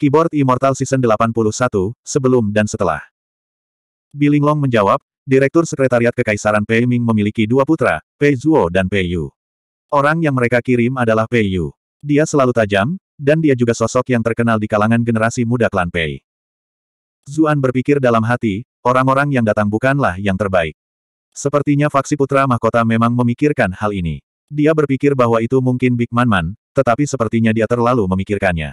Keyboard Immortal Season 81, Sebelum dan Setelah. Bilinglong menjawab, Direktur Sekretariat Kekaisaran Pei Ming memiliki dua putra, Pei Zuo dan Pei Yu. Orang yang mereka kirim adalah Pei Yu. Dia selalu tajam, dan dia juga sosok yang terkenal di kalangan generasi muda klan Pei. Zuan berpikir dalam hati, orang-orang yang datang bukanlah yang terbaik. Sepertinya faksi putra mahkota memang memikirkan hal ini. Dia berpikir bahwa itu mungkin Big Man Man, tetapi sepertinya dia terlalu memikirkannya.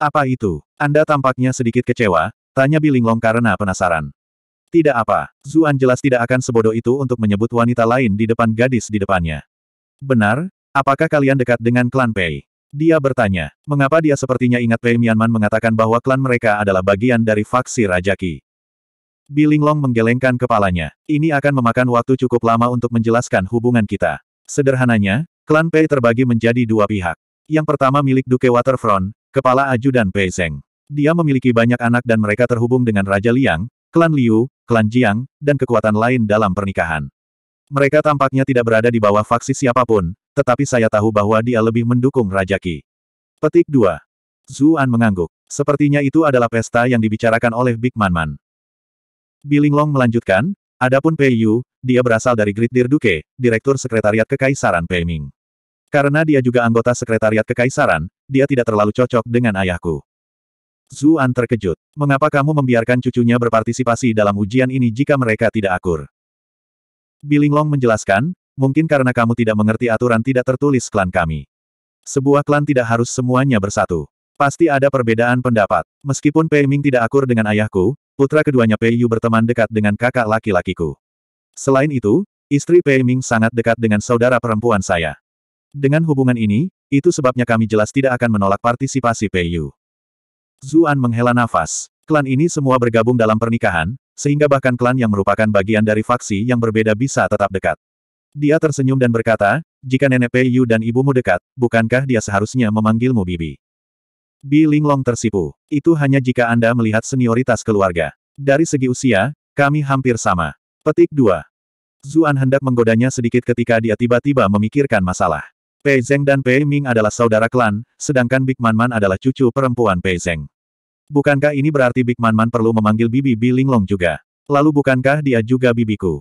Apa itu? Anda tampaknya sedikit kecewa, tanya Bilinglong karena penasaran. Tidak apa, Zuan jelas tidak akan sebodoh itu untuk menyebut wanita lain di depan gadis di depannya. Benar, apakah kalian dekat dengan klan Pei? Dia bertanya, mengapa dia sepertinya ingat Pei Mianman mengatakan bahwa klan mereka adalah bagian dari faksi Rajaki. Bilinglong menggelengkan kepalanya. Ini akan memakan waktu cukup lama untuk menjelaskan hubungan kita. Sederhananya, klan Pei terbagi menjadi dua pihak. Yang pertama milik Duke Waterfront, kepala ajudan Pei Zeng. Dia memiliki banyak anak dan mereka terhubung dengan Raja Liang, klan Liu, klan Jiang, dan kekuatan lain dalam pernikahan. Mereka tampaknya tidak berada di bawah faksi siapapun, tetapi saya tahu bahwa dia lebih mendukung Raja Qi. Petik 2. Zuan mengangguk. Sepertinya itu adalah pesta yang dibicarakan oleh Big Man Man. Bilinglong melanjutkan, adapun Pei Yu, dia berasal dari Great Dirduke, Direktur Sekretariat Kekaisaran Pei Ming. Karena dia juga anggota sekretariat kekaisaran, dia tidak terlalu cocok dengan ayahku. Zuan terkejut. Mengapa kamu membiarkan cucunya berpartisipasi dalam ujian ini jika mereka tidak akur? Bilinglong menjelaskan, mungkin karena kamu tidak mengerti aturan tidak tertulis klan kami. Sebuah klan tidak harus semuanya bersatu. Pasti ada perbedaan pendapat. Meskipun Pei Ming tidak akur dengan ayahku, putra keduanya Pei Yu berteman dekat dengan kakak laki-lakiku. Selain itu, istri Pei Ming sangat dekat dengan saudara perempuan saya. Dengan hubungan ini, itu sebabnya kami jelas tidak akan menolak partisipasi Peiyu. Zuan menghela nafas. Klan ini semua bergabung dalam pernikahan, sehingga bahkan klan yang merupakan bagian dari faksi yang berbeda bisa tetap dekat. Dia tersenyum dan berkata, jika nenek Peiyu dan ibumu dekat, bukankah dia seharusnya memanggilmu Bibi? Bi Linglong tersipu. Itu hanya jika Anda melihat senioritas keluarga. Dari segi usia, kami hampir sama. Petik 2. Zuan hendak menggodanya sedikit ketika dia tiba-tiba memikirkan masalah. Pei Zeng dan Pei Ming adalah saudara klan, sedangkan Big Man Man adalah cucu perempuan Pei Zeng. Bukankah ini berarti Big Man Man perlu memanggil Bibi Bi Linglong juga? Lalu bukankah dia juga bibiku?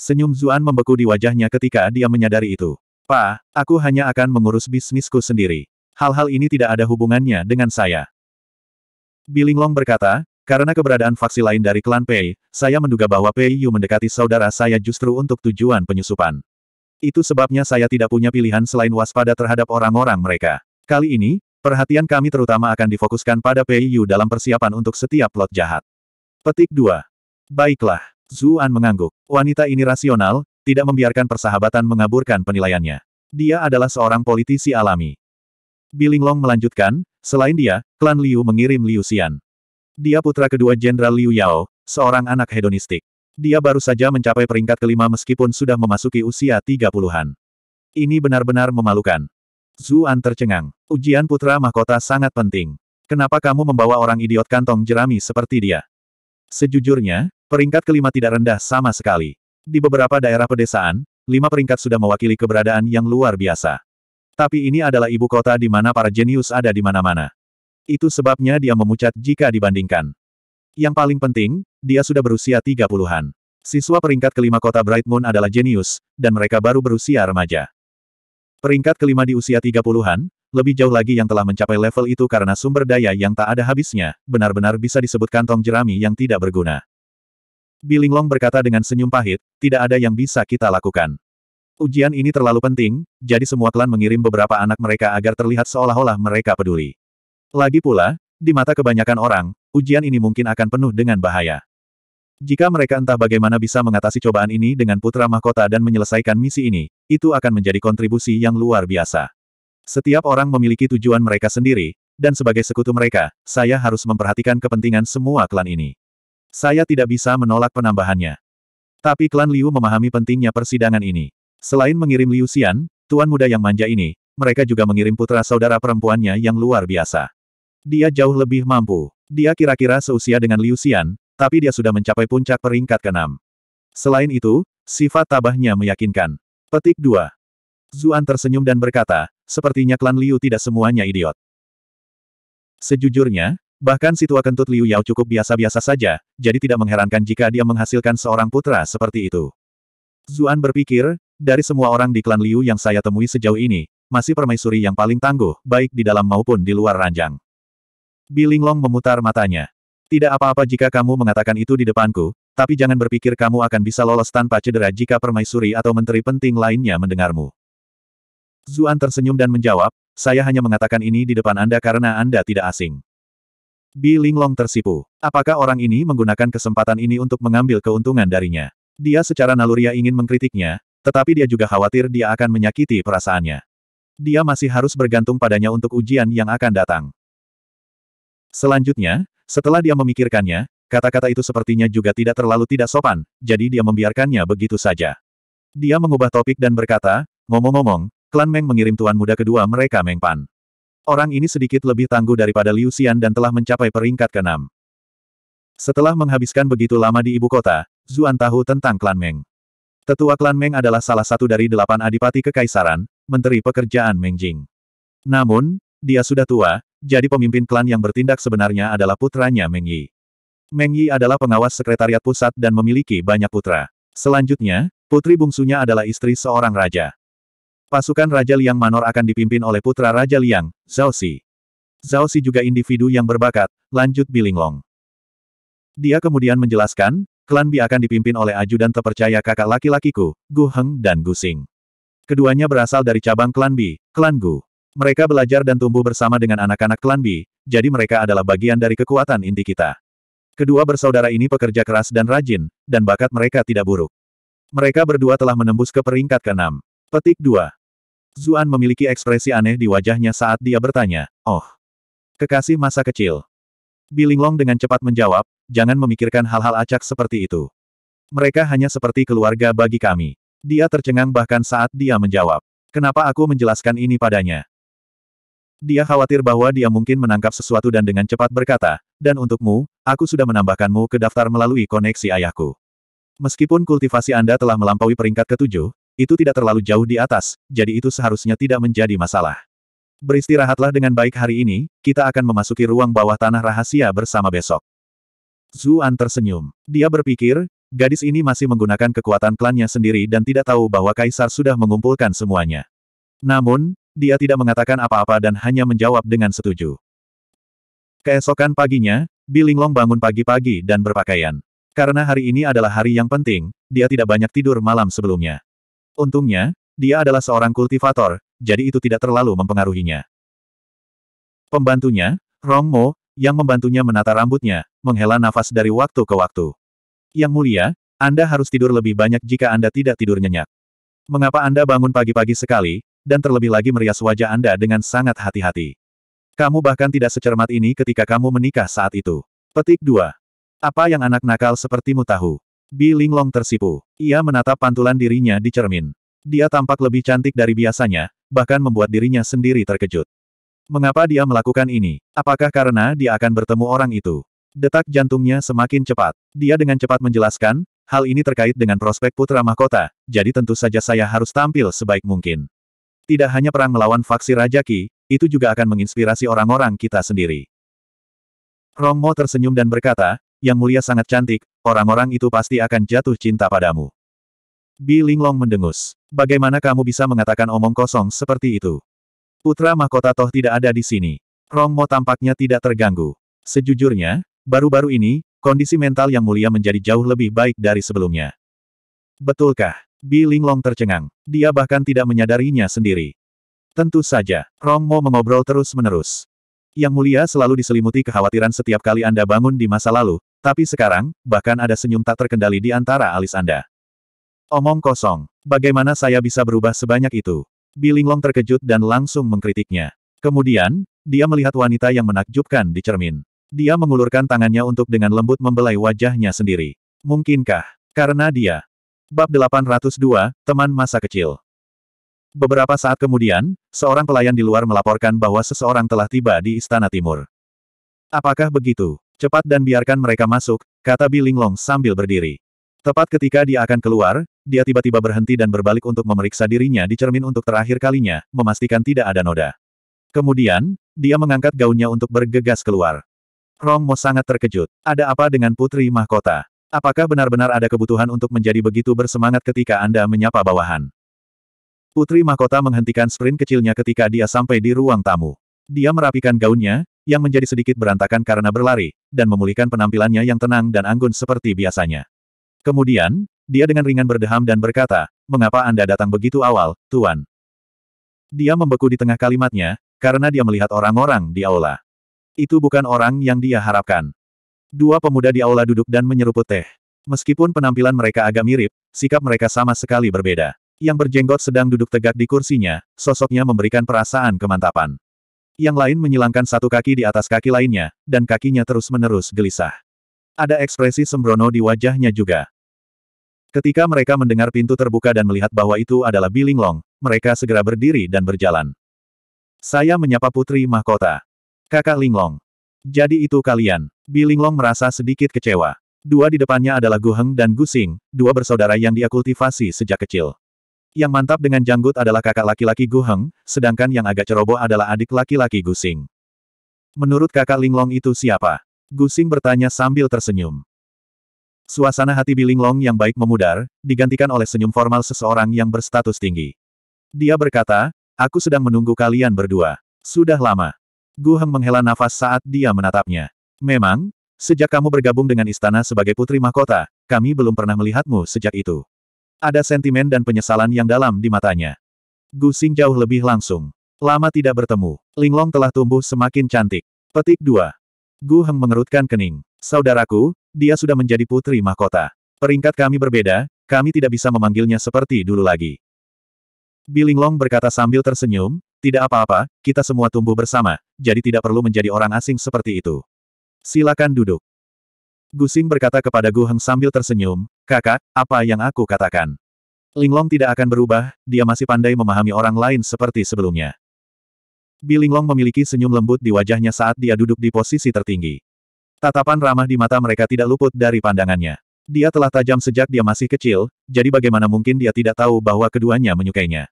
Senyum Zuan membeku di wajahnya ketika dia menyadari itu. Pa, aku hanya akan mengurus bisnisku sendiri. Hal-hal ini tidak ada hubungannya dengan saya. Bilinglong berkata, karena keberadaan faksi lain dari klan Pei, saya menduga bahwa Pei Yu mendekati saudara saya justru untuk tujuan penyusupan. Itu sebabnya saya tidak punya pilihan selain waspada terhadap orang-orang mereka. Kali ini, perhatian kami terutama akan difokuskan pada Yu dalam persiapan untuk setiap plot jahat. Petik 2. Baiklah, Zuan mengangguk. Wanita ini rasional, tidak membiarkan persahabatan mengaburkan penilaiannya. Dia adalah seorang politisi alami. Bilinglong melanjutkan, selain dia, klan Liu mengirim Liu Xian. Dia putra kedua Jenderal Liu Yao, seorang anak hedonistik. Dia baru saja mencapai peringkat kelima meskipun sudah memasuki usia tiga puluhan. Ini benar-benar memalukan. Zuan tercengang. Ujian putra mahkota sangat penting. Kenapa kamu membawa orang idiot kantong jerami seperti dia? Sejujurnya, peringkat kelima tidak rendah sama sekali. Di beberapa daerah pedesaan, lima peringkat sudah mewakili keberadaan yang luar biasa. Tapi ini adalah ibu kota di mana para jenius ada di mana-mana. Itu sebabnya dia memucat jika dibandingkan. Yang paling penting, dia sudah berusia 30-an. Siswa peringkat kelima kota Bright Moon adalah jenius, dan mereka baru berusia remaja. Peringkat kelima di usia 30-an, lebih jauh lagi yang telah mencapai level itu karena sumber daya yang tak ada habisnya, benar-benar bisa disebut kantong jerami yang tidak berguna. Bilinglong berkata dengan senyum pahit, tidak ada yang bisa kita lakukan. Ujian ini terlalu penting, jadi semua klan mengirim beberapa anak mereka agar terlihat seolah-olah mereka peduli. Lagi pula, di mata kebanyakan orang, ujian ini mungkin akan penuh dengan bahaya. Jika mereka entah bagaimana bisa mengatasi cobaan ini dengan putra mahkota dan menyelesaikan misi ini, itu akan menjadi kontribusi yang luar biasa. Setiap orang memiliki tujuan mereka sendiri, dan sebagai sekutu mereka, saya harus memperhatikan kepentingan semua klan ini. Saya tidak bisa menolak penambahannya. Tapi klan Liu memahami pentingnya persidangan ini. Selain mengirim Liu Xian, tuan muda yang manja ini, mereka juga mengirim putra saudara perempuannya yang luar biasa. Dia jauh lebih mampu. Dia kira-kira seusia dengan Liu Xian, tapi dia sudah mencapai puncak peringkat keenam. Selain itu, sifat tabahnya meyakinkan. Petik 2. Zuan tersenyum dan berkata, sepertinya klan Liu tidak semuanya idiot. Sejujurnya, bahkan si tua kentut Liu Yao cukup biasa-biasa saja, jadi tidak mengherankan jika dia menghasilkan seorang putra seperti itu. Zuan berpikir, dari semua orang di klan Liu yang saya temui sejauh ini, masih permaisuri yang paling tangguh, baik di dalam maupun di luar ranjang. Bilinglong memutar matanya. Tidak apa-apa jika kamu mengatakan itu di depanku, tapi jangan berpikir kamu akan bisa lolos tanpa cedera jika permaisuri atau menteri penting lainnya mendengarmu. Zuan tersenyum dan menjawab, saya hanya mengatakan ini di depan Anda karena Anda tidak asing. Bilinglong tersipu. Apakah orang ini menggunakan kesempatan ini untuk mengambil keuntungan darinya? Dia secara naluria ingin mengkritiknya, tetapi dia juga khawatir dia akan menyakiti perasaannya. Dia masih harus bergantung padanya untuk ujian yang akan datang. Selanjutnya, setelah dia memikirkannya, kata-kata itu sepertinya juga tidak terlalu tidak sopan, jadi dia membiarkannya begitu saja. Dia mengubah topik dan berkata, ngomong-ngomong, klan Meng mengirim tuan muda kedua mereka Meng Pan. Orang ini sedikit lebih tangguh daripada Liu Xian dan telah mencapai peringkat keenam. Setelah menghabiskan begitu lama di ibu kota, Zuan tahu tentang klan Meng. Tetua klan Meng adalah salah satu dari delapan adipati kekaisaran, menteri pekerjaan Meng Jing. Namun, dia sudah tua, jadi pemimpin klan yang bertindak sebenarnya adalah putranya Meng Yi. Meng Yi adalah pengawas sekretariat pusat dan memiliki banyak putra. Selanjutnya, putri bungsunya adalah istri seorang raja. Pasukan Raja Liang Manor akan dipimpin oleh putra Raja Liang, Zhao Xi. Zhao Xi juga individu yang berbakat, lanjut Bilinglong. Dia kemudian menjelaskan, klan Bi akan dipimpin oleh ajudan terpercaya kakak laki-lakiku, Gu Heng dan Gu Xing. Keduanya berasal dari cabang klan Bi, klan Gu. Mereka belajar dan tumbuh bersama dengan anak-anak klan B, jadi mereka adalah bagian dari kekuatan inti kita. Kedua bersaudara ini pekerja keras dan rajin, dan bakat mereka tidak buruk. Mereka berdua telah menembus ke peringkat ke-6. Petik 2. Zuan memiliki ekspresi aneh di wajahnya saat dia bertanya, Oh, kekasih masa kecil. Bilinglong dengan cepat menjawab, jangan memikirkan hal-hal acak seperti itu. Mereka hanya seperti keluarga bagi kami. Dia tercengang bahkan saat dia menjawab. Kenapa aku menjelaskan ini padanya? Dia khawatir bahwa dia mungkin menangkap sesuatu dan dengan cepat berkata, dan untukmu, aku sudah menambahkanmu ke daftar melalui koneksi ayahku. Meskipun kultivasi Anda telah melampaui peringkat ketujuh, itu tidak terlalu jauh di atas, jadi itu seharusnya tidak menjadi masalah. Beristirahatlah dengan baik hari ini, kita akan memasuki ruang bawah tanah rahasia bersama besok. Zuan tersenyum. Dia berpikir, gadis ini masih menggunakan kekuatan klannya sendiri dan tidak tahu bahwa Kaisar sudah mengumpulkan semuanya. Namun, dia tidak mengatakan apa-apa dan hanya menjawab dengan setuju. Keesokan paginya, Bilinglong bangun pagi-pagi dan berpakaian. Karena hari ini adalah hari yang penting, dia tidak banyak tidur malam sebelumnya. Untungnya, dia adalah seorang kultivator, jadi itu tidak terlalu mempengaruhinya. Pembantunya, Rong Mo, yang membantunya menata rambutnya, menghela nafas dari waktu ke waktu. Yang mulia, Anda harus tidur lebih banyak jika Anda tidak tidur nyenyak. Mengapa Anda bangun pagi-pagi sekali, dan terlebih lagi merias wajah Anda dengan sangat hati-hati. Kamu bahkan tidak secermat ini ketika kamu menikah saat itu. Petik 2. Apa yang anak nakal sepertimu tahu? Bi Linglong tersipu. Ia menatap pantulan dirinya di cermin. Dia tampak lebih cantik dari biasanya, bahkan membuat dirinya sendiri terkejut. Mengapa dia melakukan ini? Apakah karena dia akan bertemu orang itu? Detak jantungnya semakin cepat. Dia dengan cepat menjelaskan, hal ini terkait dengan prospek putra mahkota, jadi tentu saja saya harus tampil sebaik mungkin. Tidak hanya perang melawan faksi Rajaki, itu juga akan menginspirasi orang-orang kita sendiri. Rongmo tersenyum dan berkata, Yang mulia sangat cantik, orang-orang itu pasti akan jatuh cinta padamu. Bi Linglong mendengus. Bagaimana kamu bisa mengatakan omong kosong seperti itu? Putra mahkota toh tidak ada di sini. Rongmo tampaknya tidak terganggu. Sejujurnya, baru-baru ini, kondisi mental yang mulia menjadi jauh lebih baik dari sebelumnya. Betulkah? Bi Linglong tercengang. Dia bahkan tidak menyadarinya sendiri. Tentu saja, Rong Mo mengobrol terus-menerus. Yang mulia selalu diselimuti kekhawatiran setiap kali Anda bangun di masa lalu, tapi sekarang, bahkan ada senyum tak terkendali di antara alis Anda. Omong kosong. Bagaimana saya bisa berubah sebanyak itu? Bilinglong terkejut dan langsung mengkritiknya. Kemudian, dia melihat wanita yang menakjubkan di cermin. Dia mengulurkan tangannya untuk dengan lembut membelai wajahnya sendiri. Mungkinkah? Karena dia, Bab 802, Teman Masa Kecil Beberapa saat kemudian, seorang pelayan di luar melaporkan bahwa seseorang telah tiba di Istana Timur. Apakah begitu? Cepat dan biarkan mereka masuk, kata Bilinglong sambil berdiri. Tepat ketika dia akan keluar, dia tiba-tiba berhenti dan berbalik untuk memeriksa dirinya di cermin untuk terakhir kalinya, memastikan tidak ada noda. Kemudian, dia mengangkat gaunnya untuk bergegas keluar. Rongmo sangat terkejut. Ada apa dengan putri mahkota? Apakah benar-benar ada kebutuhan untuk menjadi begitu bersemangat ketika Anda menyapa bawahan? Putri Mahkota menghentikan sprint kecilnya ketika dia sampai di ruang tamu. Dia merapikan gaunnya, yang menjadi sedikit berantakan karena berlari, dan memulihkan penampilannya yang tenang dan anggun seperti biasanya. Kemudian, dia dengan ringan berdeham dan berkata, Mengapa Anda datang begitu awal, Tuan? Dia membeku di tengah kalimatnya, karena dia melihat orang-orang di aula. Itu bukan orang yang dia harapkan. Dua pemuda di aula duduk dan menyeruput teh. Meskipun penampilan mereka agak mirip, sikap mereka sama sekali berbeda. Yang berjenggot sedang duduk tegak di kursinya, sosoknya memberikan perasaan kemantapan. Yang lain menyilangkan satu kaki di atas kaki lainnya, dan kakinya terus-menerus gelisah. Ada ekspresi sembrono di wajahnya juga. Ketika mereka mendengar pintu terbuka dan melihat bahwa itu adalah biling long mereka segera berdiri dan berjalan. Saya menyapa Putri Mahkota. Kakak Linglong. Jadi itu kalian. Bilinglong merasa sedikit kecewa. Dua di depannya adalah Guheng dan Gusing, dua bersaudara yang dia kultivasi sejak kecil. Yang mantap dengan janggut adalah kakak laki-laki Guheng, sedangkan yang agak ceroboh adalah adik laki-laki Gusing. Menurut kakak Linglong itu siapa? Gusing bertanya sambil tersenyum. Suasana hati Bilinglong yang baik memudar, digantikan oleh senyum formal seseorang yang berstatus tinggi. Dia berkata, aku sedang menunggu kalian berdua. Sudah lama. Gu Heng menghela nafas saat dia menatapnya. Memang, sejak kamu bergabung dengan istana sebagai putri mahkota, kami belum pernah melihatmu sejak itu. Ada sentimen dan penyesalan yang dalam di matanya. Gu Xing jauh lebih langsung. Lama tidak bertemu, Linglong telah tumbuh semakin cantik. Petik 2. Gu Heng mengerutkan kening. Saudaraku, dia sudah menjadi putri mahkota. Peringkat kami berbeda, kami tidak bisa memanggilnya seperti dulu lagi. Bilinglong berkata sambil tersenyum, tidak apa-apa, kita semua tumbuh bersama, jadi tidak perlu menjadi orang asing seperti itu. Silakan duduk. Gusing berkata kepada Gu Heng sambil tersenyum, kakak, apa yang aku katakan? Linglong tidak akan berubah, dia masih pandai memahami orang lain seperti sebelumnya. Bilinglong memiliki senyum lembut di wajahnya saat dia duduk di posisi tertinggi. Tatapan ramah di mata mereka tidak luput dari pandangannya. Dia telah tajam sejak dia masih kecil, jadi bagaimana mungkin dia tidak tahu bahwa keduanya menyukainya.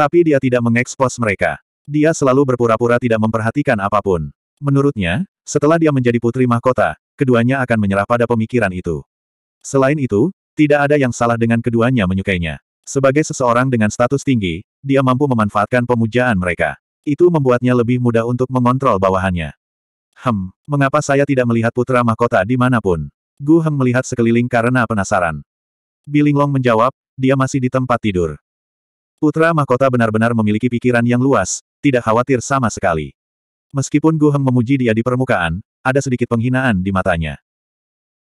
Tapi dia tidak mengekspos mereka. Dia selalu berpura-pura tidak memperhatikan apapun. Menurutnya, setelah dia menjadi putri mahkota, keduanya akan menyerah pada pemikiran itu. Selain itu, tidak ada yang salah dengan keduanya menyukainya. Sebagai seseorang dengan status tinggi, dia mampu memanfaatkan pemujaan mereka. Itu membuatnya lebih mudah untuk mengontrol bawahannya. Hem, mengapa saya tidak melihat putra mahkota dimanapun? Gu Heng melihat sekeliling karena penasaran. Bilinglong menjawab, dia masih di tempat tidur. Putra mahkota benar-benar memiliki pikiran yang luas, tidak khawatir sama sekali. Meskipun Gu memuji dia di permukaan, ada sedikit penghinaan di matanya.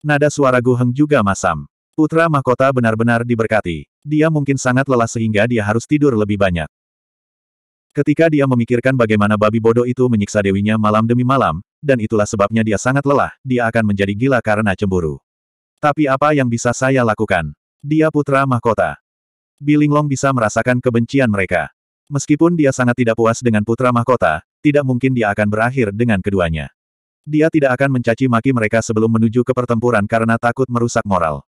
Nada suara Gu juga masam. Putra mahkota benar-benar diberkati. Dia mungkin sangat lelah sehingga dia harus tidur lebih banyak. Ketika dia memikirkan bagaimana babi bodoh itu menyiksa dewinya malam demi malam, dan itulah sebabnya dia sangat lelah, dia akan menjadi gila karena cemburu. Tapi apa yang bisa saya lakukan? Dia putra mahkota. Bilinglong bisa merasakan kebencian mereka. Meskipun dia sangat tidak puas dengan putra mahkota, tidak mungkin dia akan berakhir dengan keduanya. Dia tidak akan mencaci maki mereka sebelum menuju ke pertempuran karena takut merusak moral.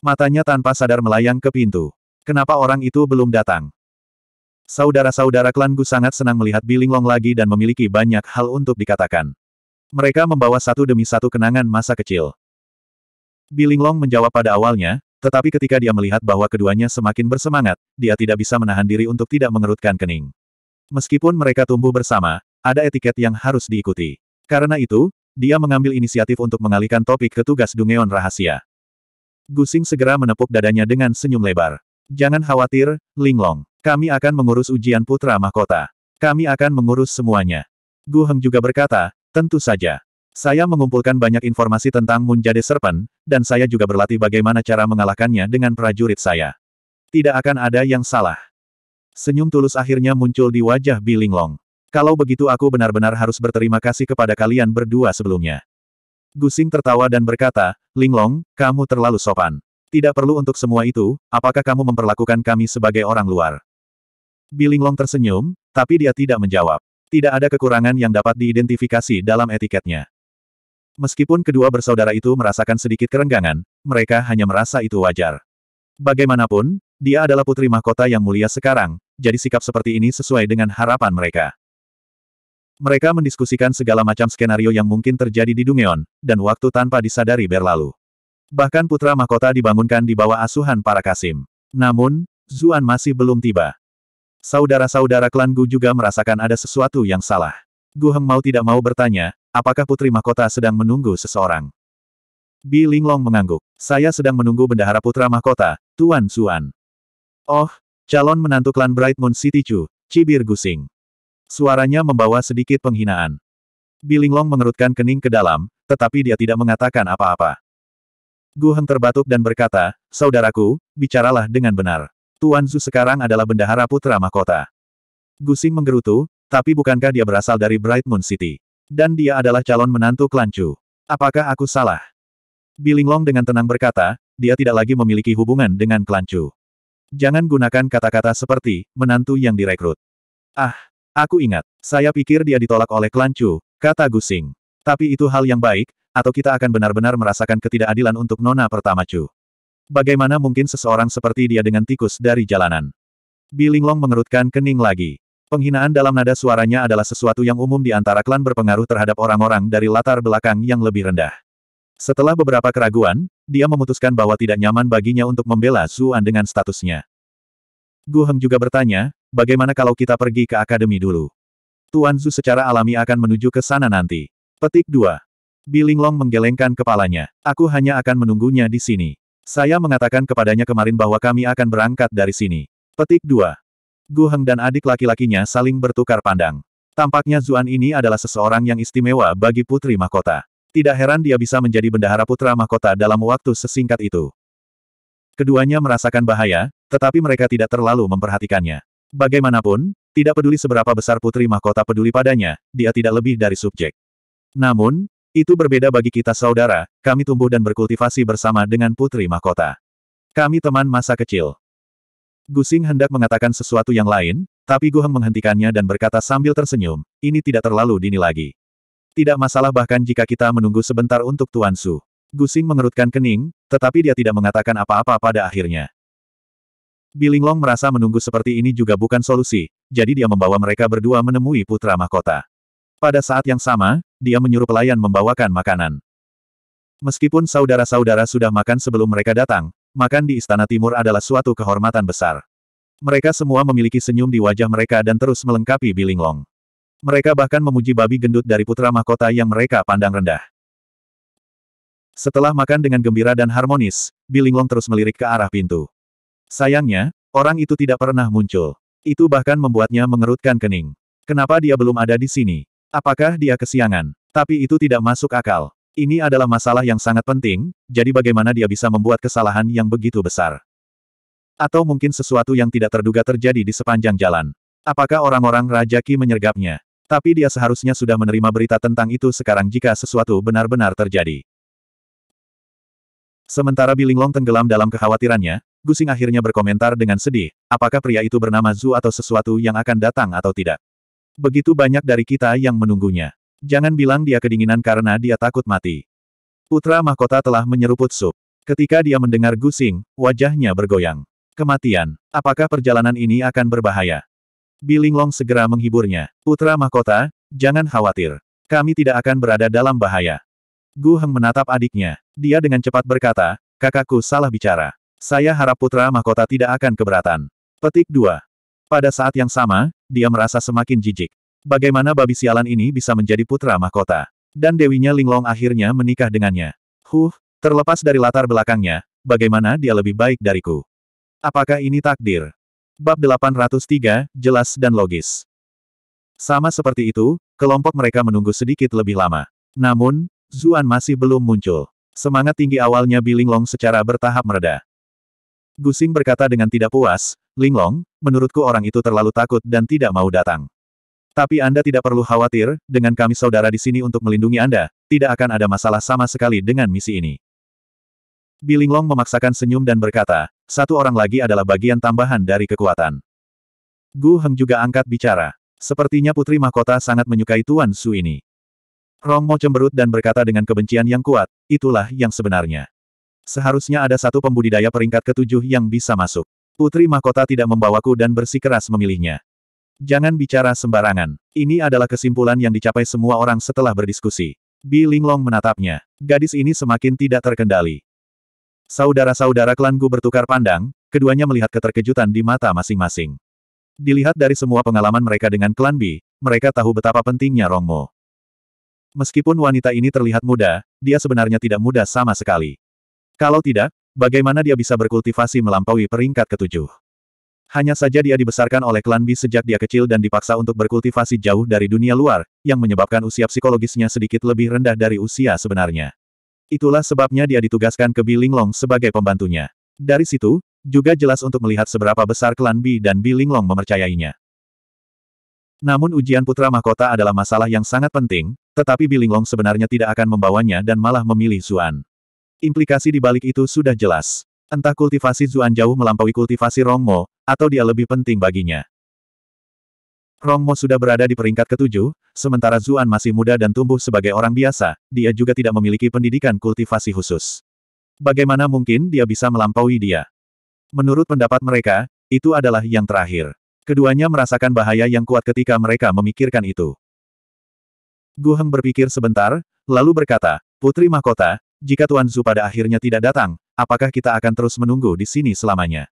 Matanya tanpa sadar melayang ke pintu. Kenapa orang itu belum datang? Saudara-saudara klan Gu sangat senang melihat Bilinglong lagi dan memiliki banyak hal untuk dikatakan. Mereka membawa satu demi satu kenangan masa kecil. Bilinglong menjawab pada awalnya, tetapi ketika dia melihat bahwa keduanya semakin bersemangat, dia tidak bisa menahan diri untuk tidak mengerutkan kening. Meskipun mereka tumbuh bersama, ada etiket yang harus diikuti. Karena itu, dia mengambil inisiatif untuk mengalihkan topik ke tugas Dungeon rahasia. Gusing segera menepuk dadanya dengan senyum lebar. Jangan khawatir, Linglong. Kami akan mengurus ujian putra mahkota. Kami akan mengurus semuanya. Gu Heng juga berkata, tentu saja. Saya mengumpulkan banyak informasi tentang Munjade Serpen, dan saya juga berlatih bagaimana cara mengalahkannya dengan prajurit saya. Tidak akan ada yang salah. Senyum tulus akhirnya muncul di wajah Bilinglong. Kalau begitu aku benar-benar harus berterima kasih kepada kalian berdua sebelumnya. Gusing tertawa dan berkata, Linglong, kamu terlalu sopan. Tidak perlu untuk semua itu, apakah kamu memperlakukan kami sebagai orang luar? Bilinglong tersenyum, tapi dia tidak menjawab. Tidak ada kekurangan yang dapat diidentifikasi dalam etiketnya. Meskipun kedua bersaudara itu merasakan sedikit kerenggangan, mereka hanya merasa itu wajar. Bagaimanapun, dia adalah putri mahkota yang mulia sekarang, jadi sikap seperti ini sesuai dengan harapan mereka. Mereka mendiskusikan segala macam skenario yang mungkin terjadi di Dungeon, dan waktu tanpa disadari berlalu. Bahkan putra mahkota dibangunkan di bawah asuhan para Kasim. Namun, Zuan masih belum tiba. Saudara-saudara klan Gu juga merasakan ada sesuatu yang salah. Gu Heng mau tidak mau bertanya, apakah Putri Mahkota sedang menunggu seseorang? Bi Linglong mengangguk. Saya sedang menunggu bendahara Putra Mahkota, Tuan Suan. Oh, calon menantu klan Bright Moon City Chu, Cibir Gusing. Suaranya membawa sedikit penghinaan. Bi Linglong mengerutkan kening ke dalam, tetapi dia tidak mengatakan apa-apa. Gu Heng terbatuk dan berkata, Saudaraku, bicaralah dengan benar. Tuan Zu sekarang adalah bendahara Putra Mahkota. Gusing menggerutu, tapi bukankah dia berasal dari Bright Moon City? Dan dia adalah calon menantu Klancu. Apakah aku salah? Bilinglong dengan tenang berkata, dia tidak lagi memiliki hubungan dengan Klancu. Jangan gunakan kata-kata seperti, menantu yang direkrut. Ah, aku ingat, saya pikir dia ditolak oleh Klancu, kata Gusing. Tapi itu hal yang baik, atau kita akan benar-benar merasakan ketidakadilan untuk nona pertama Chu. Bagaimana mungkin seseorang seperti dia dengan tikus dari jalanan? Bilinglong mengerutkan kening lagi. Penghinaan dalam nada suaranya adalah sesuatu yang umum di antara klan berpengaruh terhadap orang-orang dari latar belakang yang lebih rendah. Setelah beberapa keraguan, dia memutuskan bahwa tidak nyaman baginya untuk membela Zuan dengan statusnya. Gu Heng juga bertanya, bagaimana kalau kita pergi ke akademi dulu? Tuan Zu secara alami akan menuju ke sana nanti. Petik 2. Bilinglong menggelengkan kepalanya. Aku hanya akan menunggunya di sini. Saya mengatakan kepadanya kemarin bahwa kami akan berangkat dari sini. Petik 2. Gu Heng dan adik laki-lakinya saling bertukar pandang. Tampaknya Zuan ini adalah seseorang yang istimewa bagi putri mahkota. Tidak heran dia bisa menjadi bendahara putra mahkota dalam waktu sesingkat itu. Keduanya merasakan bahaya, tetapi mereka tidak terlalu memperhatikannya. Bagaimanapun, tidak peduli seberapa besar putri mahkota peduli padanya, dia tidak lebih dari subjek. Namun, itu berbeda bagi kita saudara, kami tumbuh dan berkultivasi bersama dengan putri mahkota. Kami teman masa kecil. Gusing hendak mengatakan sesuatu yang lain, tapi Guheng menghentikannya dan berkata sambil tersenyum, ini tidak terlalu dini lagi. Tidak masalah bahkan jika kita menunggu sebentar untuk Tuan Su. Gusing mengerutkan kening, tetapi dia tidak mengatakan apa-apa pada akhirnya. Bilinglong merasa menunggu seperti ini juga bukan solusi, jadi dia membawa mereka berdua menemui putra mahkota. Pada saat yang sama, dia menyuruh pelayan membawakan makanan. Meskipun saudara-saudara sudah makan sebelum mereka datang, makan di Istana Timur adalah suatu kehormatan besar. Mereka semua memiliki senyum di wajah mereka dan terus melengkapi Bilinglong. Mereka bahkan memuji babi gendut dari putra mahkota yang mereka pandang rendah. Setelah makan dengan gembira dan harmonis, Bilinglong terus melirik ke arah pintu. Sayangnya, orang itu tidak pernah muncul. Itu bahkan membuatnya mengerutkan kening. Kenapa dia belum ada di sini? Apakah dia kesiangan? Tapi itu tidak masuk akal. Ini adalah masalah yang sangat penting, jadi bagaimana dia bisa membuat kesalahan yang begitu besar? Atau mungkin sesuatu yang tidak terduga terjadi di sepanjang jalan. Apakah orang-orang Raja Ki menyergapnya? Tapi dia seharusnya sudah menerima berita tentang itu sekarang jika sesuatu benar-benar terjadi. Sementara Bilinglong tenggelam dalam kekhawatirannya, Gusing akhirnya berkomentar dengan sedih, apakah pria itu bernama Zhu atau sesuatu yang akan datang atau tidak. Begitu banyak dari kita yang menunggunya. Jangan bilang dia kedinginan karena dia takut mati. Putra mahkota telah menyeruput sup. Ketika dia mendengar gusing, wajahnya bergoyang. Kematian. Apakah perjalanan ini akan berbahaya? Bilinglong segera menghiburnya. Putra mahkota, jangan khawatir. Kami tidak akan berada dalam bahaya. Gu Heng menatap adiknya. Dia dengan cepat berkata, kakakku salah bicara. Saya harap putra mahkota tidak akan keberatan. Petik 2. Pada saat yang sama, dia merasa semakin jijik. Bagaimana babi sialan ini bisa menjadi putra mahkota? Dan dewinya Linglong akhirnya menikah dengannya. Huh, terlepas dari latar belakangnya, bagaimana dia lebih baik dariku? Apakah ini takdir? Bab 803, jelas dan logis. Sama seperti itu, kelompok mereka menunggu sedikit lebih lama. Namun, Zuan masih belum muncul. Semangat tinggi awalnya Bi Linglong secara bertahap mereda. Gusing berkata dengan tidak puas, Linglong, menurutku orang itu terlalu takut dan tidak mau datang. Tapi Anda tidak perlu khawatir, dengan kami saudara di sini untuk melindungi Anda, tidak akan ada masalah sama sekali dengan misi ini. Bilinglong memaksakan senyum dan berkata, satu orang lagi adalah bagian tambahan dari kekuatan. Gu Heng juga angkat bicara. Sepertinya Putri Mahkota sangat menyukai Tuan Su ini. Rong Mo cemberut dan berkata dengan kebencian yang kuat, itulah yang sebenarnya. Seharusnya ada satu pembudidaya peringkat ketujuh yang bisa masuk. Putri Mahkota tidak membawaku dan bersikeras memilihnya. Jangan bicara sembarangan. Ini adalah kesimpulan yang dicapai semua orang setelah berdiskusi. Bi Linglong menatapnya. Gadis ini semakin tidak terkendali. Saudara-saudara klan Gu bertukar pandang, keduanya melihat keterkejutan di mata masing-masing. Dilihat dari semua pengalaman mereka dengan klan Bi, mereka tahu betapa pentingnya Rongmo. Meskipun wanita ini terlihat muda, dia sebenarnya tidak muda sama sekali. Kalau tidak, bagaimana dia bisa berkultivasi melampaui peringkat ketujuh? Hanya saja dia dibesarkan oleh klan Bi sejak dia kecil dan dipaksa untuk berkultivasi jauh dari dunia luar, yang menyebabkan usia psikologisnya sedikit lebih rendah dari usia sebenarnya. Itulah sebabnya dia ditugaskan ke Bi Linglong sebagai pembantunya. Dari situ, juga jelas untuk melihat seberapa besar klan Bi dan Bi Linglong mempercayainya. Namun ujian putra mahkota adalah masalah yang sangat penting, tetapi Bi Linglong sebenarnya tidak akan membawanya dan malah memilih Zuan. Implikasi di balik itu sudah jelas. Entah kultivasi Zuan jauh melampaui kultivasi Rongmo, atau dia lebih penting baginya. Rongmo sudah berada di peringkat ketujuh, sementara Zuan masih muda dan tumbuh sebagai orang biasa, dia juga tidak memiliki pendidikan kultivasi khusus. Bagaimana mungkin dia bisa melampaui dia? Menurut pendapat mereka, itu adalah yang terakhir. Keduanya merasakan bahaya yang kuat ketika mereka memikirkan itu. Guheng berpikir sebentar, lalu berkata, Putri Mahkota, jika Tuan Zu pada akhirnya tidak datang, apakah kita akan terus menunggu di sini selamanya?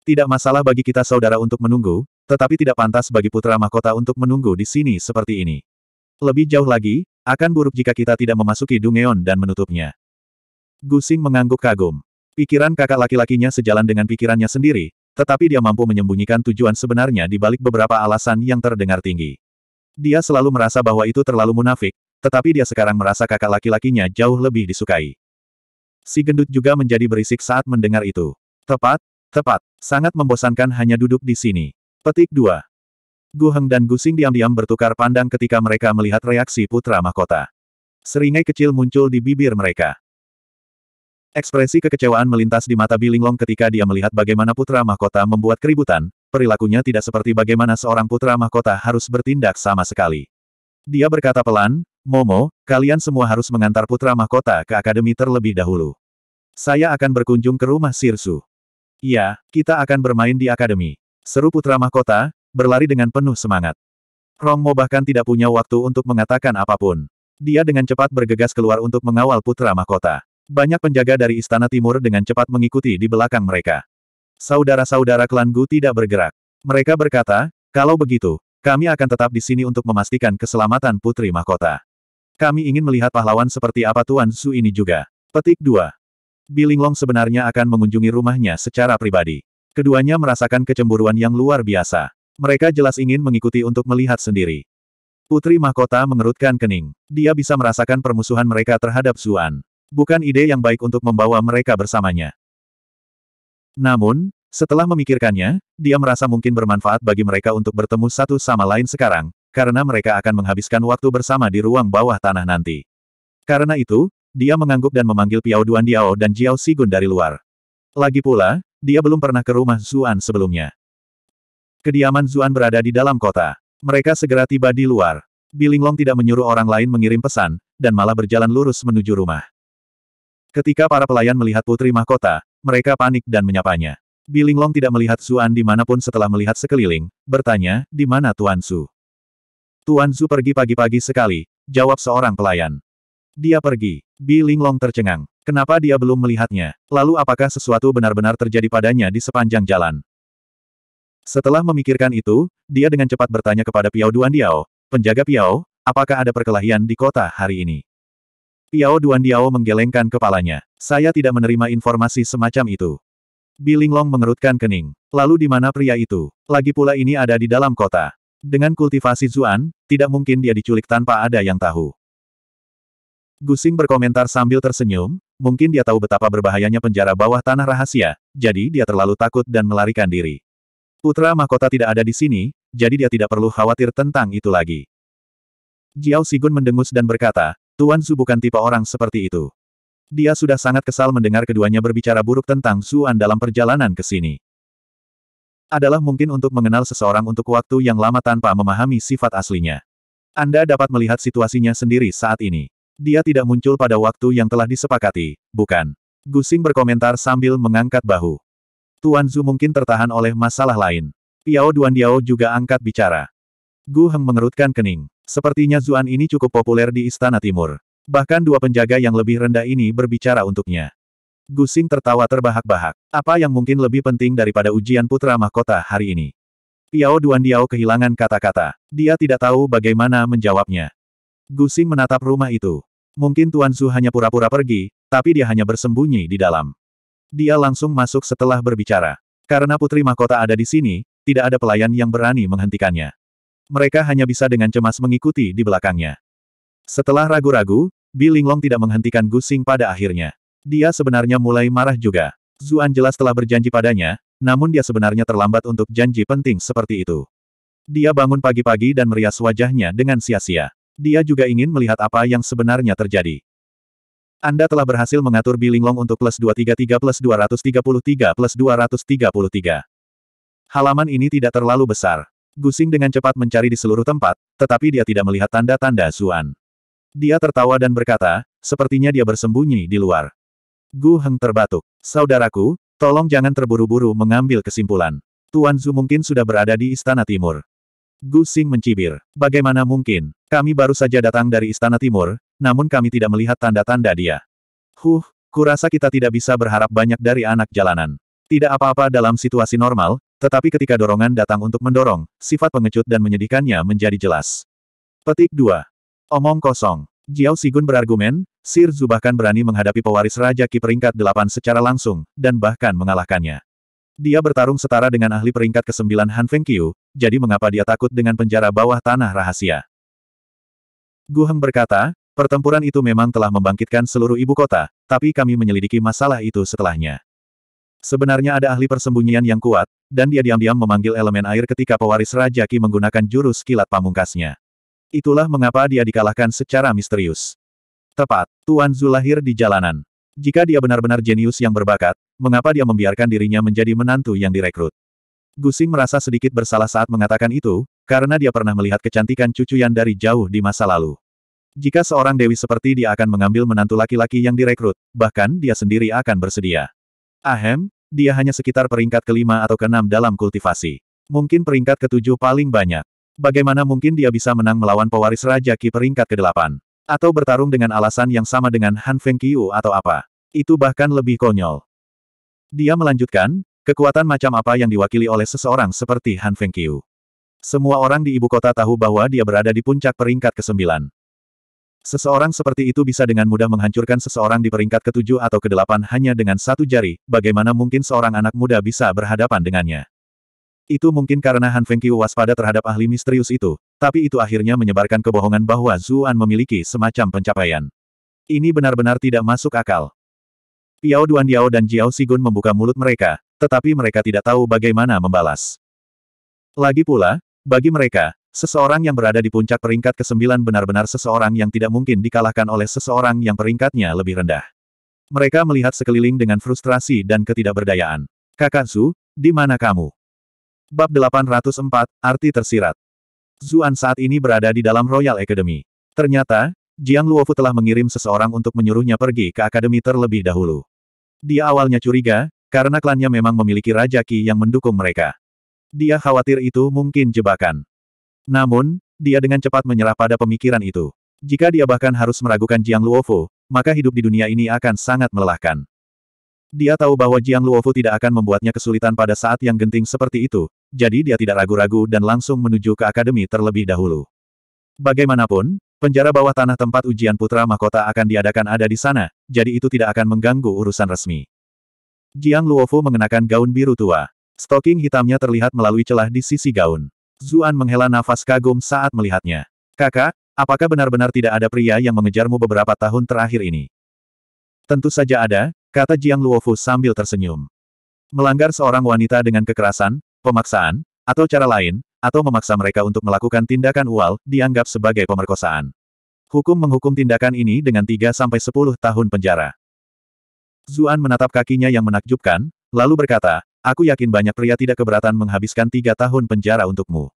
Tidak masalah bagi kita saudara untuk menunggu, tetapi tidak pantas bagi putra mahkota untuk menunggu di sini seperti ini. Lebih jauh lagi, akan buruk jika kita tidak memasuki Dungeon dan menutupnya. Gusing mengangguk kagum. Pikiran kakak laki-lakinya sejalan dengan pikirannya sendiri, tetapi dia mampu menyembunyikan tujuan sebenarnya di balik beberapa alasan yang terdengar tinggi. Dia selalu merasa bahwa itu terlalu munafik, tetapi dia sekarang merasa kakak laki-lakinya jauh lebih disukai. Si gendut juga menjadi berisik saat mendengar itu. Tepat, tepat. Sangat membosankan hanya duduk di sini. Petik 2. Gu Heng dan Gu Xing diam-diam bertukar pandang ketika mereka melihat reaksi putra mahkota. Seringai kecil muncul di bibir mereka. Ekspresi kekecewaan melintas di mata Bilinglong ketika dia melihat bagaimana putra mahkota membuat keributan, perilakunya tidak seperti bagaimana seorang putra mahkota harus bertindak sama sekali. Dia berkata pelan, Momo, kalian semua harus mengantar putra mahkota ke akademi terlebih dahulu. Saya akan berkunjung ke rumah Sirsu. Iya, kita akan bermain di akademi. Seru putra mahkota, berlari dengan penuh semangat. Romo bahkan tidak punya waktu untuk mengatakan apapun. Dia dengan cepat bergegas keluar untuk mengawal putra mahkota. Banyak penjaga dari Istana Timur dengan cepat mengikuti di belakang mereka. Saudara-saudara klan Gu tidak bergerak. Mereka berkata, kalau begitu, kami akan tetap di sini untuk memastikan keselamatan Putri Mahkota. Kami ingin melihat pahlawan seperti apa Tuan Su ini juga. Petik 2. Bilinglong sebenarnya akan mengunjungi rumahnya secara pribadi. Keduanya merasakan kecemburuan yang luar biasa. Mereka jelas ingin mengikuti untuk melihat sendiri. Putri Mahkota mengerutkan kening. Dia bisa merasakan permusuhan mereka terhadap Zuan. Bukan ide yang baik untuk membawa mereka bersamanya. Namun, setelah memikirkannya, dia merasa mungkin bermanfaat bagi mereka untuk bertemu satu sama lain sekarang, karena mereka akan menghabiskan waktu bersama di ruang bawah tanah nanti. Karena itu, dia mengangguk dan memanggil Piao Duan Diao dan Jiao Sigun dari luar. Lagi pula, dia belum pernah ke rumah Zuan sebelumnya. Kediaman Zuan berada di dalam kota. Mereka segera tiba di luar. Bilinglong tidak menyuruh orang lain mengirim pesan, dan malah berjalan lurus menuju rumah. Ketika para pelayan melihat putri mahkota, mereka panik dan menyapanya. Bilinglong tidak melihat Zuan di dimanapun setelah melihat sekeliling, bertanya, di mana Tuan Su? Tuan Su pergi pagi-pagi sekali, jawab seorang pelayan. Dia pergi. Bi Linglong tercengang. Kenapa dia belum melihatnya? Lalu apakah sesuatu benar-benar terjadi padanya di sepanjang jalan? Setelah memikirkan itu, dia dengan cepat bertanya kepada Piao Duan Diao, penjaga Piao, apakah ada perkelahian di kota hari ini? Piao Duan Diao menggelengkan kepalanya. Saya tidak menerima informasi semacam itu. Bi Linglong mengerutkan kening. Lalu di mana pria itu? Lagi pula ini ada di dalam kota. Dengan kultivasi Zuan, tidak mungkin dia diculik tanpa ada yang tahu. Gusing berkomentar sambil tersenyum, mungkin dia tahu betapa berbahayanya penjara bawah tanah rahasia, jadi dia terlalu takut dan melarikan diri. Putra mahkota tidak ada di sini, jadi dia tidak perlu khawatir tentang itu lagi. Jiao Sigun mendengus dan berkata, Tuan Su bukan tipe orang seperti itu. Dia sudah sangat kesal mendengar keduanya berbicara buruk tentang Suan dalam perjalanan ke sini. Adalah mungkin untuk mengenal seseorang untuk waktu yang lama tanpa memahami sifat aslinya. Anda dapat melihat situasinya sendiri saat ini. Dia tidak muncul pada waktu yang telah disepakati, bukan? Gusing berkomentar sambil mengangkat bahu. Tuan Zhu mungkin tertahan oleh masalah lain. Piao Duan Diao juga angkat bicara. Gu Heng mengerutkan kening. Sepertinya Zuan ini cukup populer di Istana Timur. Bahkan dua penjaga yang lebih rendah ini berbicara untuknya. Gusing tertawa terbahak-bahak. Apa yang mungkin lebih penting daripada ujian putra mahkota hari ini? Piao Duan Diao kehilangan kata-kata. Dia tidak tahu bagaimana menjawabnya. Gusing menatap rumah itu. Mungkin Tuan Su hanya pura-pura pergi, tapi dia hanya bersembunyi di dalam. Dia langsung masuk setelah berbicara. Karena Putri Mahkota ada di sini, tidak ada pelayan yang berani menghentikannya. Mereka hanya bisa dengan cemas mengikuti di belakangnya. Setelah ragu-ragu, Bi Linglong tidak menghentikan Gusing pada akhirnya. Dia sebenarnya mulai marah juga. Zuan jelas telah berjanji padanya, namun dia sebenarnya terlambat untuk janji penting seperti itu. Dia bangun pagi-pagi dan merias wajahnya dengan sia-sia. Dia juga ingin melihat apa yang sebenarnya terjadi. Anda telah berhasil mengatur billing Bilinglong untuk plus 233 plus 233 plus 233. Halaman ini tidak terlalu besar. Gusing dengan cepat mencari di seluruh tempat, tetapi dia tidak melihat tanda-tanda Zuan. Dia tertawa dan berkata, sepertinya dia bersembunyi di luar. Gu Heng terbatuk. Saudaraku, tolong jangan terburu-buru mengambil kesimpulan. Tuan Zhu mungkin sudah berada di Istana Timur. Gusing mencibir. Bagaimana mungkin? Kami baru saja datang dari Istana Timur, namun kami tidak melihat tanda-tanda dia. Huh, kurasa kita tidak bisa berharap banyak dari anak jalanan. Tidak apa-apa dalam situasi normal, tetapi ketika dorongan datang untuk mendorong, sifat pengecut dan menyedihkannya menjadi jelas. Petik 2. Omong kosong. Jiao Sigun berargumen, Sir Zu bahkan berani menghadapi pewaris Raja Ki peringkat 8 secara langsung, dan bahkan mengalahkannya. Dia bertarung setara dengan ahli peringkat ke-9 Han Fengqiu, jadi mengapa dia takut dengan penjara bawah tanah rahasia? Gu Heng berkata, pertempuran itu memang telah membangkitkan seluruh ibu kota, tapi kami menyelidiki masalah itu setelahnya. Sebenarnya ada ahli persembunyian yang kuat, dan dia diam-diam memanggil elemen air ketika pewaris Raja Ki menggunakan jurus kilat pamungkasnya. Itulah mengapa dia dikalahkan secara misterius. Tepat, Tuan Zulahir di jalanan. Jika dia benar-benar jenius yang berbakat, mengapa dia membiarkan dirinya menjadi menantu yang direkrut? Gusing merasa sedikit bersalah saat mengatakan itu, karena dia pernah melihat kecantikan cucu yang dari jauh di masa lalu. Jika seorang dewi seperti dia akan mengambil menantu laki-laki yang direkrut, bahkan dia sendiri akan bersedia. Ahem, dia hanya sekitar peringkat kelima atau keenam dalam kultivasi. Mungkin peringkat ketujuh paling banyak. Bagaimana mungkin dia bisa menang melawan pewaris Raja Ki peringkat kedelapan? Atau bertarung dengan alasan yang sama dengan Han Feng Fengqiu atau apa. Itu bahkan lebih konyol. Dia melanjutkan, kekuatan macam apa yang diwakili oleh seseorang seperti Han Feng Fengqiu. Semua orang di ibu kota tahu bahwa dia berada di puncak peringkat ke-9. Seseorang seperti itu bisa dengan mudah menghancurkan seseorang di peringkat ketujuh atau kedelapan hanya dengan satu jari, bagaimana mungkin seorang anak muda bisa berhadapan dengannya. Itu mungkin karena Han Feng Fengqiu waspada terhadap ahli misterius itu, tapi itu akhirnya menyebarkan kebohongan bahwa Zuan memiliki semacam pencapaian. Ini benar-benar tidak masuk akal. Piao Diao dan Jiao Sigun membuka mulut mereka, tetapi mereka tidak tahu bagaimana membalas. Lagi pula, bagi mereka, seseorang yang berada di puncak peringkat ke-9 benar-benar seseorang yang tidak mungkin dikalahkan oleh seseorang yang peringkatnya lebih rendah. Mereka melihat sekeliling dengan frustrasi dan ketidakberdayaan. Kakak Su, di mana kamu? Bab 804, Arti Tersirat Zuan saat ini berada di dalam Royal Academy. Ternyata, Jiang Luofu telah mengirim seseorang untuk menyuruhnya pergi ke akademi terlebih dahulu. Dia awalnya curiga, karena klannya memang memiliki Raja Qi yang mendukung mereka. Dia khawatir itu mungkin jebakan. Namun, dia dengan cepat menyerah pada pemikiran itu. Jika dia bahkan harus meragukan Jiang Luofu, maka hidup di dunia ini akan sangat melelahkan. Dia tahu bahwa Jiang Luofu tidak akan membuatnya kesulitan pada saat yang genting seperti itu, jadi dia tidak ragu-ragu dan langsung menuju ke akademi terlebih dahulu. Bagaimanapun, penjara bawah tanah tempat ujian putra mahkota akan diadakan ada di sana, jadi itu tidak akan mengganggu urusan resmi. Jiang Luofu mengenakan gaun biru tua. Stoking hitamnya terlihat melalui celah di sisi gaun. Zuan menghela nafas kagum saat melihatnya. Kakak, apakah benar-benar tidak ada pria yang mengejarmu beberapa tahun terakhir ini? Tentu saja ada, kata Jiang Luofu sambil tersenyum. Melanggar seorang wanita dengan kekerasan, Pemaksaan, atau cara lain, atau memaksa mereka untuk melakukan tindakan ual, dianggap sebagai pemerkosaan. Hukum menghukum tindakan ini dengan 3-10 tahun penjara. Zuan menatap kakinya yang menakjubkan, lalu berkata, Aku yakin banyak pria tidak keberatan menghabiskan 3 tahun penjara untukmu.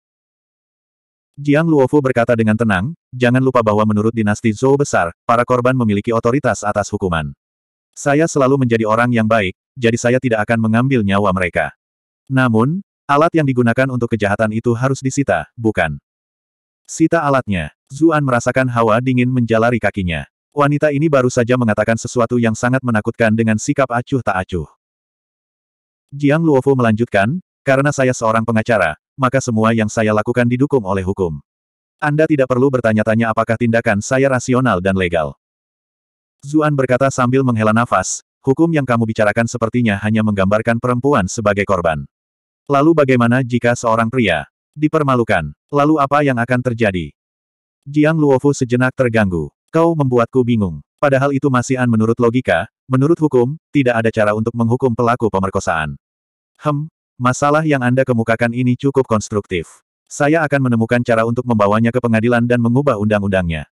Jiang Luofu berkata dengan tenang, jangan lupa bahwa menurut dinasti Zhou besar, para korban memiliki otoritas atas hukuman. Saya selalu menjadi orang yang baik, jadi saya tidak akan mengambil nyawa mereka. Namun, Alat yang digunakan untuk kejahatan itu harus disita, bukan? Sita alatnya. Zuan merasakan hawa dingin menjalari kakinya. Wanita ini baru saja mengatakan sesuatu yang sangat menakutkan dengan sikap acuh tak acuh. Jiang Luofu melanjutkan, karena saya seorang pengacara, maka semua yang saya lakukan didukung oleh hukum. Anda tidak perlu bertanya-tanya apakah tindakan saya rasional dan legal. Zuan berkata sambil menghela nafas, hukum yang kamu bicarakan sepertinya hanya menggambarkan perempuan sebagai korban. Lalu bagaimana jika seorang pria dipermalukan? Lalu apa yang akan terjadi? Jiang Luofu sejenak terganggu. Kau membuatku bingung. Padahal itu masih an menurut logika, menurut hukum, tidak ada cara untuk menghukum pelaku pemerkosaan. Hem, masalah yang Anda kemukakan ini cukup konstruktif. Saya akan menemukan cara untuk membawanya ke pengadilan dan mengubah undang-undangnya.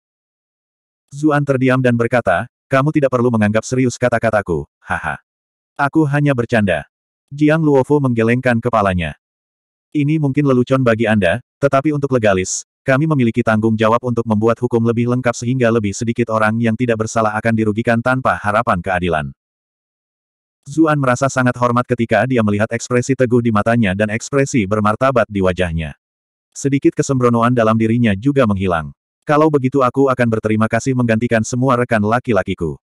Zuan terdiam dan berkata, kamu tidak perlu menganggap serius kata-kataku, haha. Aku hanya bercanda. Jiang Luofu menggelengkan kepalanya. Ini mungkin lelucon bagi Anda, tetapi untuk legalis, kami memiliki tanggung jawab untuk membuat hukum lebih lengkap sehingga lebih sedikit orang yang tidak bersalah akan dirugikan tanpa harapan keadilan. Zuan merasa sangat hormat ketika dia melihat ekspresi teguh di matanya dan ekspresi bermartabat di wajahnya. Sedikit kesembronoan dalam dirinya juga menghilang. Kalau begitu aku akan berterima kasih menggantikan semua rekan laki-lakiku.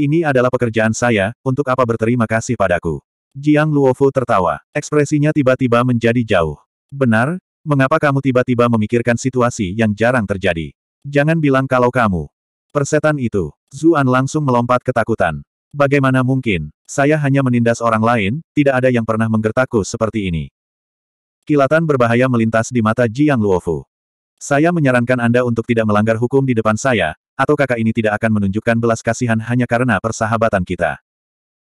Ini adalah pekerjaan saya, untuk apa berterima kasih padaku. Jiang Luofu tertawa. Ekspresinya tiba-tiba menjadi jauh. Benar, mengapa kamu tiba-tiba memikirkan situasi yang jarang terjadi? Jangan bilang kalau kamu. Persetan itu. Zuan langsung melompat ketakutan. Bagaimana mungkin, saya hanya menindas orang lain, tidak ada yang pernah menggertakku seperti ini. Kilatan berbahaya melintas di mata Jiang Luofu. Saya menyarankan Anda untuk tidak melanggar hukum di depan saya, atau kakak ini tidak akan menunjukkan belas kasihan hanya karena persahabatan kita.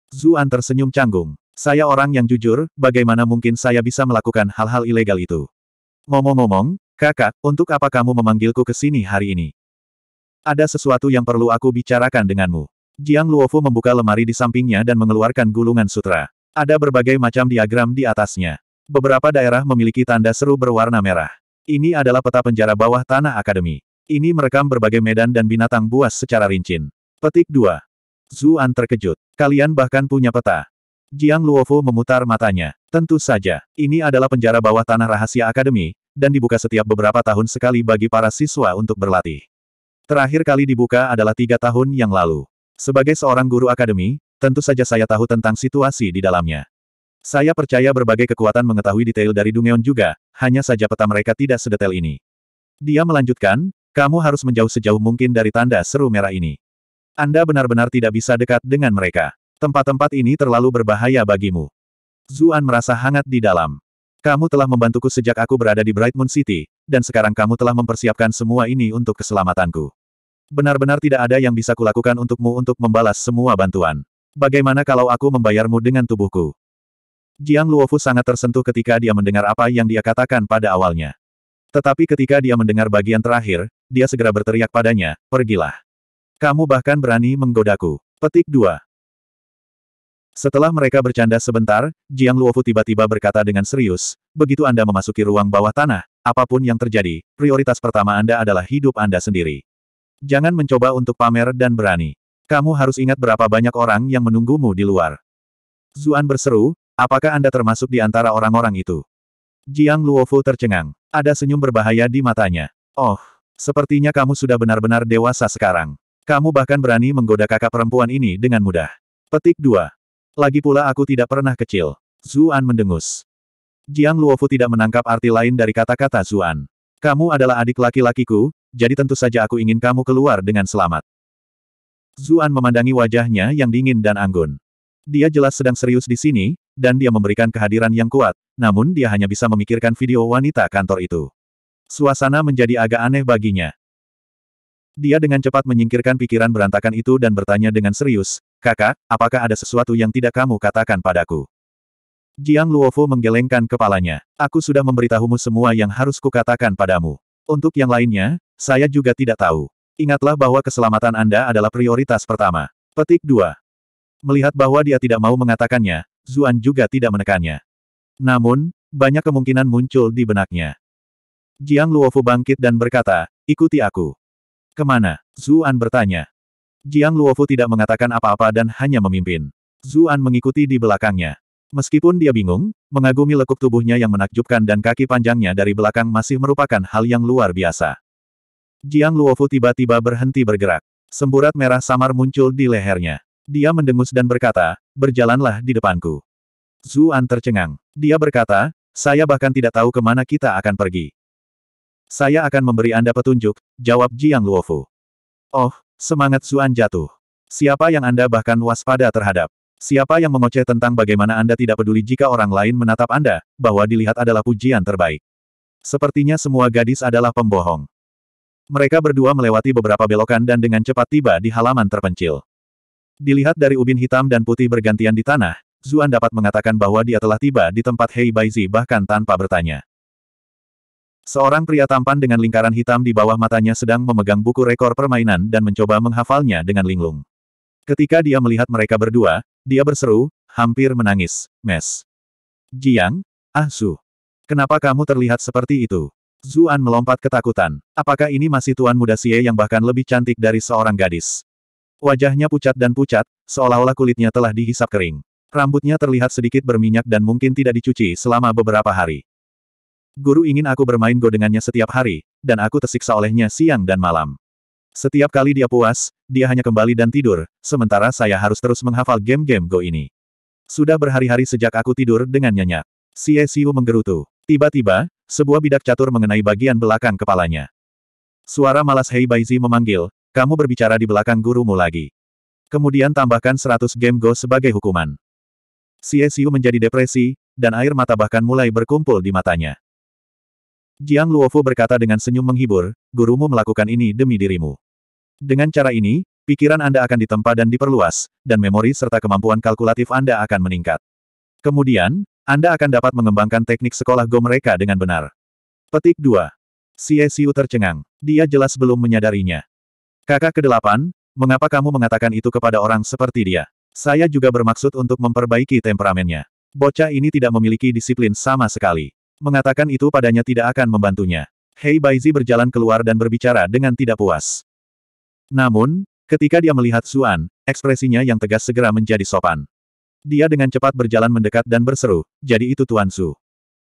Zuan tersenyum canggung. Saya orang yang jujur, bagaimana mungkin saya bisa melakukan hal-hal ilegal itu? Ngomong-ngomong, kakak, untuk apa kamu memanggilku ke sini hari ini? Ada sesuatu yang perlu aku bicarakan denganmu. Jiang Luofu membuka lemari di sampingnya dan mengeluarkan gulungan sutra. Ada berbagai macam diagram di atasnya. Beberapa daerah memiliki tanda seru berwarna merah. Ini adalah peta penjara bawah tanah akademi. Ini merekam berbagai medan dan binatang buas secara rincin. Petik 2. Zuan terkejut. Kalian bahkan punya peta. Jiang Luofu memutar matanya. Tentu saja, ini adalah penjara bawah tanah rahasia akademi, dan dibuka setiap beberapa tahun sekali bagi para siswa untuk berlatih. Terakhir kali dibuka adalah tiga tahun yang lalu. Sebagai seorang guru akademi, tentu saja saya tahu tentang situasi di dalamnya. Saya percaya berbagai kekuatan mengetahui detail dari Dungeon juga, hanya saja peta mereka tidak sedetail ini. Dia melanjutkan, kamu harus menjauh sejauh mungkin dari tanda seru merah ini. Anda benar-benar tidak bisa dekat dengan mereka. Tempat-tempat ini terlalu berbahaya bagimu. Zuan merasa hangat di dalam. Kamu telah membantuku sejak aku berada di Bright Moon City, dan sekarang kamu telah mempersiapkan semua ini untuk keselamatanku. Benar-benar tidak ada yang bisa kulakukan untukmu untuk membalas semua bantuan. Bagaimana kalau aku membayarmu dengan tubuhku? Jiang Luofu sangat tersentuh ketika dia mendengar apa yang dia katakan pada awalnya. Tetapi ketika dia mendengar bagian terakhir, dia segera berteriak padanya, pergilah. Kamu bahkan berani menggodaku. Petik 2. Setelah mereka bercanda sebentar, Jiang Luofu tiba-tiba berkata dengan serius, begitu Anda memasuki ruang bawah tanah, apapun yang terjadi, prioritas pertama Anda adalah hidup Anda sendiri. Jangan mencoba untuk pamer dan berani. Kamu harus ingat berapa banyak orang yang menunggumu di luar. Zuan berseru, apakah Anda termasuk di antara orang-orang itu? Jiang Luofu tercengang. Ada senyum berbahaya di matanya. Oh, sepertinya kamu sudah benar-benar dewasa sekarang. Kamu bahkan berani menggoda kakak perempuan ini dengan mudah. Petik 2. Lagi pula aku tidak pernah kecil. Zuan mendengus. Jiang Luofu tidak menangkap arti lain dari kata-kata Zuan. Kamu adalah adik laki-lakiku, jadi tentu saja aku ingin kamu keluar dengan selamat. Zuan memandangi wajahnya yang dingin dan anggun. Dia jelas sedang serius di sini, dan dia memberikan kehadiran yang kuat, namun dia hanya bisa memikirkan video wanita kantor itu. Suasana menjadi agak aneh baginya. Dia dengan cepat menyingkirkan pikiran berantakan itu dan bertanya dengan serius, Kakak, apakah ada sesuatu yang tidak kamu katakan padaku? Jiang Luofu menggelengkan kepalanya. Aku sudah memberitahumu semua yang harus kukatakan padamu. Untuk yang lainnya, saya juga tidak tahu. Ingatlah bahwa keselamatan Anda adalah prioritas pertama. Petik 2. Melihat bahwa dia tidak mau mengatakannya, Zuan juga tidak menekannya. Namun, banyak kemungkinan muncul di benaknya. Jiang Luofu bangkit dan berkata, ikuti aku. Kemana? Zuan bertanya. Jiang Luofu tidak mengatakan apa-apa dan hanya memimpin. Zuan mengikuti di belakangnya. Meskipun dia bingung, mengagumi lekuk tubuhnya yang menakjubkan dan kaki panjangnya dari belakang masih merupakan hal yang luar biasa. Jiang Luofu tiba-tiba berhenti bergerak. Semburat merah samar muncul di lehernya. Dia mendengus dan berkata, berjalanlah di depanku. Zuan tercengang. Dia berkata, saya bahkan tidak tahu kemana kita akan pergi. Saya akan memberi Anda petunjuk, jawab Jiang Luofu. Oh, Semangat Zuan jatuh. Siapa yang Anda bahkan waspada terhadap? Siapa yang mengoceh tentang bagaimana Anda tidak peduli jika orang lain menatap Anda, bahwa dilihat adalah pujian terbaik? Sepertinya semua gadis adalah pembohong. Mereka berdua melewati beberapa belokan dan dengan cepat tiba di halaman terpencil. Dilihat dari ubin hitam dan putih bergantian di tanah, Zuan dapat mengatakan bahwa dia telah tiba di tempat Hei Baizi bahkan tanpa bertanya. Seorang pria tampan dengan lingkaran hitam di bawah matanya sedang memegang buku rekor permainan dan mencoba menghafalnya dengan linglung. Ketika dia melihat mereka berdua, dia berseru, hampir menangis, Mes. Jiang, Ah Su. Kenapa kamu terlihat seperti itu? Zuan melompat ketakutan. Apakah ini masih tuan muda Xie yang bahkan lebih cantik dari seorang gadis? Wajahnya pucat dan pucat, seolah-olah kulitnya telah dihisap kering. Rambutnya terlihat sedikit berminyak dan mungkin tidak dicuci selama beberapa hari. Guru ingin aku bermain Go dengannya setiap hari, dan aku tersiksa olehnya siang dan malam. Setiap kali dia puas, dia hanya kembali dan tidur, sementara saya harus terus menghafal game-game Go ini. Sudah berhari-hari sejak aku tidur dengan nyenyak. Xie Xiu menggerutu. Tiba-tiba, sebuah bidak catur mengenai bagian belakang kepalanya. Suara malas Hei Baizi memanggil, kamu berbicara di belakang gurumu lagi. Kemudian tambahkan 100 game Go sebagai hukuman. Xie Xiu menjadi depresi, dan air mata bahkan mulai berkumpul di matanya. Jiang Luofu berkata dengan senyum menghibur, gurumu melakukan ini demi dirimu. Dengan cara ini, pikiran Anda akan ditempa dan diperluas, dan memori serta kemampuan kalkulatif Anda akan meningkat. Kemudian, Anda akan dapat mengembangkan teknik sekolah Go mereka dengan benar. Petik 2. Xie tercengang. Dia jelas belum menyadarinya. Kakak kedelapan, mengapa kamu mengatakan itu kepada orang seperti dia? Saya juga bermaksud untuk memperbaiki temperamennya. Bocah ini tidak memiliki disiplin sama sekali mengatakan itu padanya tidak akan membantunya. Hei Baizi berjalan keluar dan berbicara dengan tidak puas. Namun, ketika dia melihat Suan, ekspresinya yang tegas segera menjadi sopan. Dia dengan cepat berjalan mendekat dan berseru, jadi itu Tuan Su.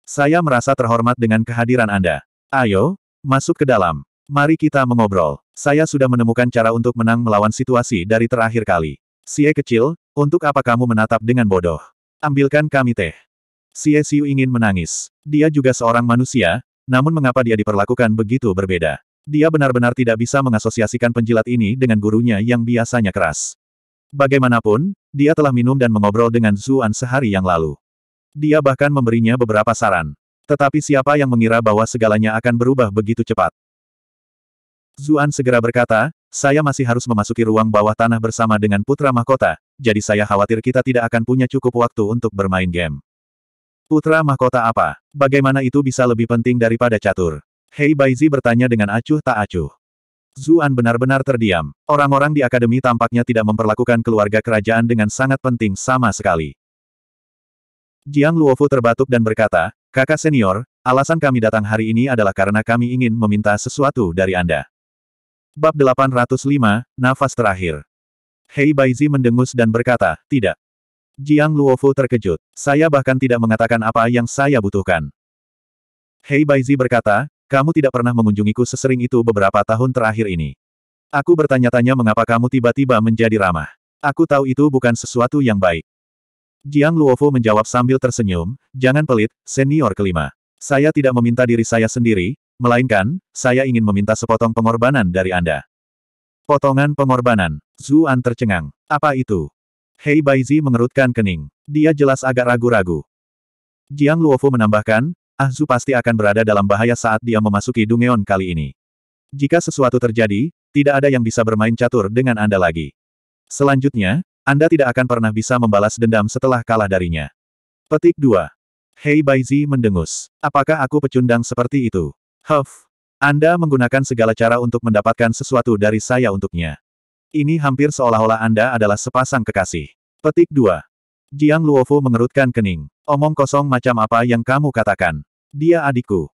Saya merasa terhormat dengan kehadiran Anda. Ayo, masuk ke dalam. Mari kita mengobrol. Saya sudah menemukan cara untuk menang melawan situasi dari terakhir kali. Sie kecil, untuk apa kamu menatap dengan bodoh? Ambilkan kami teh. Xie Xiu ingin menangis. Dia juga seorang manusia, namun mengapa dia diperlakukan begitu berbeda? Dia benar-benar tidak bisa mengasosiasikan penjilat ini dengan gurunya yang biasanya keras. Bagaimanapun, dia telah minum dan mengobrol dengan Zuan sehari yang lalu. Dia bahkan memberinya beberapa saran. Tetapi siapa yang mengira bahwa segalanya akan berubah begitu cepat? Zuan segera berkata, saya masih harus memasuki ruang bawah tanah bersama dengan Putra Mahkota, jadi saya khawatir kita tidak akan punya cukup waktu untuk bermain game. Putra mahkota apa? Bagaimana itu bisa lebih penting daripada catur? Hei Baizi bertanya dengan acuh tak acuh. Zuan benar-benar terdiam. Orang-orang di akademi tampaknya tidak memperlakukan keluarga kerajaan dengan sangat penting sama sekali. Jiang Luofu terbatuk dan berkata, Kakak senior, alasan kami datang hari ini adalah karena kami ingin meminta sesuatu dari Anda. Bab 805, Nafas Terakhir Hei Baizi mendengus dan berkata, Tidak. Jiang Luofu terkejut. Saya bahkan tidak mengatakan apa yang saya butuhkan. Hei Baizi berkata, kamu tidak pernah mengunjungiku sesering itu beberapa tahun terakhir ini. Aku bertanya-tanya mengapa kamu tiba-tiba menjadi ramah. Aku tahu itu bukan sesuatu yang baik. Jiang Luofu menjawab sambil tersenyum, jangan pelit, senior kelima. Saya tidak meminta diri saya sendiri, melainkan, saya ingin meminta sepotong pengorbanan dari Anda. Potongan pengorbanan. Zuan tercengang. Apa itu? Hei Baizi mengerutkan kening. Dia jelas agak ragu-ragu. Jiang Luofu menambahkan, Ah Zu pasti akan berada dalam bahaya saat dia memasuki Dungeon kali ini. Jika sesuatu terjadi, tidak ada yang bisa bermain catur dengan Anda lagi. Selanjutnya, Anda tidak akan pernah bisa membalas dendam setelah kalah darinya. Petik 2. Hei Baizi mendengus. Apakah aku pecundang seperti itu? Huff. Anda menggunakan segala cara untuk mendapatkan sesuatu dari saya untuknya. Ini hampir seolah-olah Anda adalah sepasang kekasih. Petik 2. Jiang Luofu mengerutkan kening. Omong kosong macam apa yang kamu katakan? Dia adikku.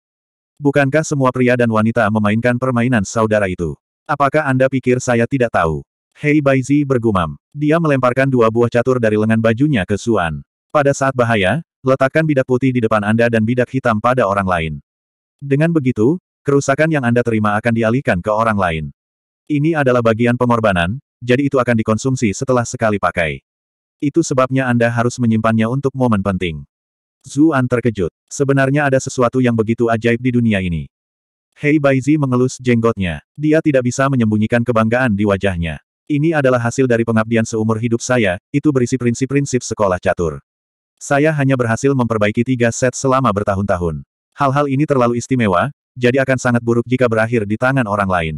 Bukankah semua pria dan wanita memainkan permainan saudara itu? Apakah Anda pikir saya tidak tahu? Hei Baizi bergumam. Dia melemparkan dua buah catur dari lengan bajunya ke Suan. Pada saat bahaya, letakkan bidak putih di depan Anda dan bidak hitam pada orang lain. Dengan begitu, kerusakan yang Anda terima akan dialihkan ke orang lain. Ini adalah bagian pengorbanan, jadi itu akan dikonsumsi setelah sekali pakai. Itu sebabnya Anda harus menyimpannya untuk momen penting. Zuan terkejut. Sebenarnya ada sesuatu yang begitu ajaib di dunia ini. Hei Baizi mengelus jenggotnya. Dia tidak bisa menyembunyikan kebanggaan di wajahnya. Ini adalah hasil dari pengabdian seumur hidup saya, itu berisi prinsip-prinsip sekolah catur. Saya hanya berhasil memperbaiki tiga set selama bertahun-tahun. Hal-hal ini terlalu istimewa, jadi akan sangat buruk jika berakhir di tangan orang lain.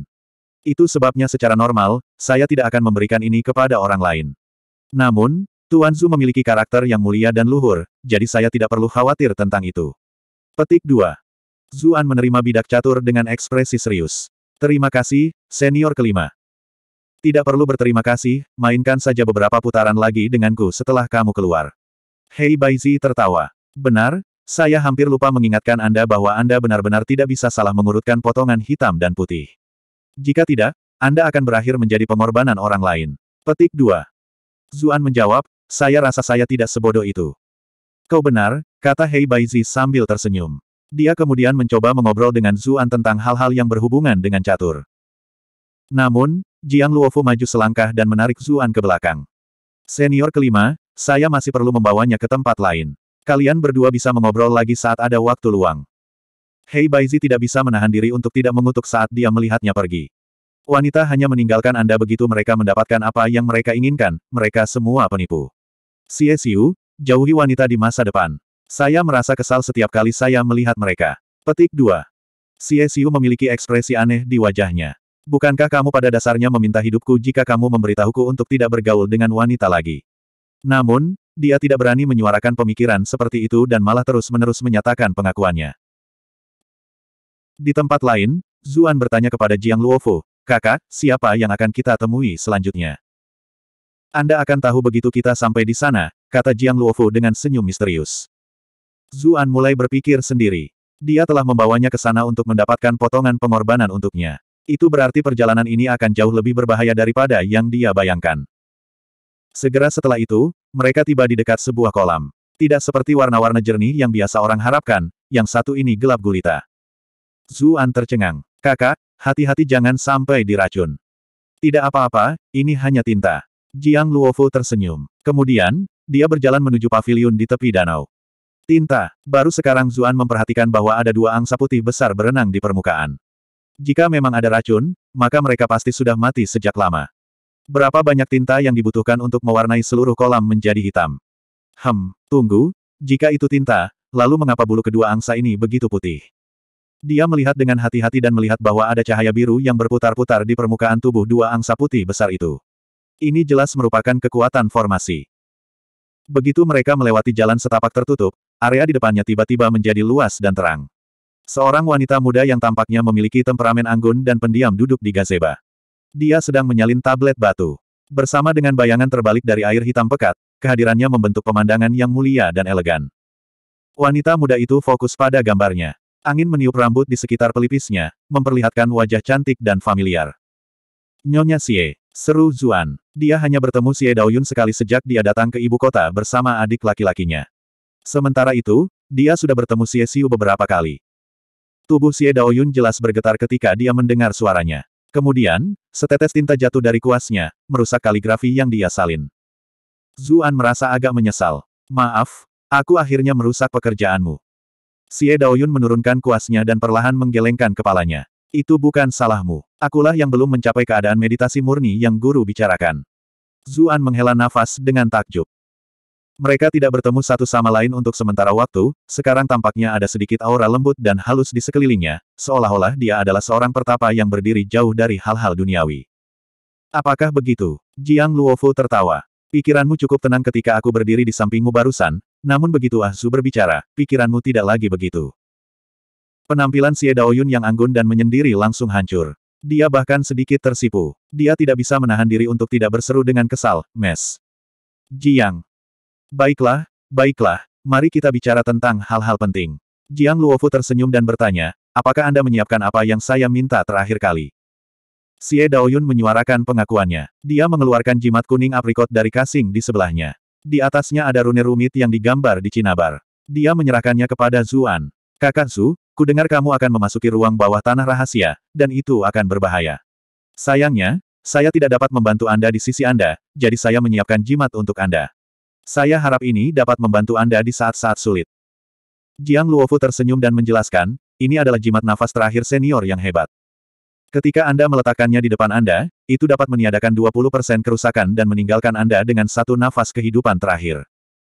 Itu sebabnya secara normal, saya tidak akan memberikan ini kepada orang lain. Namun, Tuan Zhu memiliki karakter yang mulia dan luhur, jadi saya tidak perlu khawatir tentang itu. Petik 2. Zuan menerima bidak catur dengan ekspresi serius. Terima kasih, senior kelima. Tidak perlu berterima kasih, mainkan saja beberapa putaran lagi denganku setelah kamu keluar. Hei Baizi tertawa. Benar, saya hampir lupa mengingatkan Anda bahwa Anda benar-benar tidak bisa salah mengurutkan potongan hitam dan putih. Jika tidak, Anda akan berakhir menjadi pengorbanan orang lain. Petik 2. Zuan menjawab, saya rasa saya tidak sebodoh itu. Kau benar, kata Hei Baizi sambil tersenyum. Dia kemudian mencoba mengobrol dengan Zuan tentang hal-hal yang berhubungan dengan catur. Namun, Jiang Luofu maju selangkah dan menarik Zuan ke belakang. Senior kelima, saya masih perlu membawanya ke tempat lain. Kalian berdua bisa mengobrol lagi saat ada waktu luang. Hei Baizi tidak bisa menahan diri untuk tidak mengutuk saat dia melihatnya pergi. Wanita hanya meninggalkan Anda begitu mereka mendapatkan apa yang mereka inginkan, mereka semua penipu. CSU, jauhi wanita di masa depan. Saya merasa kesal setiap kali saya melihat mereka. Petik 2. CSU memiliki ekspresi aneh di wajahnya. Bukankah kamu pada dasarnya meminta hidupku jika kamu memberitahuku untuk tidak bergaul dengan wanita lagi? Namun, dia tidak berani menyuarakan pemikiran seperti itu dan malah terus-menerus menyatakan pengakuannya. Di tempat lain, Zuan bertanya kepada Jiang Luofu, kakak, siapa yang akan kita temui selanjutnya? Anda akan tahu begitu kita sampai di sana, kata Jiang Luofu dengan senyum misterius. Zuan mulai berpikir sendiri. Dia telah membawanya ke sana untuk mendapatkan potongan pengorbanan untuknya. Itu berarti perjalanan ini akan jauh lebih berbahaya daripada yang dia bayangkan. Segera setelah itu, mereka tiba di dekat sebuah kolam. Tidak seperti warna-warna jernih yang biasa orang harapkan, yang satu ini gelap gulita. Zuan tercengang. Kakak, hati-hati jangan sampai diracun. Tidak apa-apa, ini hanya tinta. Jiang Luofu tersenyum. Kemudian, dia berjalan menuju pavilion di tepi danau. Tinta, baru sekarang Zuan memperhatikan bahwa ada dua angsa putih besar berenang di permukaan. Jika memang ada racun, maka mereka pasti sudah mati sejak lama. Berapa banyak tinta yang dibutuhkan untuk mewarnai seluruh kolam menjadi hitam? Hem, tunggu, jika itu tinta, lalu mengapa bulu kedua angsa ini begitu putih? Dia melihat dengan hati-hati dan melihat bahwa ada cahaya biru yang berputar-putar di permukaan tubuh dua angsa putih besar itu. Ini jelas merupakan kekuatan formasi. Begitu mereka melewati jalan setapak tertutup, area di depannya tiba-tiba menjadi luas dan terang. Seorang wanita muda yang tampaknya memiliki temperamen anggun dan pendiam duduk di gazeba. Dia sedang menyalin tablet batu. Bersama dengan bayangan terbalik dari air hitam pekat, kehadirannya membentuk pemandangan yang mulia dan elegan. Wanita muda itu fokus pada gambarnya. Angin meniup rambut di sekitar pelipisnya, memperlihatkan wajah cantik dan familiar. Nyonya Xie, seru Zuan. Dia hanya bertemu Xie Daoyun sekali sejak dia datang ke ibu kota bersama adik laki-lakinya. Sementara itu, dia sudah bertemu Xie Xiu beberapa kali. Tubuh Xie Daoyun jelas bergetar ketika dia mendengar suaranya. Kemudian, setetes tinta jatuh dari kuasnya, merusak kaligrafi yang dia salin. Zuan merasa agak menyesal. Maaf, aku akhirnya merusak pekerjaanmu. Xie Daoyun menurunkan kuasnya dan perlahan menggelengkan kepalanya. Itu bukan salahmu. Akulah yang belum mencapai keadaan meditasi murni yang guru bicarakan. Zuan menghela nafas dengan takjub. Mereka tidak bertemu satu sama lain untuk sementara waktu, sekarang tampaknya ada sedikit aura lembut dan halus di sekelilingnya, seolah-olah dia adalah seorang pertapa yang berdiri jauh dari hal-hal duniawi. Apakah begitu? Jiang Luofu tertawa. Pikiranmu cukup tenang ketika aku berdiri di sampingmu barusan, namun begitu Ah Su berbicara, pikiranmu tidak lagi begitu. Penampilan Xie Daoyun yang anggun dan menyendiri langsung hancur. Dia bahkan sedikit tersipu. Dia tidak bisa menahan diri untuk tidak berseru dengan kesal, Mes. Jiang. Baiklah, baiklah, mari kita bicara tentang hal-hal penting. Jiang Luofu tersenyum dan bertanya, apakah Anda menyiapkan apa yang saya minta terakhir kali? Xie Daoyun menyuarakan pengakuannya. Dia mengeluarkan jimat kuning aprikot dari kasing di sebelahnya. Di atasnya ada rune rumit yang digambar di Cinabar. Dia menyerahkannya kepada Zuan. Kakak Zu, dengar kamu akan memasuki ruang bawah tanah rahasia, dan itu akan berbahaya. Sayangnya, saya tidak dapat membantu Anda di sisi Anda, jadi saya menyiapkan jimat untuk Anda. Saya harap ini dapat membantu Anda di saat-saat sulit. Jiang Luofu tersenyum dan menjelaskan, ini adalah jimat nafas terakhir senior yang hebat. Ketika Anda meletakkannya di depan Anda, itu dapat meniadakan 20% kerusakan dan meninggalkan Anda dengan satu nafas kehidupan terakhir.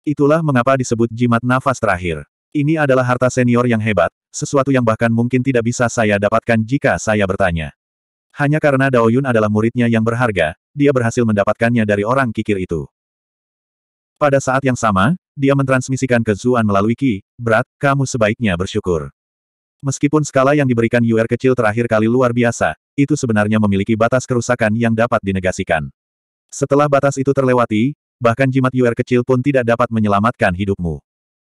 Itulah mengapa disebut jimat nafas terakhir. Ini adalah harta senior yang hebat, sesuatu yang bahkan mungkin tidak bisa saya dapatkan jika saya bertanya. Hanya karena Dao Yun adalah muridnya yang berharga, dia berhasil mendapatkannya dari orang kikir itu. Pada saat yang sama, dia mentransmisikan ke Zuan melalui Ki, Berat, kamu sebaiknya bersyukur. Meskipun skala yang diberikan UR kecil terakhir kali luar biasa, itu sebenarnya memiliki batas kerusakan yang dapat dinegasikan. Setelah batas itu terlewati, bahkan jimat UR kecil pun tidak dapat menyelamatkan hidupmu.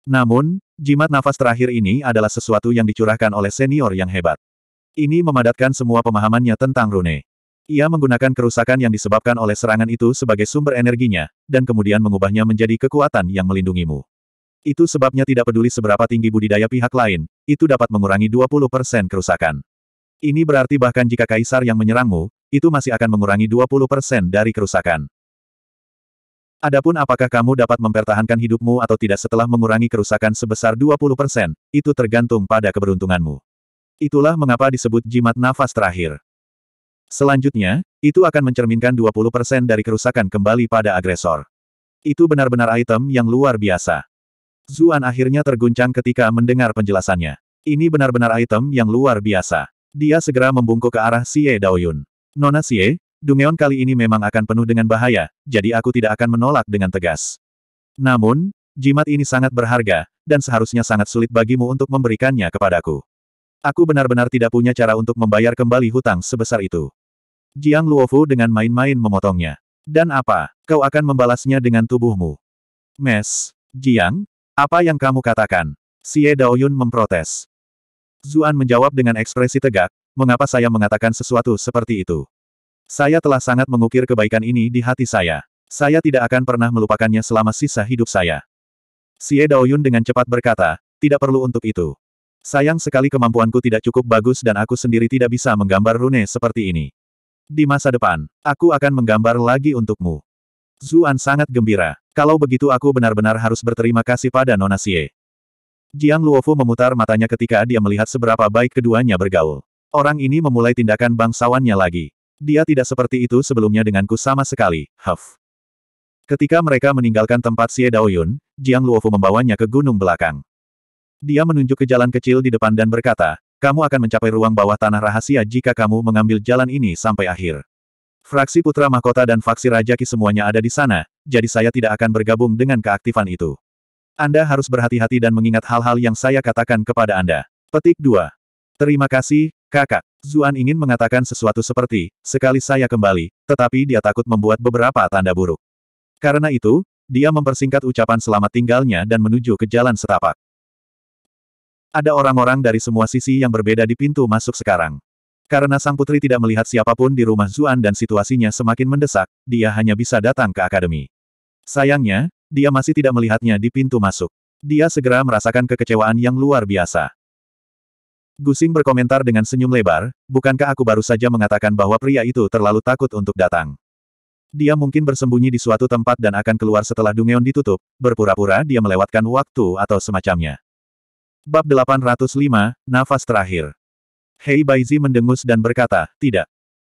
Namun, jimat nafas terakhir ini adalah sesuatu yang dicurahkan oleh senior yang hebat. Ini memadatkan semua pemahamannya tentang rune. Ia menggunakan kerusakan yang disebabkan oleh serangan itu sebagai sumber energinya, dan kemudian mengubahnya menjadi kekuatan yang melindungimu. Itu sebabnya tidak peduli seberapa tinggi budidaya pihak lain, itu dapat mengurangi 20% kerusakan. Ini berarti bahkan jika kaisar yang menyerangmu, itu masih akan mengurangi 20% dari kerusakan. Adapun apakah kamu dapat mempertahankan hidupmu atau tidak setelah mengurangi kerusakan sebesar 20%, itu tergantung pada keberuntunganmu. Itulah mengapa disebut jimat nafas terakhir. Selanjutnya, itu akan mencerminkan 20% dari kerusakan kembali pada agresor. Itu benar-benar item yang luar biasa. Zuan akhirnya terguncang ketika mendengar penjelasannya. Ini benar-benar item yang luar biasa. Dia segera membungkuk ke arah Xie Daoyun. Nona Xie, Dungeon kali ini memang akan penuh dengan bahaya, jadi aku tidak akan menolak dengan tegas. Namun, jimat ini sangat berharga, dan seharusnya sangat sulit bagimu untuk memberikannya kepadaku. Aku benar-benar tidak punya cara untuk membayar kembali hutang sebesar itu. Jiang Luofu dengan main-main memotongnya. Dan apa? Kau akan membalasnya dengan tubuhmu. Mes, Jiang, apa yang kamu katakan? Xie Daoyun memprotes. Zuan menjawab dengan ekspresi tegak, mengapa saya mengatakan sesuatu seperti itu? Saya telah sangat mengukir kebaikan ini di hati saya. Saya tidak akan pernah melupakannya selama sisa hidup saya. Xie Daoyun dengan cepat berkata, tidak perlu untuk itu. Sayang sekali kemampuanku tidak cukup bagus dan aku sendiri tidak bisa menggambar rune seperti ini. Di masa depan, aku akan menggambar lagi untukmu. Zuan sangat gembira. Kalau begitu aku benar-benar harus berterima kasih pada Nona Xie. Jiang Luofu memutar matanya ketika dia melihat seberapa baik keduanya bergaul. Orang ini memulai tindakan bangsawannya lagi. Dia tidak seperti itu sebelumnya denganku sama sekali, Huff. Ketika mereka meninggalkan tempat Xie Daoyun, Jiang Luofu membawanya ke gunung belakang. Dia menunjuk ke jalan kecil di depan dan berkata, kamu akan mencapai ruang bawah tanah rahasia jika kamu mengambil jalan ini sampai akhir. Fraksi Putra Mahkota dan faksi Raja semuanya ada di sana, jadi saya tidak akan bergabung dengan keaktifan itu. Anda harus berhati-hati dan mengingat hal-hal yang saya katakan kepada Anda. Petik 2. Terima kasih, kakak. Zuan ingin mengatakan sesuatu seperti, sekali saya kembali, tetapi dia takut membuat beberapa tanda buruk. Karena itu, dia mempersingkat ucapan selamat tinggalnya dan menuju ke jalan setapak. Ada orang-orang dari semua sisi yang berbeda di pintu masuk sekarang. Karena sang putri tidak melihat siapapun di rumah Zuan dan situasinya semakin mendesak, dia hanya bisa datang ke akademi. Sayangnya, dia masih tidak melihatnya di pintu masuk. Dia segera merasakan kekecewaan yang luar biasa. Gusing berkomentar dengan senyum lebar, bukankah aku baru saja mengatakan bahwa pria itu terlalu takut untuk datang. Dia mungkin bersembunyi di suatu tempat dan akan keluar setelah Dungeon ditutup, berpura-pura dia melewatkan waktu atau semacamnya. Bab 805, Nafas Terakhir Hei Baizi mendengus dan berkata, tidak.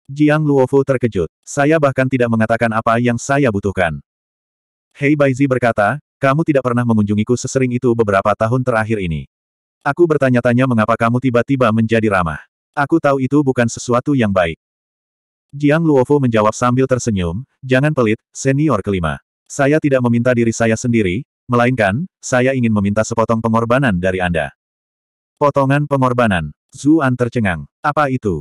Jiang Luofu terkejut. Saya bahkan tidak mengatakan apa yang saya butuhkan. Hei Baizi berkata, kamu tidak pernah mengunjungiku sesering itu beberapa tahun terakhir ini. Aku bertanya-tanya mengapa kamu tiba-tiba menjadi ramah. Aku tahu itu bukan sesuatu yang baik. Jiang Luofu menjawab sambil tersenyum, jangan pelit, senior kelima. Saya tidak meminta diri saya sendiri, melainkan, saya ingin meminta sepotong pengorbanan dari Anda. Potongan pengorbanan. Zuan tercengang. Apa itu?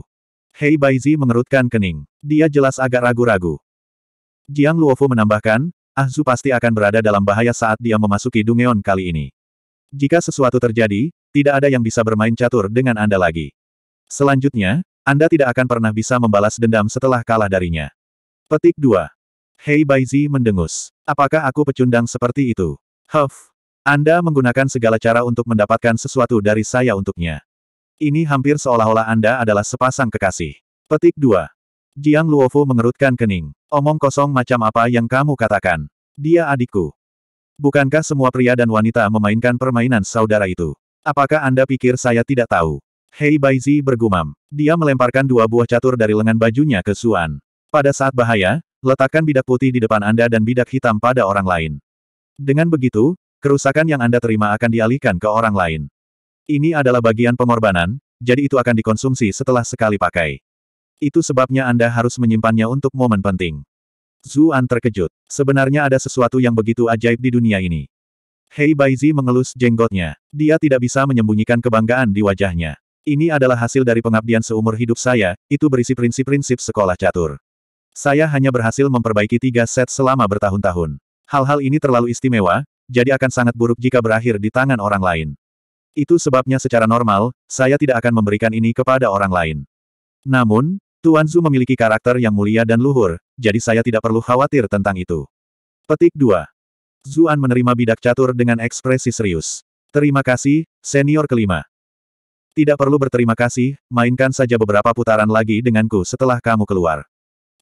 Hei Baizi mengerutkan kening. Dia jelas agak ragu-ragu. Jiang Luofu menambahkan, Ah Zu pasti akan berada dalam bahaya saat dia memasuki Dungeon kali ini. Jika sesuatu terjadi, tidak ada yang bisa bermain catur dengan Anda lagi. Selanjutnya, Anda tidak akan pernah bisa membalas dendam setelah kalah darinya. Petik 2. Hei Baizi mendengus. Apakah aku pecundang seperti itu? Huff. Anda menggunakan segala cara untuk mendapatkan sesuatu dari saya untuknya. Ini hampir seolah-olah Anda adalah sepasang kekasih. Petik 2. Jiang Luofu mengerutkan kening. Omong kosong macam apa yang kamu katakan. Dia adikku. Bukankah semua pria dan wanita memainkan permainan saudara itu? Apakah Anda pikir saya tidak tahu? Hei Baizi bergumam. Dia melemparkan dua buah catur dari lengan bajunya ke Suan. Pada saat bahaya, letakkan bidak putih di depan Anda dan bidak hitam pada orang lain. Dengan begitu, kerusakan yang Anda terima akan dialihkan ke orang lain. Ini adalah bagian pengorbanan, jadi itu akan dikonsumsi setelah sekali pakai. Itu sebabnya Anda harus menyimpannya untuk momen penting. Zuan terkejut. Sebenarnya ada sesuatu yang begitu ajaib di dunia ini. Hei Baizi mengelus jenggotnya. Dia tidak bisa menyembunyikan kebanggaan di wajahnya. Ini adalah hasil dari pengabdian seumur hidup saya, itu berisi prinsip-prinsip sekolah catur. Saya hanya berhasil memperbaiki tiga set selama bertahun-tahun. Hal-hal ini terlalu istimewa, jadi akan sangat buruk jika berakhir di tangan orang lain. Itu sebabnya secara normal, saya tidak akan memberikan ini kepada orang lain. Namun, Tuan Zhu memiliki karakter yang mulia dan luhur, jadi saya tidak perlu khawatir tentang itu. Petik 2. Zuan menerima bidak catur dengan ekspresi serius. Terima kasih, senior kelima. Tidak perlu berterima kasih, mainkan saja beberapa putaran lagi denganku setelah kamu keluar.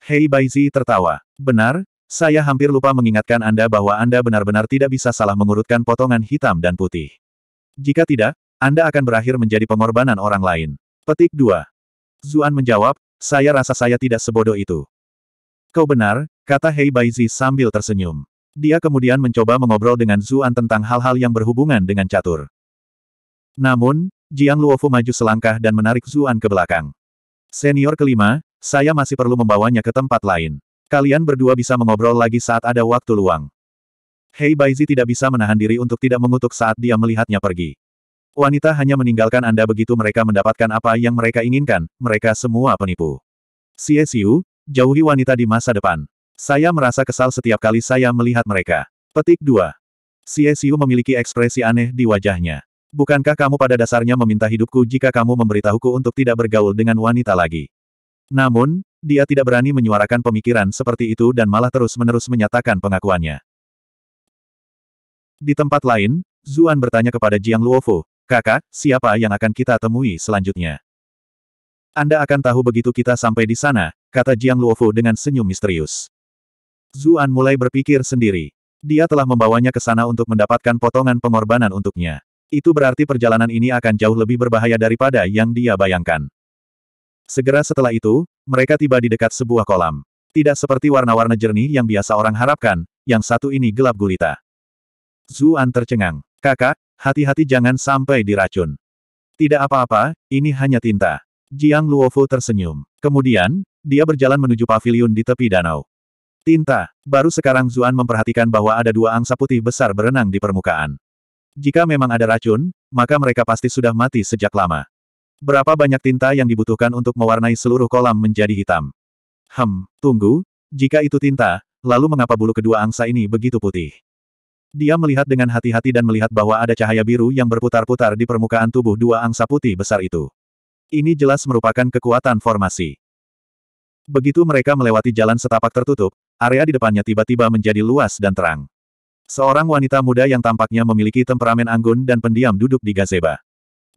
Hei Baizi tertawa. Benar, saya hampir lupa mengingatkan Anda bahwa Anda benar-benar tidak bisa salah mengurutkan potongan hitam dan putih. Jika tidak, Anda akan berakhir menjadi pengorbanan orang lain. Petik 2. Zuan menjawab, saya rasa saya tidak sebodoh itu. Kau benar, kata Hei Baizi sambil tersenyum. Dia kemudian mencoba mengobrol dengan Zuan tentang hal-hal yang berhubungan dengan catur. Namun, Jiang Luofu maju selangkah dan menarik Zuan ke belakang. Senior kelima, saya masih perlu membawanya ke tempat lain. Kalian berdua bisa mengobrol lagi saat ada waktu luang. Hei Baizi tidak bisa menahan diri untuk tidak mengutuk saat dia melihatnya pergi. Wanita hanya meninggalkan Anda begitu mereka mendapatkan apa yang mereka inginkan, mereka semua penipu. CSU, jauhi wanita di masa depan. Saya merasa kesal setiap kali saya melihat mereka. Petik 2. CSU memiliki ekspresi aneh di wajahnya. Bukankah kamu pada dasarnya meminta hidupku jika kamu memberitahuku untuk tidak bergaul dengan wanita lagi? Namun, dia tidak berani menyuarakan pemikiran seperti itu dan malah terus-menerus menyatakan pengakuannya. Di tempat lain, Zuan bertanya kepada Jiang Luofu, kakak, siapa yang akan kita temui selanjutnya? Anda akan tahu begitu kita sampai di sana, kata Jiang Luofu dengan senyum misterius. Zuan mulai berpikir sendiri. Dia telah membawanya ke sana untuk mendapatkan potongan pengorbanan untuknya. Itu berarti perjalanan ini akan jauh lebih berbahaya daripada yang dia bayangkan. Segera setelah itu, mereka tiba di dekat sebuah kolam. Tidak seperti warna-warna jernih yang biasa orang harapkan, yang satu ini gelap gulita. Zuan tercengang. Kakak, hati-hati jangan sampai diracun. Tidak apa-apa, ini hanya tinta. Jiang Luofu tersenyum. Kemudian, dia berjalan menuju pavilion di tepi danau. Tinta, baru sekarang Zuan memperhatikan bahwa ada dua angsa putih besar berenang di permukaan. Jika memang ada racun, maka mereka pasti sudah mati sejak lama. Berapa banyak tinta yang dibutuhkan untuk mewarnai seluruh kolam menjadi hitam? Hem, tunggu, jika itu tinta, lalu mengapa bulu kedua angsa ini begitu putih? Dia melihat dengan hati-hati dan melihat bahwa ada cahaya biru yang berputar-putar di permukaan tubuh dua angsa putih besar itu. Ini jelas merupakan kekuatan formasi. Begitu mereka melewati jalan setapak tertutup, area di depannya tiba-tiba menjadi luas dan terang. Seorang wanita muda yang tampaknya memiliki temperamen anggun dan pendiam duduk di gazeba.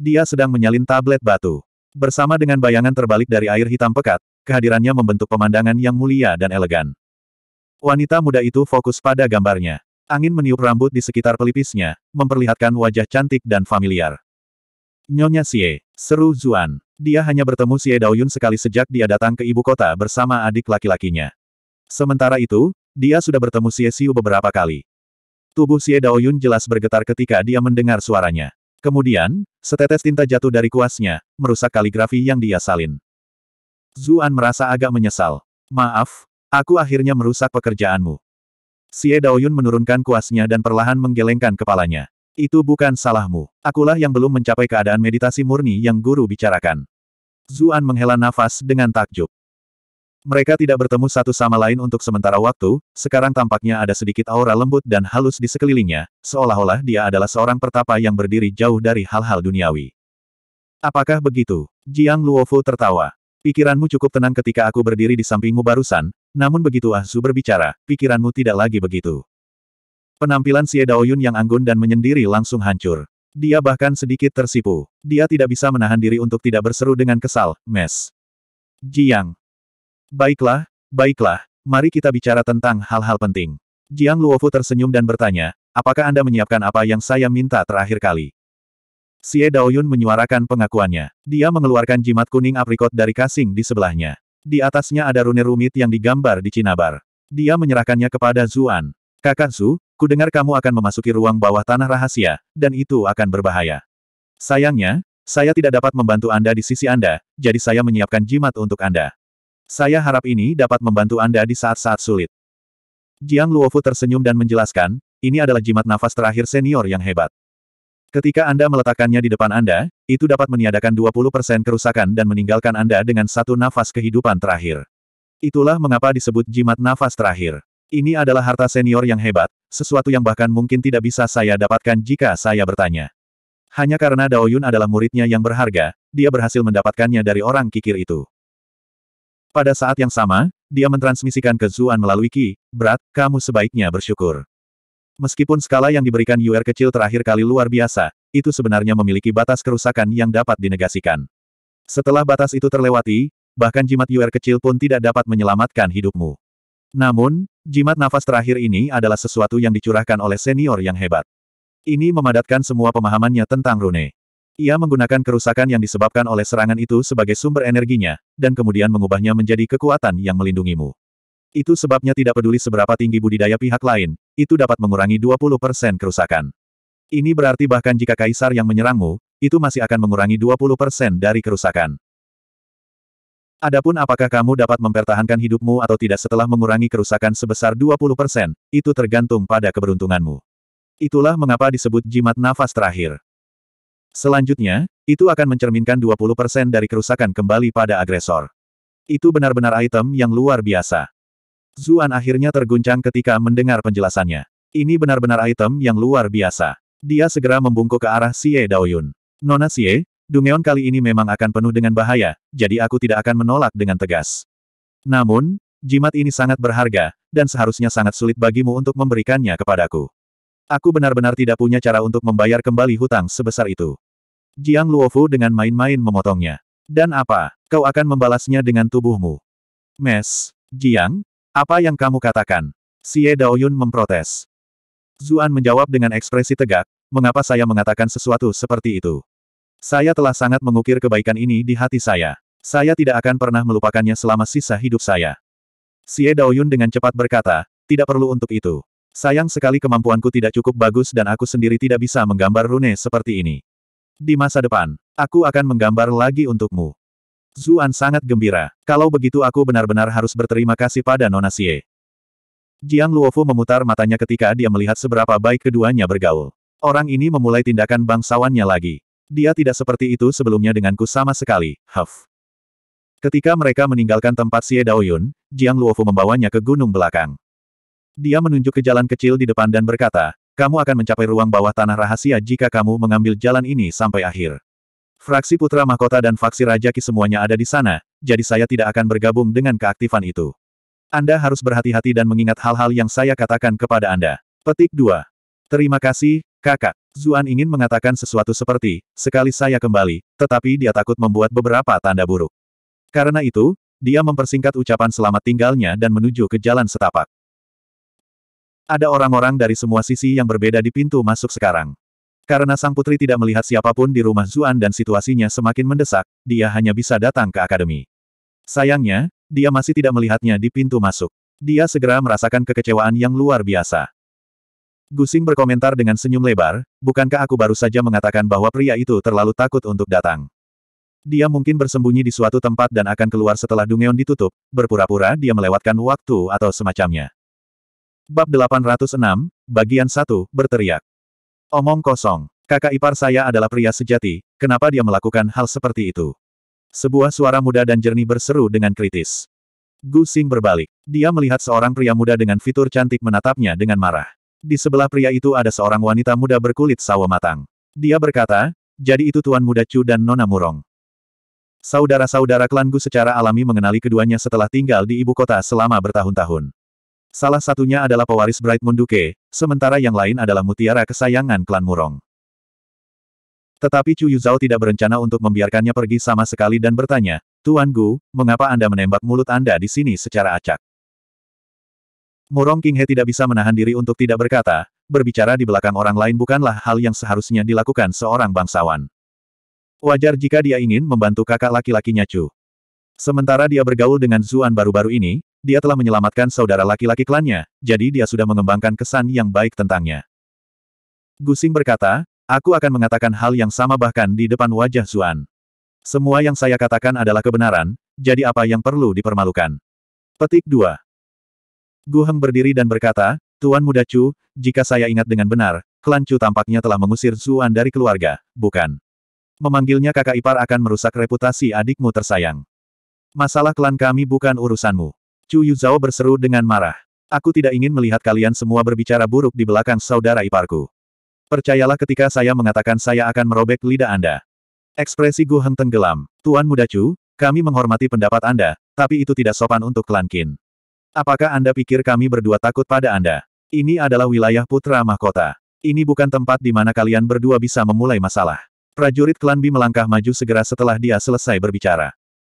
Dia sedang menyalin tablet batu. Bersama dengan bayangan terbalik dari air hitam pekat, kehadirannya membentuk pemandangan yang mulia dan elegan. Wanita muda itu fokus pada gambarnya. Angin meniup rambut di sekitar pelipisnya, memperlihatkan wajah cantik dan familiar. Nyonya Xie, seru Zuan. Dia hanya bertemu Xie Daoyun sekali sejak dia datang ke ibu kota bersama adik laki-lakinya. Sementara itu, dia sudah bertemu Xie Xiu beberapa kali. Tubuh Xie Daoyun jelas bergetar ketika dia mendengar suaranya. Kemudian, setetes tinta jatuh dari kuasnya, merusak kaligrafi yang dia salin. Zuan merasa agak menyesal. Maaf, aku akhirnya merusak pekerjaanmu. Xie Daoyun menurunkan kuasnya dan perlahan menggelengkan kepalanya. Itu bukan salahmu. Akulah yang belum mencapai keadaan meditasi murni yang guru bicarakan. Zuan menghela nafas dengan takjub. Mereka tidak bertemu satu sama lain untuk sementara waktu, sekarang tampaknya ada sedikit aura lembut dan halus di sekelilingnya, seolah-olah dia adalah seorang pertapa yang berdiri jauh dari hal-hal duniawi. Apakah begitu? Jiang Luofu tertawa. Pikiranmu cukup tenang ketika aku berdiri di sampingmu barusan, namun begitu Ah Su berbicara, pikiranmu tidak lagi begitu. Penampilan Xie Daoyun yang anggun dan menyendiri langsung hancur. Dia bahkan sedikit tersipu. Dia tidak bisa menahan diri untuk tidak berseru dengan kesal, Mes. Jiang. Baiklah, baiklah, mari kita bicara tentang hal-hal penting. Jiang Luofu tersenyum dan bertanya, apakah Anda menyiapkan apa yang saya minta terakhir kali? Xie Daoyun menyuarakan pengakuannya. Dia mengeluarkan jimat kuning aprikot dari kasing di sebelahnya. Di atasnya ada rune rumit yang digambar di Cinabar. Dia menyerahkannya kepada Zuan. Kakak Zu, kudengar kamu akan memasuki ruang bawah tanah rahasia, dan itu akan berbahaya. Sayangnya, saya tidak dapat membantu Anda di sisi Anda, jadi saya menyiapkan jimat untuk Anda. Saya harap ini dapat membantu Anda di saat-saat sulit. Jiang Luofu tersenyum dan menjelaskan, ini adalah jimat nafas terakhir senior yang hebat. Ketika Anda meletakkannya di depan Anda, itu dapat meniadakan 20% kerusakan dan meninggalkan Anda dengan satu nafas kehidupan terakhir. Itulah mengapa disebut jimat nafas terakhir. Ini adalah harta senior yang hebat, sesuatu yang bahkan mungkin tidak bisa saya dapatkan jika saya bertanya. Hanya karena Dao Yun adalah muridnya yang berharga, dia berhasil mendapatkannya dari orang kikir itu. Pada saat yang sama, dia mentransmisikan ke Zuan melalui Ki, Berat, kamu sebaiknya bersyukur. Meskipun skala yang diberikan UR kecil terakhir kali luar biasa, itu sebenarnya memiliki batas kerusakan yang dapat dinegasikan. Setelah batas itu terlewati, bahkan jimat UR kecil pun tidak dapat menyelamatkan hidupmu. Namun, jimat nafas terakhir ini adalah sesuatu yang dicurahkan oleh senior yang hebat. Ini memadatkan semua pemahamannya tentang Rune. Ia menggunakan kerusakan yang disebabkan oleh serangan itu sebagai sumber energinya, dan kemudian mengubahnya menjadi kekuatan yang melindungimu. Itu sebabnya tidak peduli seberapa tinggi budidaya pihak lain, itu dapat mengurangi 20% kerusakan. Ini berarti bahkan jika kaisar yang menyerangmu, itu masih akan mengurangi 20% dari kerusakan. Adapun apakah kamu dapat mempertahankan hidupmu atau tidak setelah mengurangi kerusakan sebesar 20%, itu tergantung pada keberuntunganmu. Itulah mengapa disebut jimat nafas terakhir. Selanjutnya, itu akan mencerminkan 20% dari kerusakan kembali pada agresor. Itu benar-benar item yang luar biasa. Zuan akhirnya terguncang ketika mendengar penjelasannya. Ini benar-benar item yang luar biasa. Dia segera membungkuk ke arah Xie Daoyun. Nona Xie, Dungeon kali ini memang akan penuh dengan bahaya, jadi aku tidak akan menolak dengan tegas. Namun, jimat ini sangat berharga, dan seharusnya sangat sulit bagimu untuk memberikannya kepadaku. Aku benar-benar tidak punya cara untuk membayar kembali hutang sebesar itu. Jiang Luofu dengan main-main memotongnya. Dan apa, kau akan membalasnya dengan tubuhmu? Mes, Jiang, apa yang kamu katakan? Xie Daoyun memprotes. Zuan menjawab dengan ekspresi tegak, mengapa saya mengatakan sesuatu seperti itu? Saya telah sangat mengukir kebaikan ini di hati saya. Saya tidak akan pernah melupakannya selama sisa hidup saya. Xie Daoyun dengan cepat berkata, tidak perlu untuk itu. Sayang sekali kemampuanku tidak cukup bagus dan aku sendiri tidak bisa menggambar rune seperti ini. Di masa depan, aku akan menggambar lagi untukmu. Zuan sangat gembira. Kalau begitu aku benar-benar harus berterima kasih pada Nona Xie. Jiang Luofu memutar matanya ketika dia melihat seberapa baik keduanya bergaul. Orang ini memulai tindakan bangsawannya lagi. Dia tidak seperti itu sebelumnya denganku sama sekali, Huff. Ketika mereka meninggalkan tempat Xie Daoyun, Jiang Luofu membawanya ke gunung belakang. Dia menunjuk ke jalan kecil di depan dan berkata, kamu akan mencapai ruang bawah tanah rahasia jika kamu mengambil jalan ini sampai akhir. Fraksi Putra Mahkota dan faksi Raja Ki semuanya ada di sana, jadi saya tidak akan bergabung dengan keaktifan itu. Anda harus berhati-hati dan mengingat hal-hal yang saya katakan kepada Anda. Petik 2. Terima kasih, kakak. Zuan ingin mengatakan sesuatu seperti, sekali saya kembali, tetapi dia takut membuat beberapa tanda buruk. Karena itu, dia mempersingkat ucapan selamat tinggalnya dan menuju ke jalan setapak. Ada orang-orang dari semua sisi yang berbeda di pintu masuk sekarang. Karena sang putri tidak melihat siapapun di rumah Zuan dan situasinya semakin mendesak, dia hanya bisa datang ke akademi. Sayangnya, dia masih tidak melihatnya di pintu masuk. Dia segera merasakan kekecewaan yang luar biasa. Gusing berkomentar dengan senyum lebar, bukankah aku baru saja mengatakan bahwa pria itu terlalu takut untuk datang. Dia mungkin bersembunyi di suatu tempat dan akan keluar setelah Dungeon ditutup, berpura-pura dia melewatkan waktu atau semacamnya. Bab 806, bagian 1, berteriak. Omong kosong. Kakak ipar saya adalah pria sejati, kenapa dia melakukan hal seperti itu? Sebuah suara muda dan jernih berseru dengan kritis. Gu Xing berbalik. Dia melihat seorang pria muda dengan fitur cantik menatapnya dengan marah. Di sebelah pria itu ada seorang wanita muda berkulit sawo matang. Dia berkata, jadi itu Tuan Muda Chu dan Nona Murong. Saudara-saudara klan Gu secara alami mengenali keduanya setelah tinggal di ibu kota selama bertahun-tahun. Salah satunya adalah pewaris Bright Munduke, sementara yang lain adalah mutiara kesayangan klan Murong. Tetapi Chu Yuzhao tidak berencana untuk membiarkannya pergi sama sekali dan bertanya, Tuan Gu, mengapa Anda menembak mulut Anda di sini secara acak? Murong Qinghe tidak bisa menahan diri untuk tidak berkata, berbicara di belakang orang lain bukanlah hal yang seharusnya dilakukan seorang bangsawan. Wajar jika dia ingin membantu kakak laki-lakinya Chu. Sementara dia bergaul dengan Zuan baru-baru ini, dia telah menyelamatkan saudara laki-laki klannya, jadi dia sudah mengembangkan kesan yang baik tentangnya. Gusing berkata, aku akan mengatakan hal yang sama bahkan di depan wajah Zuan. Semua yang saya katakan adalah kebenaran, jadi apa yang perlu dipermalukan? Petik 2. Guheng berdiri dan berkata, Tuan Muda Chu, jika saya ingat dengan benar, klan Chu tampaknya telah mengusir Zuan dari keluarga, bukan? Memanggilnya kakak ipar akan merusak reputasi adikmu tersayang. Masalah klan kami bukan urusanmu. Chu Yuzhao berseru dengan marah. Aku tidak ingin melihat kalian semua berbicara buruk di belakang saudara iparku. Percayalah ketika saya mengatakan saya akan merobek lidah Anda. Ekspresi Gu Heng tenggelam. Tuan Muda Chu, kami menghormati pendapat Anda, tapi itu tidak sopan untuk klan Qin. Apakah Anda pikir kami berdua takut pada Anda? Ini adalah wilayah putra mahkota. Ini bukan tempat di mana kalian berdua bisa memulai masalah. Prajurit klan Bi melangkah maju segera setelah dia selesai berbicara.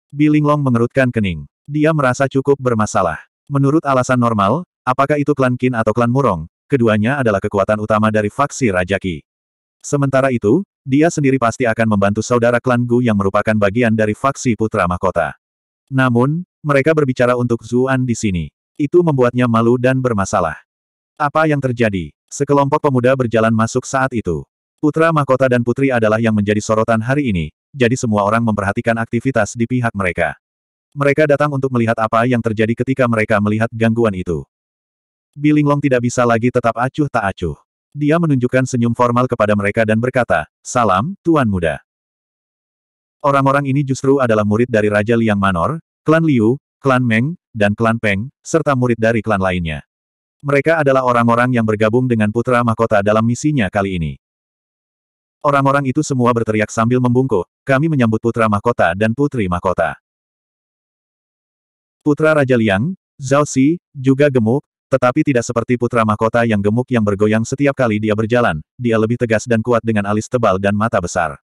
Bilinglong mengerutkan kening. Dia merasa cukup bermasalah. Menurut alasan normal, apakah itu klan Qin atau klan Murong, keduanya adalah kekuatan utama dari faksi Raja Qi. Sementara itu, dia sendiri pasti akan membantu saudara klan Gu yang merupakan bagian dari faksi Putra Mahkota. Namun, mereka berbicara untuk Zuan di sini. Itu membuatnya malu dan bermasalah. Apa yang terjadi? Sekelompok pemuda berjalan masuk saat itu. Putra Mahkota dan Putri adalah yang menjadi sorotan hari ini, jadi semua orang memperhatikan aktivitas di pihak mereka. Mereka datang untuk melihat apa yang terjadi ketika mereka melihat gangguan itu. Bilinglong tidak bisa lagi tetap acuh tak acuh. Dia menunjukkan senyum formal kepada mereka dan berkata, Salam, Tuan Muda. Orang-orang ini justru adalah murid dari Raja Liang Manor, klan Liu, klan Meng, dan klan Peng, serta murid dari klan lainnya. Mereka adalah orang-orang yang bergabung dengan putra mahkota dalam misinya kali ini. Orang-orang itu semua berteriak sambil membungkuk, kami menyambut putra mahkota dan putri mahkota. Putra Raja Liang, Zhao Xi, juga gemuk, tetapi tidak seperti putra mahkota yang gemuk yang bergoyang setiap kali dia berjalan, dia lebih tegas dan kuat dengan alis tebal dan mata besar.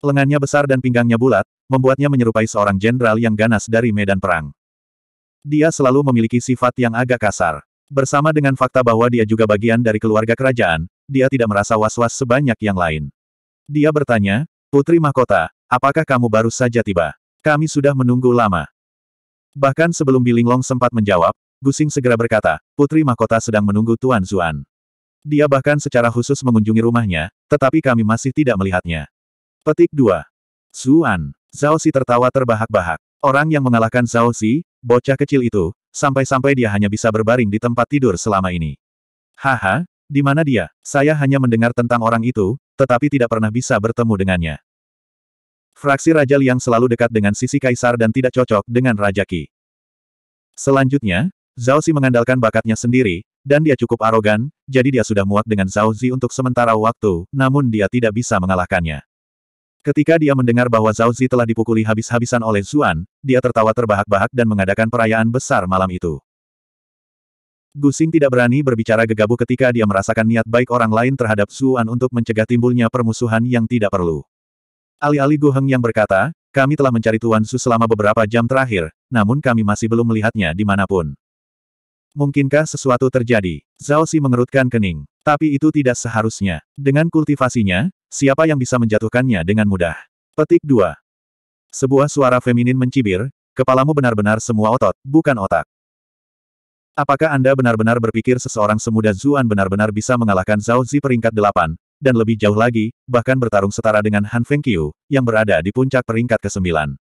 Lengannya besar dan pinggangnya bulat, membuatnya menyerupai seorang jenderal yang ganas dari medan perang. Dia selalu memiliki sifat yang agak kasar. Bersama dengan fakta bahwa dia juga bagian dari keluarga kerajaan, dia tidak merasa was-was sebanyak yang lain. Dia bertanya, Putri Mahkota, apakah kamu baru saja tiba? Kami sudah menunggu lama. Bahkan sebelum Bilinglong sempat menjawab, Gusing segera berkata, Putri Mahkota sedang menunggu Tuan Zuan. Dia bahkan secara khusus mengunjungi rumahnya, tetapi kami masih tidak melihatnya. Petik 2. Zuan. Zhao Xi tertawa terbahak-bahak. Orang yang mengalahkan Zhao Xi, bocah kecil itu, sampai-sampai dia hanya bisa berbaring di tempat tidur selama ini. Haha, di mana dia? Saya hanya mendengar tentang orang itu, tetapi tidak pernah bisa bertemu dengannya. Fraksi Raja Liang selalu dekat dengan sisi kaisar dan tidak cocok dengan Raja Qi. Selanjutnya, Zhao Xi mengandalkan bakatnya sendiri, dan dia cukup arogan, jadi dia sudah muak dengan Zhao Zi untuk sementara waktu, namun dia tidak bisa mengalahkannya. Ketika dia mendengar bahwa Zhao Zi telah dipukuli habis-habisan oleh Zuan, dia tertawa terbahak-bahak dan mengadakan perayaan besar malam itu. Gusing tidak berani berbicara gegabah ketika dia merasakan niat baik orang lain terhadap Suan untuk mencegah timbulnya permusuhan yang tidak perlu. Alih-alih Guheng yang berkata, kami telah mencari Tuan Su selama beberapa jam terakhir, namun kami masih belum melihatnya di dimanapun. Mungkinkah sesuatu terjadi? Zhao Si mengerutkan kening. Tapi itu tidak seharusnya. Dengan kultivasinya, siapa yang bisa menjatuhkannya dengan mudah? Petik 2. Sebuah suara feminin mencibir, kepalamu benar-benar semua otot, bukan otak. Apakah Anda benar-benar berpikir seseorang semudah Zuan benar-benar bisa mengalahkan Zhao Zi peringkat delapan dan lebih jauh lagi, bahkan bertarung setara dengan Han Fengqiu, yang berada di puncak peringkat ke-9?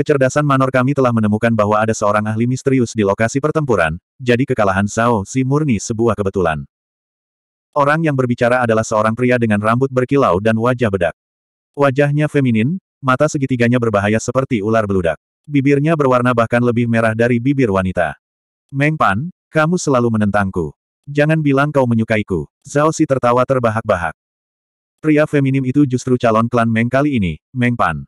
Kecerdasan manor kami telah menemukan bahwa ada seorang ahli misterius di lokasi pertempuran, jadi kekalahan Zhao Zi murni sebuah kebetulan. Orang yang berbicara adalah seorang pria dengan rambut berkilau dan wajah bedak. Wajahnya feminin, mata segitiganya berbahaya seperti ular beludak. Bibirnya berwarna bahkan lebih merah dari bibir wanita. Meng Pan, kamu selalu menentangku. Jangan bilang kau menyukaiku. Zhao Si tertawa terbahak-bahak. Pria feminim itu justru calon klan Meng kali ini, Meng Pan.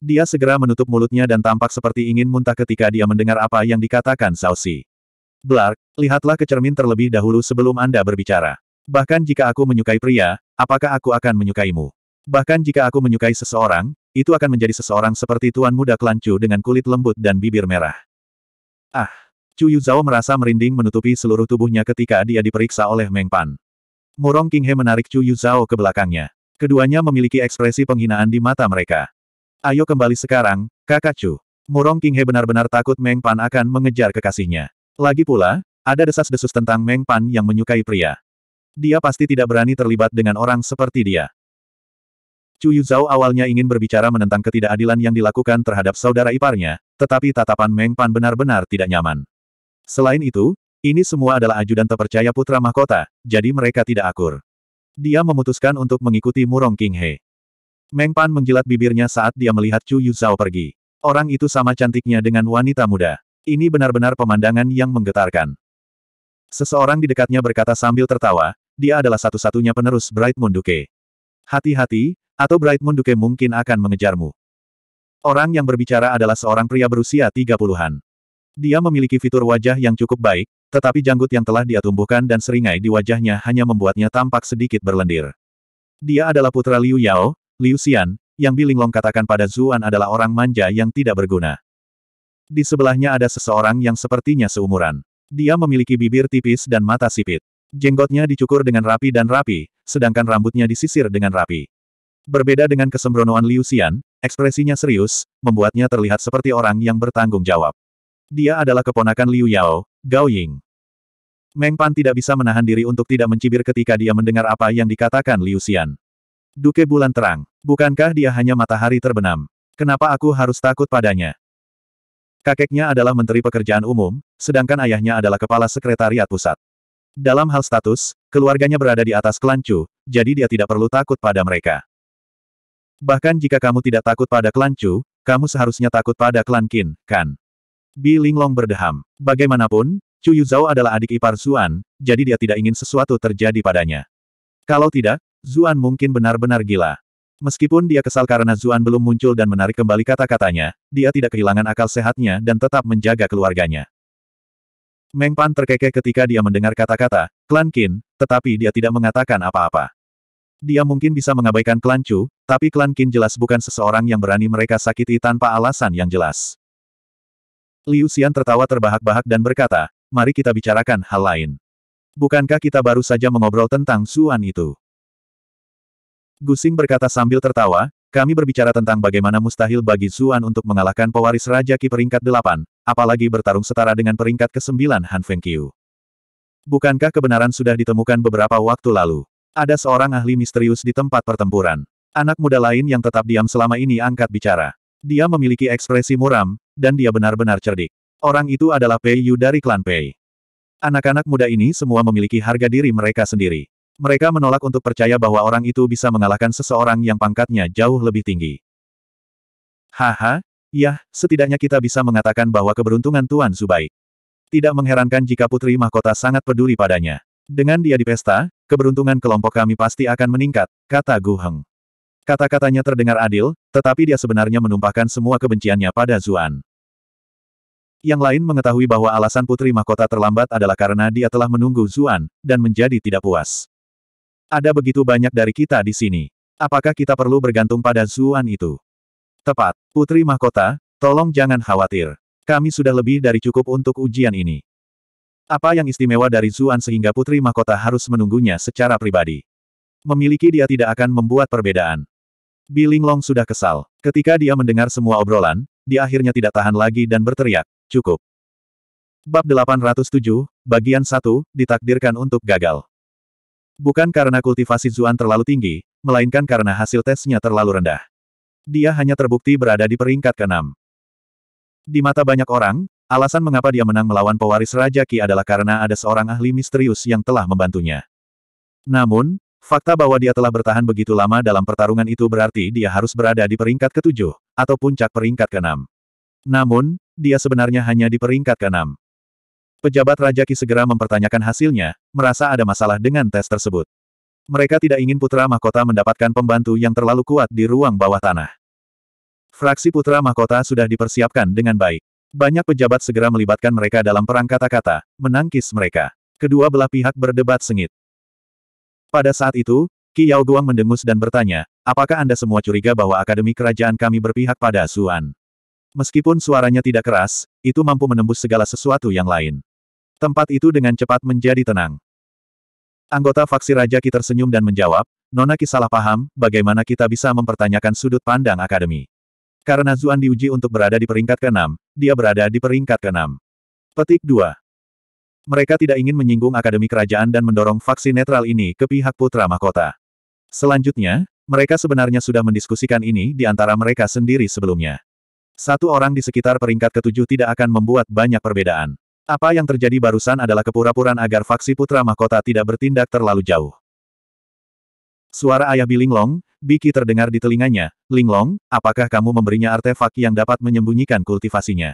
Dia segera menutup mulutnya dan tampak seperti ingin muntah ketika dia mendengar apa yang dikatakan Zhao Si. Blark, lihatlah ke cermin terlebih dahulu sebelum Anda berbicara. Bahkan jika aku menyukai pria, apakah aku akan menyukaimu? Bahkan jika aku menyukai seseorang, itu akan menjadi seseorang seperti tuan muda kelancu dengan kulit lembut dan bibir merah. Ah! Chu Yuzhao merasa merinding menutupi seluruh tubuhnya ketika dia diperiksa oleh Meng Pan. Murong King He menarik Chu Yuzhao ke belakangnya. Keduanya memiliki ekspresi penghinaan di mata mereka. Ayo kembali sekarang, kakak Chu. Murong King He benar-benar takut Meng Pan akan mengejar kekasihnya. Lagi pula, ada desas-desus tentang Meng Pan yang menyukai pria. Dia pasti tidak berani terlibat dengan orang seperti dia. Chu Yuzhao awalnya ingin berbicara menentang ketidakadilan yang dilakukan terhadap saudara iparnya, tetapi tatapan Meng Pan benar-benar tidak nyaman. Selain itu, ini semua adalah ajudan terpercaya putra mahkota, jadi mereka tidak akur. Dia memutuskan untuk mengikuti Murong King He. Meng Pan menjilat bibirnya saat dia melihat Chu Yu Zhao pergi. Orang itu sama cantiknya dengan wanita muda. Ini benar-benar pemandangan yang menggetarkan. Seseorang di dekatnya berkata sambil tertawa, dia adalah satu-satunya penerus Bright Moon Duke. Hati-hati, atau Bright Moon Duke mungkin akan mengejarmu. Orang yang berbicara adalah seorang pria berusia 30-an. Dia memiliki fitur wajah yang cukup baik, tetapi janggut yang telah dia tumbuhkan dan seringai di wajahnya hanya membuatnya tampak sedikit berlendir. Dia adalah putra Liu Yao, Liu Xian, yang Bilinglong katakan pada Zuan adalah orang manja yang tidak berguna. Di sebelahnya ada seseorang yang sepertinya seumuran. Dia memiliki bibir tipis dan mata sipit. Jenggotnya dicukur dengan rapi dan rapi, sedangkan rambutnya disisir dengan rapi. Berbeda dengan kesembronoan Liu Xian, ekspresinya serius, membuatnya terlihat seperti orang yang bertanggung jawab. Dia adalah keponakan Liu Yao, Gao Ying. Meng Pan tidak bisa menahan diri untuk tidak mencibir ketika dia mendengar apa yang dikatakan Liu Xian. Duke bulan terang, bukankah dia hanya matahari terbenam? Kenapa aku harus takut padanya? Kakeknya adalah Menteri Pekerjaan Umum, sedangkan ayahnya adalah Kepala Sekretariat Pusat. Dalam hal status, keluarganya berada di atas kelancu, jadi dia tidak perlu takut pada mereka. Bahkan jika kamu tidak takut pada kelancu, kamu seharusnya takut pada klan Kin, kan? Bi Linglong berdeham. Bagaimanapun, Chu Yuzhao adalah adik ipar Zuan, jadi dia tidak ingin sesuatu terjadi padanya. Kalau tidak, Zuan mungkin benar-benar gila. Meskipun dia kesal karena Zuan belum muncul dan menarik kembali kata-katanya, dia tidak kehilangan akal sehatnya dan tetap menjaga keluarganya. Meng Pan terkekeh ketika dia mendengar kata-kata, klan Qin, tetapi dia tidak mengatakan apa-apa. Dia mungkin bisa mengabaikan klan Chu, tapi klan Qin jelas bukan seseorang yang berani mereka sakiti tanpa alasan yang jelas. Liu Xian tertawa terbahak-bahak dan berkata, mari kita bicarakan hal lain. Bukankah kita baru saja mengobrol tentang Xuan itu? Gusing berkata sambil tertawa, kami berbicara tentang bagaimana mustahil bagi Xuan untuk mengalahkan pewaris Raja Ki peringkat delapan, apalagi bertarung setara dengan peringkat ke-9 Han Fengqiu. Bukankah kebenaran sudah ditemukan beberapa waktu lalu? Ada seorang ahli misterius di tempat pertempuran. Anak muda lain yang tetap diam selama ini angkat bicara. Dia memiliki ekspresi muram, dan dia benar-benar cerdik. Orang itu adalah Pei Yu dari klan Pei. Anak-anak muda ini semua memiliki harga diri mereka sendiri. Mereka menolak untuk percaya bahwa orang itu bisa mengalahkan seseorang yang pangkatnya jauh lebih tinggi. Haha, ya, setidaknya kita bisa mengatakan bahwa keberuntungan Tuan Zubai. Tidak mengherankan jika Putri Mahkota sangat peduli padanya. Dengan dia di pesta, keberuntungan kelompok kami pasti akan meningkat, kata Gu Heng. Kata-katanya terdengar adil, tetapi dia sebenarnya menumpahkan semua kebenciannya pada Zuan. Yang lain mengetahui bahwa alasan Putri Mahkota terlambat adalah karena dia telah menunggu Zuan, dan menjadi tidak puas. Ada begitu banyak dari kita di sini. Apakah kita perlu bergantung pada Zuan itu? Tepat, Putri Mahkota, tolong jangan khawatir. Kami sudah lebih dari cukup untuk ujian ini. Apa yang istimewa dari Zuan sehingga Putri Mahkota harus menunggunya secara pribadi? Memiliki dia tidak akan membuat perbedaan. Bilinglong sudah kesal. Ketika dia mendengar semua obrolan, dia akhirnya tidak tahan lagi dan berteriak, Cukup. Bab 807, bagian 1, ditakdirkan untuk gagal. Bukan karena kultivasi Zuan terlalu tinggi, melainkan karena hasil tesnya terlalu rendah. Dia hanya terbukti berada di peringkat ke-6. Di mata banyak orang, alasan mengapa dia menang melawan pewaris Raja Ki adalah karena ada seorang ahli misterius yang telah membantunya. Namun, fakta bahwa dia telah bertahan begitu lama dalam pertarungan itu berarti dia harus berada di peringkat ketujuh, atau puncak peringkat keenam. Namun, dia sebenarnya hanya di peringkat keenam. Pejabat Raja Ki segera mempertanyakan hasilnya, merasa ada masalah dengan tes tersebut. Mereka tidak ingin putra mahkota mendapatkan pembantu yang terlalu kuat di ruang bawah tanah. Fraksi putra mahkota sudah dipersiapkan dengan baik. Banyak pejabat segera melibatkan mereka dalam perang kata-kata, menangkis mereka. Kedua belah pihak berdebat sengit. Pada saat itu, Ki Yao Guang mendengus dan bertanya, apakah Anda semua curiga bahwa Akademi Kerajaan kami berpihak pada Suan? Meskipun suaranya tidak keras, itu mampu menembus segala sesuatu yang lain. Tempat itu dengan cepat menjadi tenang. Anggota faksi Raja Ki tersenyum dan menjawab, Nona Ki salah paham, bagaimana kita bisa mempertanyakan sudut pandang akademi. Karena Zuan diuji untuk berada di peringkat ke-6, dia berada di peringkat ke-6. Petik 2. Mereka tidak ingin menyinggung Akademi Kerajaan dan mendorong faksi netral ini ke pihak putra mahkota. Selanjutnya, mereka sebenarnya sudah mendiskusikan ini di antara mereka sendiri sebelumnya. Satu orang di sekitar peringkat ketujuh tidak akan membuat banyak perbedaan. Apa yang terjadi barusan adalah kepura-puraan agar faksi putra mahkota tidak bertindak terlalu jauh. Suara ayah Bilinglong, Biki terdengar di telinganya, Linglong, apakah kamu memberinya artefak yang dapat menyembunyikan kultivasinya?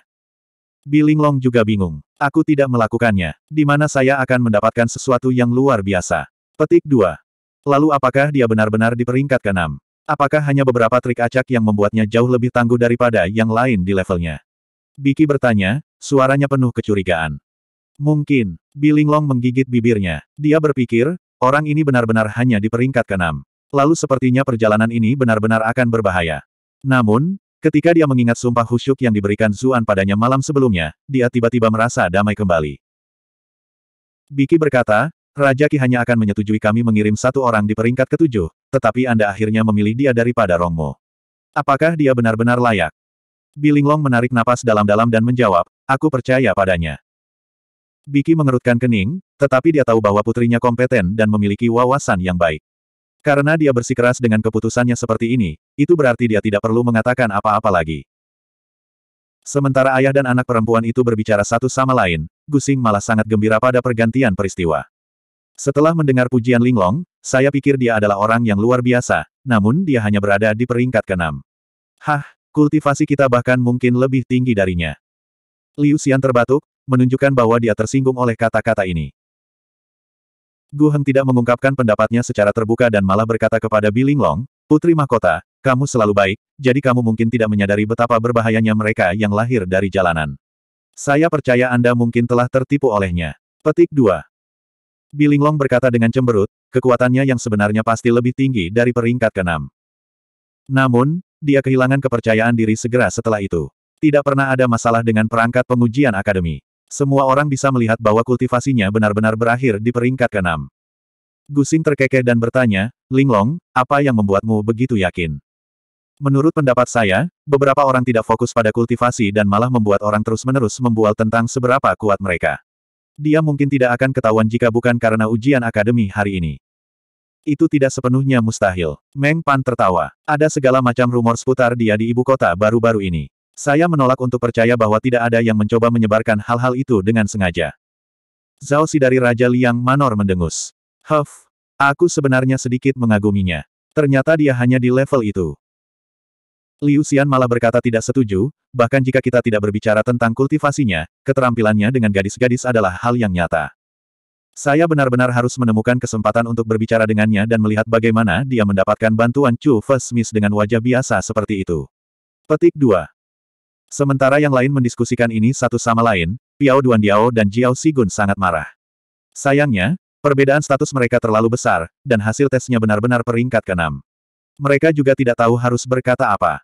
Bilinglong juga bingung. Aku tidak melakukannya. Di mana saya akan mendapatkan sesuatu yang luar biasa. Petik 2. Lalu apakah dia benar-benar di peringkat ke Apakah hanya beberapa trik acak yang membuatnya jauh lebih tangguh daripada yang lain di levelnya? Biki bertanya, suaranya penuh kecurigaan. Mungkin, Bilinglong menggigit bibirnya. Dia berpikir, orang ini benar-benar hanya di peringkat keenam. Lalu sepertinya perjalanan ini benar-benar akan berbahaya. Namun, ketika dia mengingat sumpah husyuk yang diberikan Zuan padanya malam sebelumnya, dia tiba-tiba merasa damai kembali. Biki berkata, Raja Ki hanya akan menyetujui kami mengirim satu orang di peringkat ketujuh, tetapi Anda akhirnya memilih dia daripada Rongmo. Apakah dia benar-benar layak? Bilinglong menarik napas dalam-dalam dan menjawab, aku percaya padanya. Biki mengerutkan kening, tetapi dia tahu bahwa putrinya kompeten dan memiliki wawasan yang baik. Karena dia bersikeras dengan keputusannya seperti ini, itu berarti dia tidak perlu mengatakan apa-apa lagi. Sementara ayah dan anak perempuan itu berbicara satu sama lain, Gusing malah sangat gembira pada pergantian peristiwa. Setelah mendengar pujian Linglong, saya pikir dia adalah orang yang luar biasa, namun dia hanya berada di peringkat keenam. Hah, kultivasi kita bahkan mungkin lebih tinggi darinya. Liu Xian terbatuk, menunjukkan bahwa dia tersinggung oleh kata-kata ini. Gu Heng tidak mengungkapkan pendapatnya secara terbuka dan malah berkata kepada Bi Linglong, Putri Mahkota, kamu selalu baik, jadi kamu mungkin tidak menyadari betapa berbahayanya mereka yang lahir dari jalanan. Saya percaya Anda mungkin telah tertipu olehnya. Petik 2. Bilinglong berkata dengan cemberut, kekuatannya yang sebenarnya pasti lebih tinggi dari peringkat keenam. Namun, dia kehilangan kepercayaan diri segera setelah itu. Tidak pernah ada masalah dengan perangkat pengujian akademi. Semua orang bisa melihat bahwa kultivasinya benar-benar berakhir di peringkat keenam. Gusing terkekeh dan bertanya, Linglong, apa yang membuatmu begitu yakin? Menurut pendapat saya, beberapa orang tidak fokus pada kultivasi dan malah membuat orang terus-menerus membual tentang seberapa kuat mereka. Dia mungkin tidak akan ketahuan jika bukan karena ujian akademi hari ini. Itu tidak sepenuhnya mustahil. Meng Pan tertawa. Ada segala macam rumor seputar dia di ibu kota baru-baru ini. Saya menolak untuk percaya bahwa tidak ada yang mencoba menyebarkan hal-hal itu dengan sengaja. Zhao Si dari Raja Liang Manor mendengus. Huff, aku sebenarnya sedikit mengaguminya. Ternyata dia hanya di level itu. Liu Xian malah berkata tidak setuju, bahkan jika kita tidak berbicara tentang kultivasinya, keterampilannya dengan gadis-gadis adalah hal yang nyata. Saya benar-benar harus menemukan kesempatan untuk berbicara dengannya dan melihat bagaimana dia mendapatkan bantuan Chu Fesmis Miss dengan wajah biasa seperti itu. Petik 2. Sementara yang lain mendiskusikan ini satu sama lain, Piao Duan Duandiao dan Jiao Sigun sangat marah. Sayangnya, perbedaan status mereka terlalu besar, dan hasil tesnya benar-benar peringkat keenam. Mereka juga tidak tahu harus berkata apa.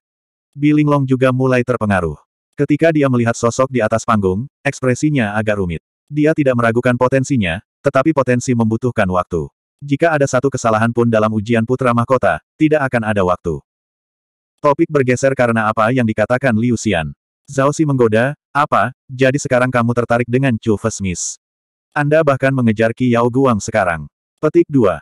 Bilinglong juga mulai terpengaruh. Ketika dia melihat sosok di atas panggung, ekspresinya agak rumit. Dia tidak meragukan potensinya, tetapi potensi membutuhkan waktu. Jika ada satu kesalahan pun dalam ujian putra mahkota, tidak akan ada waktu. Topik bergeser karena apa yang dikatakan Liu Xian. Zhao Xi menggoda, apa, jadi sekarang kamu tertarik dengan Chu Fesmis. Anda bahkan mengejar Qi Yao Guang sekarang. Petik 2.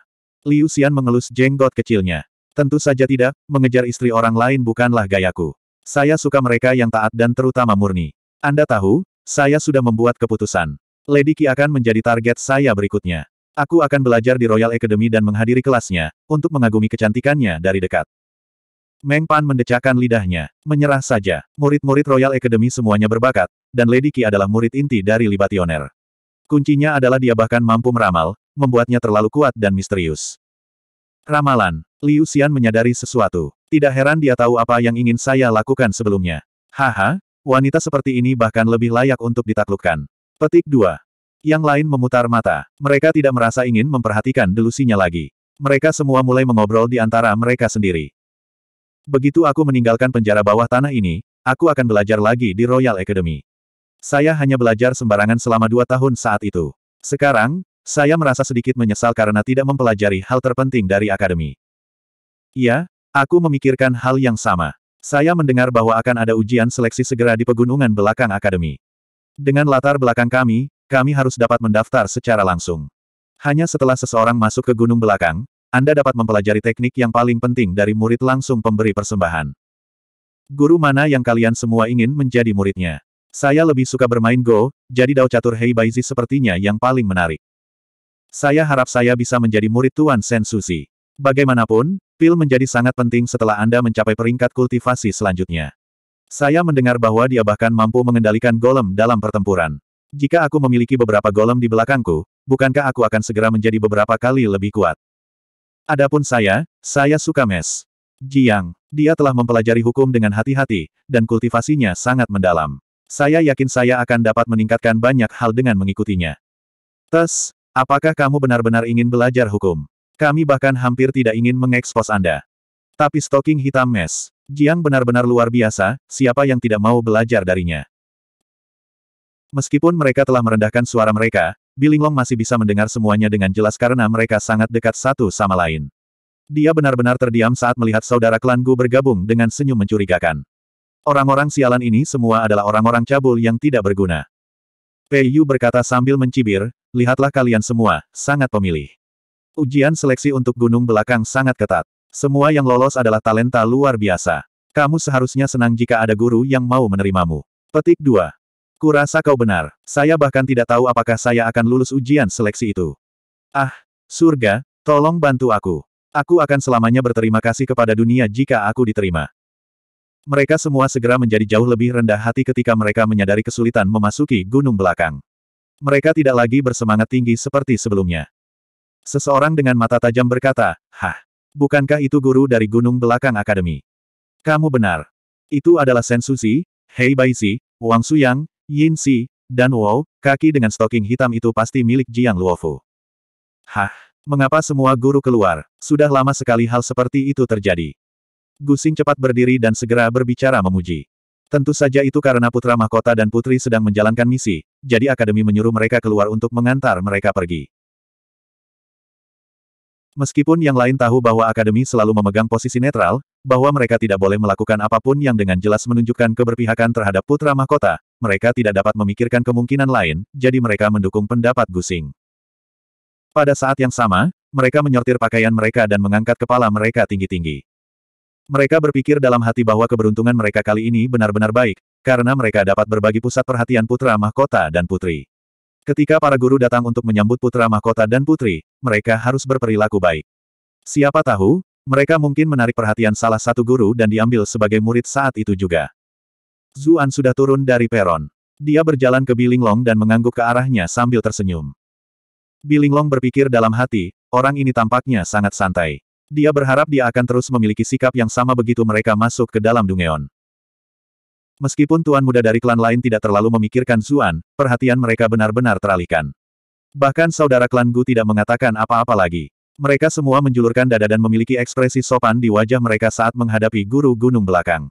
Liu Xian mengelus jenggot kecilnya. Tentu saja tidak, mengejar istri orang lain bukanlah gayaku. Saya suka mereka yang taat dan terutama murni. Anda tahu, saya sudah membuat keputusan. Lady Ki akan menjadi target saya berikutnya. Aku akan belajar di Royal Academy dan menghadiri kelasnya, untuk mengagumi kecantikannya dari dekat. Meng Pan mendecakkan lidahnya. Menyerah saja. Murid-murid Royal Academy semuanya berbakat, dan Lady Ki adalah murid inti dari Libationer. Kuncinya adalah dia bahkan mampu meramal, membuatnya terlalu kuat dan misterius. Ramalan. Liu Xian menyadari sesuatu. Tidak heran dia tahu apa yang ingin saya lakukan sebelumnya. Haha, wanita seperti ini bahkan lebih layak untuk ditaklukkan. Petik 2. Yang lain memutar mata. Mereka tidak merasa ingin memperhatikan delusinya lagi. Mereka semua mulai mengobrol di antara mereka sendiri. Begitu aku meninggalkan penjara bawah tanah ini, aku akan belajar lagi di Royal Academy. Saya hanya belajar sembarangan selama dua tahun saat itu. Sekarang, saya merasa sedikit menyesal karena tidak mempelajari hal terpenting dari akademi. Iya, aku memikirkan hal yang sama. Saya mendengar bahwa akan ada ujian seleksi segera di pegunungan belakang akademi. Dengan latar belakang kami, kami harus dapat mendaftar secara langsung. Hanya setelah seseorang masuk ke gunung belakang, Anda dapat mempelajari teknik yang paling penting dari murid langsung pemberi persembahan. Guru mana yang kalian semua ingin menjadi muridnya? Saya lebih suka bermain Go, jadi Dao Catur Hei Baizi sepertinya yang paling menarik. Saya harap saya bisa menjadi murid Tuan Sen Susi. Bagaimanapun, Pil menjadi sangat penting setelah Anda mencapai peringkat kultivasi selanjutnya. Saya mendengar bahwa dia bahkan mampu mengendalikan golem dalam pertempuran. Jika aku memiliki beberapa golem di belakangku, bukankah aku akan segera menjadi beberapa kali lebih kuat? Adapun saya, saya suka mes. Jiang, dia telah mempelajari hukum dengan hati-hati, dan kultivasinya sangat mendalam. Saya yakin saya akan dapat meningkatkan banyak hal dengan mengikutinya. Tes, apakah kamu benar-benar ingin belajar hukum? Kami bahkan hampir tidak ingin mengekspos Anda. Tapi stoking hitam mes. Jiang benar-benar luar biasa, siapa yang tidak mau belajar darinya. Meskipun mereka telah merendahkan suara mereka, Bilinglong masih bisa mendengar semuanya dengan jelas karena mereka sangat dekat satu sama lain. Dia benar-benar terdiam saat melihat saudara klan Gu bergabung dengan senyum mencurigakan. Orang-orang sialan ini semua adalah orang-orang cabul yang tidak berguna. Pei Yu berkata sambil mencibir, lihatlah kalian semua, sangat pemilih. Ujian seleksi untuk gunung belakang sangat ketat. Semua yang lolos adalah talenta luar biasa. Kamu seharusnya senang jika ada guru yang mau menerimamu. Petik 2. Kurasa kau benar. Saya bahkan tidak tahu apakah saya akan lulus ujian seleksi itu. Ah, surga, tolong bantu aku. Aku akan selamanya berterima kasih kepada dunia jika aku diterima. Mereka semua segera menjadi jauh lebih rendah hati ketika mereka menyadari kesulitan memasuki gunung belakang. Mereka tidak lagi bersemangat tinggi seperti sebelumnya. Seseorang dengan mata tajam berkata, Hah, bukankah itu guru dari Gunung Belakang Akademi? Kamu benar. Itu adalah Sen Sensuzi, Hei Baisi, Wang Suyang, Yin Si, dan Wow, kaki dengan stoking hitam itu pasti milik Jiang Luofu. Hah, mengapa semua guru keluar? Sudah lama sekali hal seperti itu terjadi. Gusing cepat berdiri dan segera berbicara memuji. Tentu saja itu karena putra mahkota dan putri sedang menjalankan misi, jadi akademi menyuruh mereka keluar untuk mengantar mereka pergi. Meskipun yang lain tahu bahwa akademi selalu memegang posisi netral, bahwa mereka tidak boleh melakukan apapun yang dengan jelas menunjukkan keberpihakan terhadap putra mahkota, mereka tidak dapat memikirkan kemungkinan lain, jadi mereka mendukung pendapat Gusing. Pada saat yang sama, mereka menyortir pakaian mereka dan mengangkat kepala mereka tinggi-tinggi. Mereka berpikir dalam hati bahwa keberuntungan mereka kali ini benar-benar baik, karena mereka dapat berbagi pusat perhatian putra mahkota dan putri. Ketika para guru datang untuk menyambut putra mahkota dan putri, mereka harus berperilaku baik. Siapa tahu, mereka mungkin menarik perhatian salah satu guru dan diambil sebagai murid saat itu juga. Zuan sudah turun dari peron. Dia berjalan ke Bilinglong dan mengangguk ke arahnya sambil tersenyum. Bilinglong berpikir dalam hati, orang ini tampaknya sangat santai. Dia berharap dia akan terus memiliki sikap yang sama begitu mereka masuk ke dalam Dungeon. Meskipun tuan muda dari klan lain tidak terlalu memikirkan Zuan, perhatian mereka benar-benar teralihkan. Bahkan saudara klan Gu tidak mengatakan apa-apa lagi. Mereka semua menjulurkan dada dan memiliki ekspresi sopan di wajah mereka saat menghadapi guru gunung belakang.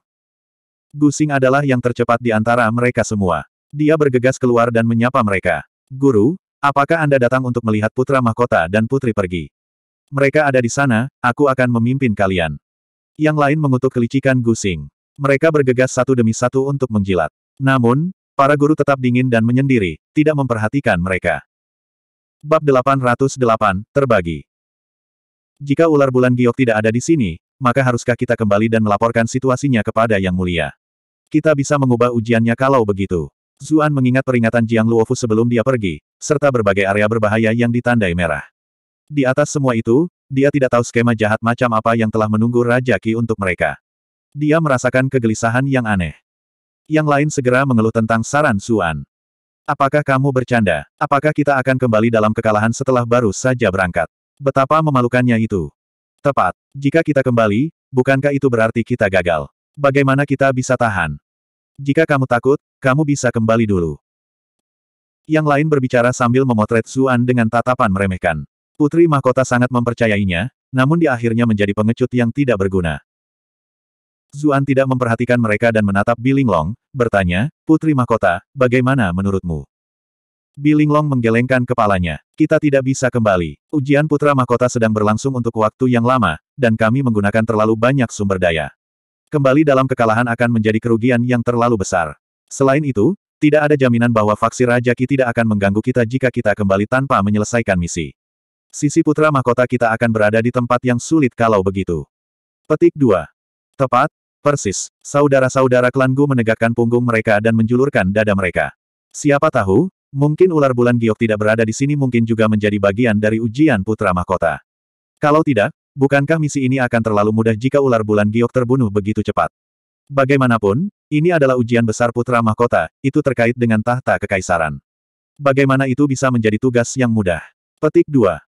Gu Gusing adalah yang tercepat di antara mereka semua. Dia bergegas keluar dan menyapa mereka. Guru, apakah Anda datang untuk melihat putra mahkota dan putri pergi? Mereka ada di sana, aku akan memimpin kalian. Yang lain mengutuk kelicikan Gu Gusing. Mereka bergegas satu demi satu untuk menjilat. Namun, para guru tetap dingin dan menyendiri, tidak memperhatikan mereka. Bab 808, Terbagi Jika ular bulan giok tidak ada di sini, maka haruskah kita kembali dan melaporkan situasinya kepada Yang Mulia? Kita bisa mengubah ujiannya kalau begitu. Zuan mengingat peringatan Jiang Luofu sebelum dia pergi, serta berbagai area berbahaya yang ditandai merah. Di atas semua itu, dia tidak tahu skema jahat macam apa yang telah menunggu Raja Ki untuk mereka. Dia merasakan kegelisahan yang aneh. Yang lain segera mengeluh tentang saran Suan. Apakah kamu bercanda? Apakah kita akan kembali dalam kekalahan setelah baru saja berangkat? Betapa memalukannya itu. Tepat. Jika kita kembali, bukankah itu berarti kita gagal? Bagaimana kita bisa tahan? Jika kamu takut, kamu bisa kembali dulu. Yang lain berbicara sambil memotret Suan dengan tatapan meremehkan. Putri mahkota sangat mempercayainya, namun di akhirnya menjadi pengecut yang tidak berguna. Zuan tidak memperhatikan mereka dan menatap Bilinglong, bertanya, Putri Mahkota, bagaimana menurutmu? Bilinglong menggelengkan kepalanya. Kita tidak bisa kembali. Ujian Putra Mahkota sedang berlangsung untuk waktu yang lama, dan kami menggunakan terlalu banyak sumber daya. Kembali dalam kekalahan akan menjadi kerugian yang terlalu besar. Selain itu, tidak ada jaminan bahwa faksi Raja Ki tidak akan mengganggu kita jika kita kembali tanpa menyelesaikan misi. Sisi Putra Mahkota kita akan berada di tempat yang sulit kalau begitu. Petik 2. Tepat, Persis, saudara-saudara klan Gu menegakkan punggung mereka dan menjulurkan dada mereka. Siapa tahu, mungkin ular bulan giok tidak berada di sini mungkin juga menjadi bagian dari ujian putra mahkota. Kalau tidak, bukankah misi ini akan terlalu mudah jika ular bulan giok terbunuh begitu cepat? Bagaimanapun, ini adalah ujian besar putra mahkota, itu terkait dengan tahta kekaisaran. Bagaimana itu bisa menjadi tugas yang mudah? Petik 2.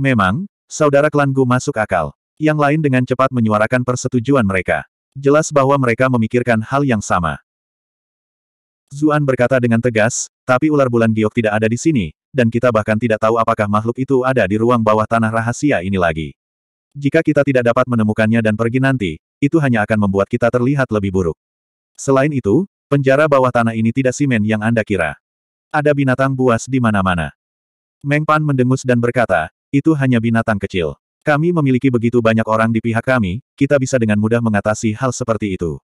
Memang, saudara klan Gu masuk akal. Yang lain dengan cepat menyuarakan persetujuan mereka. Jelas bahwa mereka memikirkan hal yang sama. Zuan berkata dengan tegas, tapi ular bulan giok tidak ada di sini, dan kita bahkan tidak tahu apakah makhluk itu ada di ruang bawah tanah rahasia ini lagi. Jika kita tidak dapat menemukannya dan pergi nanti, itu hanya akan membuat kita terlihat lebih buruk. Selain itu, penjara bawah tanah ini tidak simen yang Anda kira. Ada binatang buas di mana-mana. Meng Pan mendengus dan berkata, itu hanya binatang kecil. Kami memiliki begitu banyak orang di pihak kami, kita bisa dengan mudah mengatasi hal seperti itu.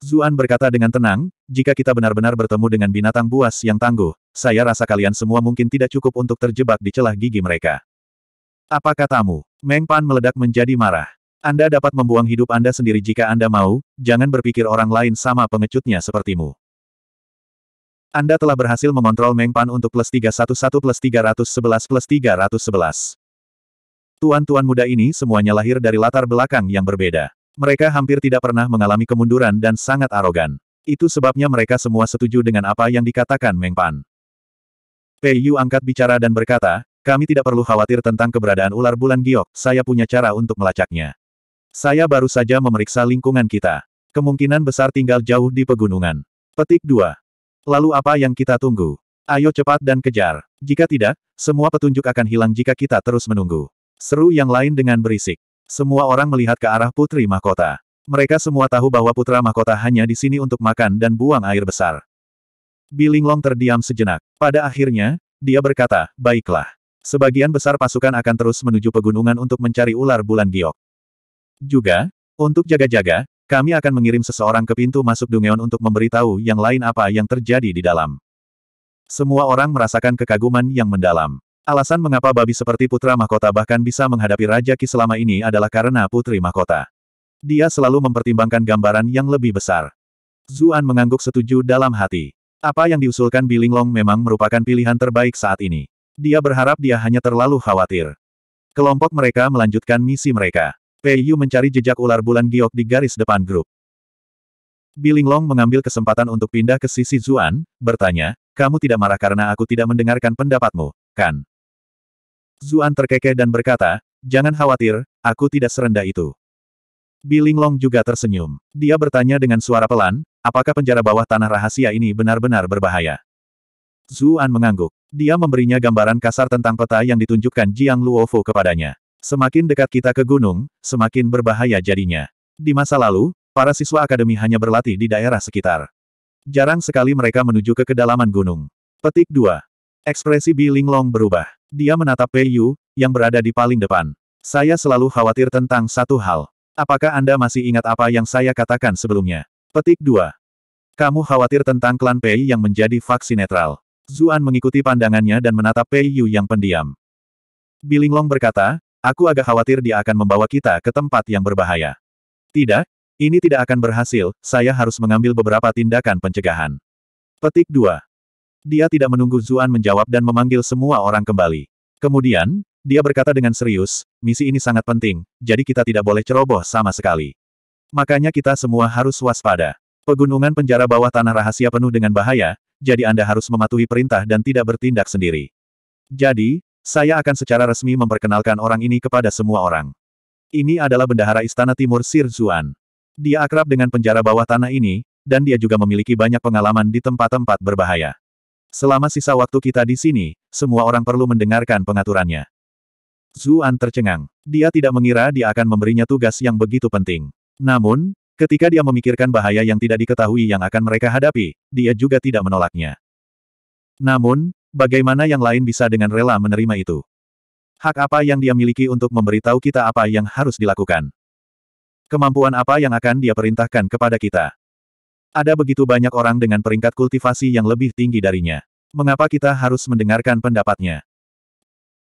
Zuan berkata dengan tenang, jika kita benar-benar bertemu dengan binatang buas yang tangguh, saya rasa kalian semua mungkin tidak cukup untuk terjebak di celah gigi mereka. Apa katamu? Meng Pan meledak menjadi marah. Anda dapat membuang hidup Anda sendiri jika Anda mau, jangan berpikir orang lain sama pengecutnya sepertimu. Anda telah berhasil mengontrol Meng Pan untuk plus 311 plus 311 plus 311. Tuan-tuan muda ini semuanya lahir dari latar belakang yang berbeda. Mereka hampir tidak pernah mengalami kemunduran dan sangat arogan. Itu sebabnya mereka semua setuju dengan apa yang dikatakan Meng Pan. Pei Yu angkat bicara dan berkata, kami tidak perlu khawatir tentang keberadaan ular bulan giok, saya punya cara untuk melacaknya. Saya baru saja memeriksa lingkungan kita. Kemungkinan besar tinggal jauh di pegunungan. Petik 2. Lalu apa yang kita tunggu? Ayo cepat dan kejar. Jika tidak, semua petunjuk akan hilang jika kita terus menunggu. Seru yang lain dengan berisik. Semua orang melihat ke arah putri mahkota. Mereka semua tahu bahwa putra mahkota hanya di sini untuk makan dan buang air besar. Bilinglong terdiam sejenak. Pada akhirnya, dia berkata, baiklah. Sebagian besar pasukan akan terus menuju pegunungan untuk mencari ular bulan giok. Juga, untuk jaga-jaga, kami akan mengirim seseorang ke pintu masuk Dungeon untuk memberitahu yang lain apa yang terjadi di dalam. Semua orang merasakan kekaguman yang mendalam. Alasan mengapa babi seperti putra mahkota bahkan bisa menghadapi Raja Ki selama ini adalah karena putri mahkota. Dia selalu mempertimbangkan gambaran yang lebih besar. Zuan mengangguk setuju dalam hati. Apa yang diusulkan Bilinglong memang merupakan pilihan terbaik saat ini. Dia berharap dia hanya terlalu khawatir. Kelompok mereka melanjutkan misi mereka. Pei Yu mencari jejak ular bulan giok di garis depan grup. Bilinglong mengambil kesempatan untuk pindah ke sisi Zuan, bertanya, kamu tidak marah karena aku tidak mendengarkan pendapatmu, kan? Zuan terkekeh dan berkata, jangan khawatir, aku tidak serendah itu. Bilinglong juga tersenyum. Dia bertanya dengan suara pelan, apakah penjara bawah tanah rahasia ini benar-benar berbahaya? Zuan mengangguk. Dia memberinya gambaran kasar tentang peta yang ditunjukkan Jiang Luofu kepadanya. Semakin dekat kita ke gunung, semakin berbahaya jadinya. Di masa lalu, para siswa akademi hanya berlatih di daerah sekitar. Jarang sekali mereka menuju ke kedalaman gunung. Petik 2. Ekspresi Bi berubah. Dia menatap Pei Yu, yang berada di paling depan. Saya selalu khawatir tentang satu hal. Apakah Anda masih ingat apa yang saya katakan sebelumnya? Petik 2. Kamu khawatir tentang klan Pei yang menjadi faksi netral. Zuan mengikuti pandangannya dan menatap Pei Yu yang pendiam. Bilinglong berkata, aku agak khawatir dia akan membawa kita ke tempat yang berbahaya. Tidak, ini tidak akan berhasil, saya harus mengambil beberapa tindakan pencegahan. Petik 2. Dia tidak menunggu Zuan menjawab dan memanggil semua orang kembali. Kemudian, dia berkata dengan serius, misi ini sangat penting, jadi kita tidak boleh ceroboh sama sekali. Makanya kita semua harus waspada. Pegunungan penjara bawah tanah rahasia penuh dengan bahaya, jadi Anda harus mematuhi perintah dan tidak bertindak sendiri. Jadi, saya akan secara resmi memperkenalkan orang ini kepada semua orang. Ini adalah bendahara Istana Timur Sir Zuan. Dia akrab dengan penjara bawah tanah ini, dan dia juga memiliki banyak pengalaman di tempat-tempat berbahaya. Selama sisa waktu kita di sini, semua orang perlu mendengarkan pengaturannya. Zuan tercengang. Dia tidak mengira dia akan memberinya tugas yang begitu penting. Namun, ketika dia memikirkan bahaya yang tidak diketahui yang akan mereka hadapi, dia juga tidak menolaknya. Namun, bagaimana yang lain bisa dengan rela menerima itu? Hak apa yang dia miliki untuk memberitahu kita apa yang harus dilakukan? Kemampuan apa yang akan dia perintahkan kepada kita? Ada begitu banyak orang dengan peringkat kultivasi yang lebih tinggi darinya. Mengapa kita harus mendengarkan pendapatnya?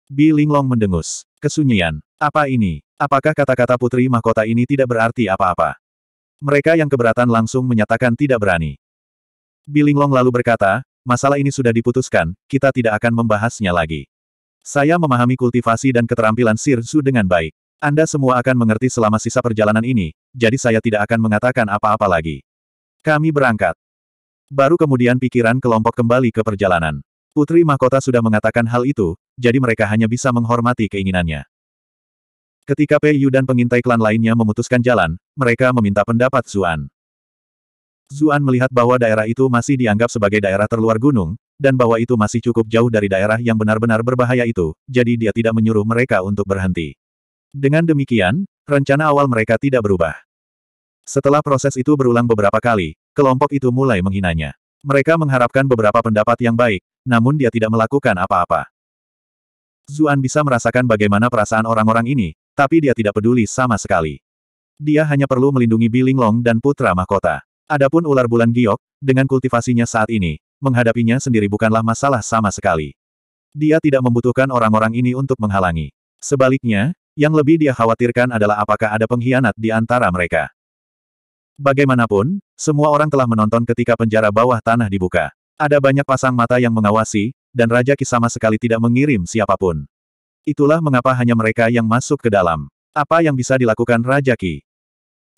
Bi Linglong mendengus. Kesunyian. Apa ini? Apakah kata-kata putri mahkota ini tidak berarti apa-apa? Mereka yang keberatan langsung menyatakan tidak berani. Bi Linglong lalu berkata, masalah ini sudah diputuskan, kita tidak akan membahasnya lagi. Saya memahami kultivasi dan keterampilan Su dengan baik. Anda semua akan mengerti selama sisa perjalanan ini, jadi saya tidak akan mengatakan apa-apa lagi. Kami berangkat. Baru kemudian pikiran kelompok kembali ke perjalanan. Putri Mahkota sudah mengatakan hal itu, jadi mereka hanya bisa menghormati keinginannya. Ketika Peiyu dan pengintai klan lainnya memutuskan jalan, mereka meminta pendapat Zuan. Zuan melihat bahwa daerah itu masih dianggap sebagai daerah terluar gunung, dan bahwa itu masih cukup jauh dari daerah yang benar-benar berbahaya itu, jadi dia tidak menyuruh mereka untuk berhenti. Dengan demikian, rencana awal mereka tidak berubah. Setelah proses itu berulang beberapa kali, kelompok itu mulai menghinanya. Mereka mengharapkan beberapa pendapat yang baik, namun dia tidak melakukan apa-apa. Zuan bisa merasakan bagaimana perasaan orang-orang ini, tapi dia tidak peduli sama sekali. Dia hanya perlu melindungi Long dan putra mahkota. Adapun ular bulan giok, dengan kultivasinya saat ini, menghadapinya sendiri bukanlah masalah sama sekali. Dia tidak membutuhkan orang-orang ini untuk menghalangi. Sebaliknya, yang lebih dia khawatirkan adalah apakah ada pengkhianat di antara mereka. Bagaimanapun, semua orang telah menonton ketika penjara bawah tanah dibuka. Ada banyak pasang mata yang mengawasi, dan Raja Ki sama sekali tidak mengirim siapapun. Itulah mengapa hanya mereka yang masuk ke dalam. Apa yang bisa dilakukan Raja Ki?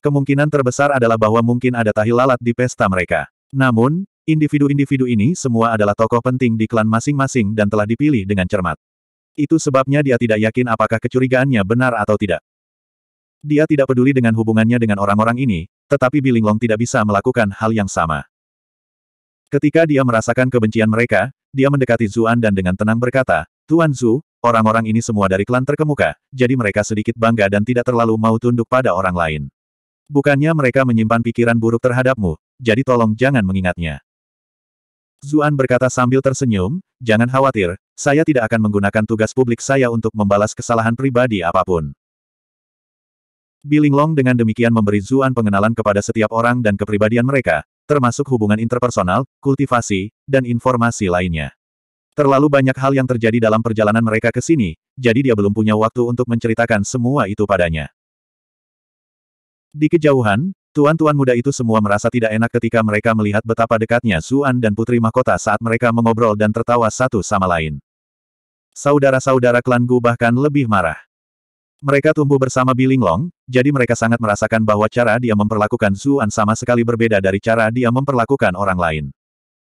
Kemungkinan terbesar adalah bahwa mungkin ada tahi lalat di pesta mereka. Namun, individu-individu ini semua adalah tokoh penting di klan masing-masing dan telah dipilih dengan cermat. Itu sebabnya dia tidak yakin apakah kecurigaannya benar atau tidak. Dia tidak peduli dengan hubungannya dengan orang-orang ini, tetapi Bilinglong tidak bisa melakukan hal yang sama. Ketika dia merasakan kebencian mereka, dia mendekati Zuan dan dengan tenang berkata, Tuan Zu, orang-orang ini semua dari klan terkemuka, jadi mereka sedikit bangga dan tidak terlalu mau tunduk pada orang lain. Bukannya mereka menyimpan pikiran buruk terhadapmu, jadi tolong jangan mengingatnya. Zuan berkata sambil tersenyum, jangan khawatir, saya tidak akan menggunakan tugas publik saya untuk membalas kesalahan pribadi apapun. Long dengan demikian memberi Zuan pengenalan kepada setiap orang dan kepribadian mereka, termasuk hubungan interpersonal, kultivasi, dan informasi lainnya. Terlalu banyak hal yang terjadi dalam perjalanan mereka ke sini, jadi dia belum punya waktu untuk menceritakan semua itu padanya. Di kejauhan, tuan-tuan muda itu semua merasa tidak enak ketika mereka melihat betapa dekatnya Zuan dan Putri Mahkota saat mereka mengobrol dan tertawa satu sama lain. Saudara-saudara klan Gu bahkan lebih marah. Mereka tumbuh bersama Long, jadi mereka sangat merasakan bahwa cara dia memperlakukan Zuan sama sekali berbeda dari cara dia memperlakukan orang lain.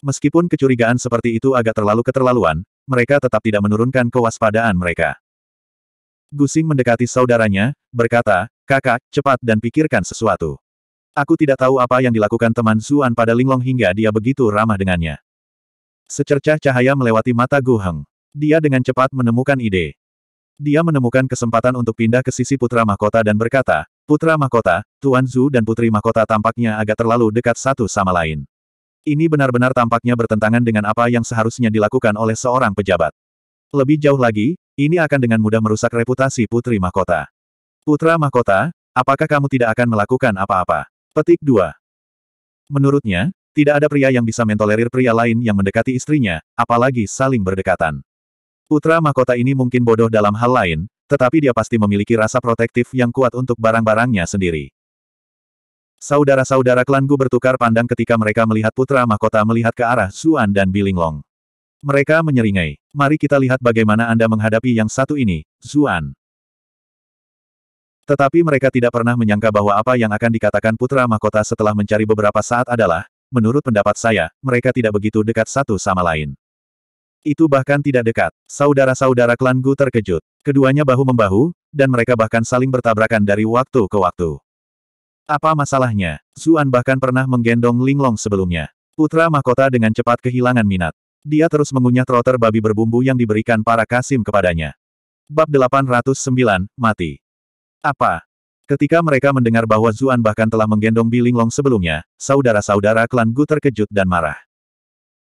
Meskipun kecurigaan seperti itu agak terlalu keterlaluan, mereka tetap tidak menurunkan kewaspadaan mereka. Gusing mendekati saudaranya, berkata, kakak, cepat dan pikirkan sesuatu. Aku tidak tahu apa yang dilakukan teman Zuan pada Linglong hingga dia begitu ramah dengannya. Secercah cahaya melewati mata Gu Heng. Dia dengan cepat menemukan ide. Dia menemukan kesempatan untuk pindah ke sisi putra mahkota dan berkata, Putra mahkota, Tuan Zhu dan Putri mahkota tampaknya agak terlalu dekat satu sama lain. Ini benar-benar tampaknya bertentangan dengan apa yang seharusnya dilakukan oleh seorang pejabat. Lebih jauh lagi, ini akan dengan mudah merusak reputasi Putri mahkota. Putra mahkota, apakah kamu tidak akan melakukan apa-apa? Petik 2. Menurutnya, tidak ada pria yang bisa mentolerir pria lain yang mendekati istrinya, apalagi saling berdekatan. Putra mahkota ini mungkin bodoh dalam hal lain, tetapi dia pasti memiliki rasa protektif yang kuat untuk barang-barangnya sendiri. Saudara-saudara klan Gu bertukar pandang ketika mereka melihat putra mahkota melihat ke arah Suan dan Bilinglong. Mereka menyeringai. Mari kita lihat bagaimana Anda menghadapi yang satu ini, Zuan. Tetapi mereka tidak pernah menyangka bahwa apa yang akan dikatakan putra mahkota setelah mencari beberapa saat adalah, menurut pendapat saya, mereka tidak begitu dekat satu sama lain. Itu bahkan tidak dekat. Saudara-saudara klan Gu terkejut. Keduanya bahu-membahu, dan mereka bahkan saling bertabrakan dari waktu ke waktu. Apa masalahnya? Zuan bahkan pernah menggendong Linglong sebelumnya. Putra mahkota dengan cepat kehilangan minat. Dia terus mengunyah trotter babi berbumbu yang diberikan para kasim kepadanya. Bab 809, Mati. Apa? Ketika mereka mendengar bahwa Zuan bahkan telah menggendong Bi Linglong sebelumnya, saudara-saudara klan Gu terkejut dan marah.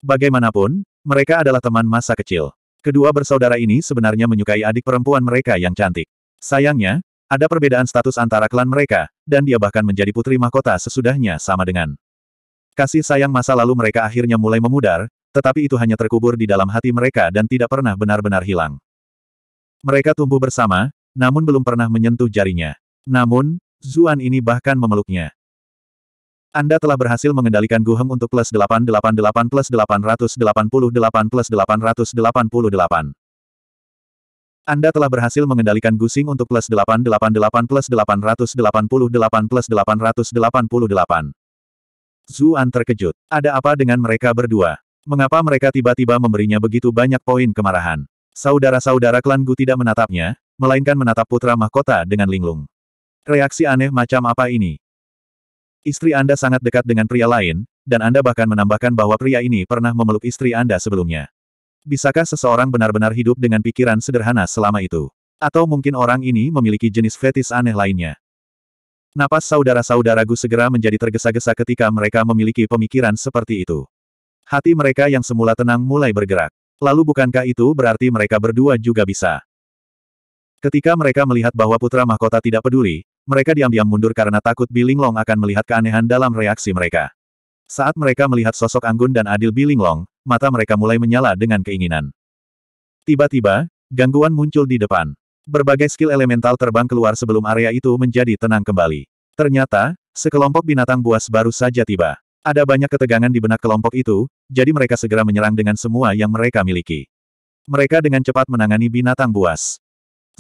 Bagaimanapun, mereka adalah teman masa kecil. Kedua bersaudara ini sebenarnya menyukai adik perempuan mereka yang cantik. Sayangnya, ada perbedaan status antara klan mereka, dan dia bahkan menjadi putri mahkota sesudahnya sama dengan. Kasih sayang masa lalu mereka akhirnya mulai memudar, tetapi itu hanya terkubur di dalam hati mereka dan tidak pernah benar-benar hilang. Mereka tumbuh bersama, namun belum pernah menyentuh jarinya. Namun, Zuan ini bahkan memeluknya. Anda telah berhasil mengendalikan Guhem untuk plus 888 plus 888 plus 888. Anda telah berhasil mengendalikan Gusing untuk plus 888 plus 888 plus 888. Zuan terkejut. Ada apa dengan mereka berdua? Mengapa mereka tiba-tiba memberinya begitu banyak poin kemarahan? Saudara-saudara klan Gu tidak menatapnya, melainkan menatap putra mahkota dengan linglung. Reaksi aneh macam apa ini? Istri Anda sangat dekat dengan pria lain, dan Anda bahkan menambahkan bahwa pria ini pernah memeluk istri Anda sebelumnya. Bisakah seseorang benar-benar hidup dengan pikiran sederhana selama itu? Atau mungkin orang ini memiliki jenis fetis aneh lainnya? Napas saudara-saudara Gu segera menjadi tergesa-gesa ketika mereka memiliki pemikiran seperti itu. Hati mereka yang semula tenang mulai bergerak. Lalu bukankah itu berarti mereka berdua juga bisa? Ketika mereka melihat bahwa putra mahkota tidak peduli, mereka diam-diam mundur karena takut Long akan melihat keanehan dalam reaksi mereka. Saat mereka melihat sosok anggun dan adil Long. mata mereka mulai menyala dengan keinginan. Tiba-tiba, gangguan muncul di depan. Berbagai skill elemental terbang keluar sebelum area itu menjadi tenang kembali. Ternyata, sekelompok binatang buas baru saja tiba. Ada banyak ketegangan di benak kelompok itu, jadi mereka segera menyerang dengan semua yang mereka miliki. Mereka dengan cepat menangani binatang buas.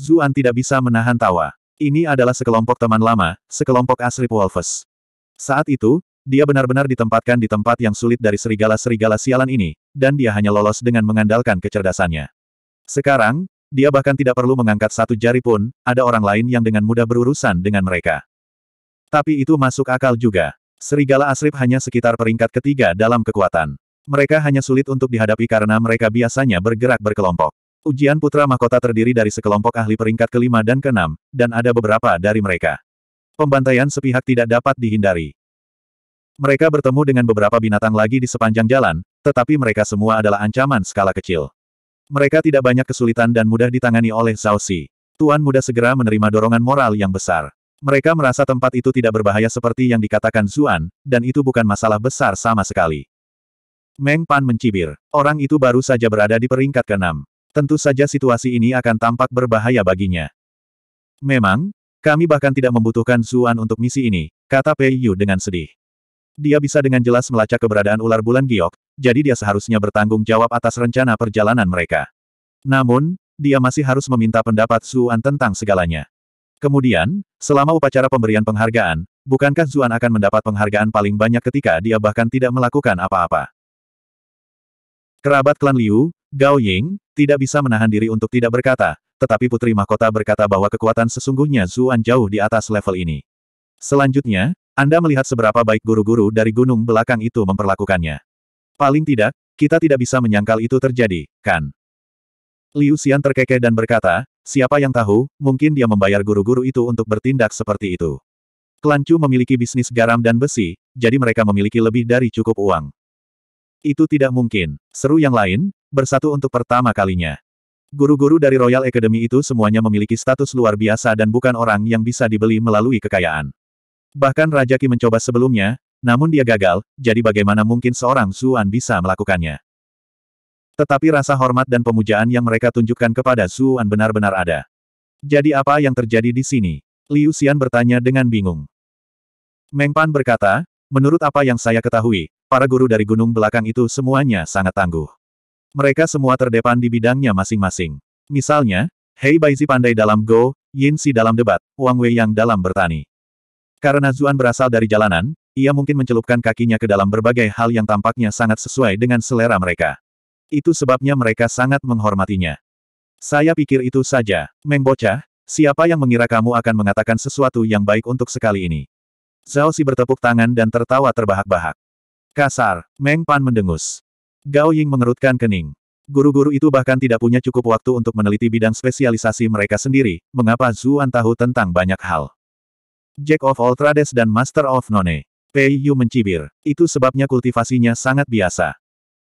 Zuan tidak bisa menahan tawa. Ini adalah sekelompok teman lama, sekelompok asri Wolves. Saat itu, dia benar-benar ditempatkan di tempat yang sulit dari serigala-serigala sialan ini, dan dia hanya lolos dengan mengandalkan kecerdasannya. Sekarang, dia bahkan tidak perlu mengangkat satu jari pun, ada orang lain yang dengan mudah berurusan dengan mereka. Tapi itu masuk akal juga. Serigala asrip hanya sekitar peringkat ketiga dalam kekuatan. Mereka hanya sulit untuk dihadapi karena mereka biasanya bergerak berkelompok. Ujian Putra Mahkota terdiri dari sekelompok ahli peringkat kelima dan keenam, dan ada beberapa dari mereka. Pembantaian sepihak tidak dapat dihindari. Mereka bertemu dengan beberapa binatang lagi di sepanjang jalan, tetapi mereka semua adalah ancaman skala kecil. Mereka tidak banyak kesulitan dan mudah ditangani oleh Zhao Xi. Tuan muda segera menerima dorongan moral yang besar. Mereka merasa tempat itu tidak berbahaya seperti yang dikatakan Zuan, dan itu bukan masalah besar sama sekali. Meng Pan mencibir. Orang itu baru saja berada di peringkat keenam. Tentu saja situasi ini akan tampak berbahaya baginya. Memang, kami bahkan tidak membutuhkan Zuan untuk misi ini, kata Pei Yu dengan sedih. Dia bisa dengan jelas melacak keberadaan ular bulan giok, jadi dia seharusnya bertanggung jawab atas rencana perjalanan mereka. Namun, dia masih harus meminta pendapat Zuan tentang segalanya. Kemudian, selama upacara pemberian penghargaan, bukankah Zuan akan mendapat penghargaan paling banyak ketika dia bahkan tidak melakukan apa-apa? Kerabat klan Liu, Gao Ying, tidak bisa menahan diri untuk tidak berkata, tetapi Putri Mahkota berkata bahwa kekuatan sesungguhnya Zuan jauh di atas level ini. Selanjutnya, Anda melihat seberapa baik guru-guru dari gunung belakang itu memperlakukannya. Paling tidak, kita tidak bisa menyangkal itu terjadi, kan? Liu Xian terkekeh dan berkata, siapa yang tahu, mungkin dia membayar guru-guru itu untuk bertindak seperti itu. Klan Chu memiliki bisnis garam dan besi, jadi mereka memiliki lebih dari cukup uang. Itu tidak mungkin. Seru yang lain, bersatu untuk pertama kalinya. Guru-guru dari Royal Academy itu semuanya memiliki status luar biasa dan bukan orang yang bisa dibeli melalui kekayaan. Bahkan Raja Qi mencoba sebelumnya, namun dia gagal, jadi bagaimana mungkin seorang Zuan bisa melakukannya. Tetapi rasa hormat dan pemujaan yang mereka tunjukkan kepada Zuan benar-benar ada. Jadi apa yang terjadi di sini? Liu Xian bertanya dengan bingung. Meng Pan berkata, menurut apa yang saya ketahui, para guru dari gunung belakang itu semuanya sangat tangguh. Mereka semua terdepan di bidangnya masing-masing. Misalnya, Hei Baizi pandai dalam Go, Yin Si dalam debat, Wang Wei yang dalam bertani. Karena Zuan berasal dari jalanan, ia mungkin mencelupkan kakinya ke dalam berbagai hal yang tampaknya sangat sesuai dengan selera mereka. Itu sebabnya mereka sangat menghormatinya. Saya pikir itu saja, Meng Bocah, siapa yang mengira kamu akan mengatakan sesuatu yang baik untuk sekali ini? Zhao Si bertepuk tangan dan tertawa terbahak-bahak. Kasar, Meng Pan mendengus. Gao Ying mengerutkan kening. Guru-guru itu bahkan tidak punya cukup waktu untuk meneliti bidang spesialisasi mereka sendiri, mengapa Zuan tahu tentang banyak hal. Jack of all trades dan Master of None. Pei Yu mencibir. Itu sebabnya kultivasinya sangat biasa.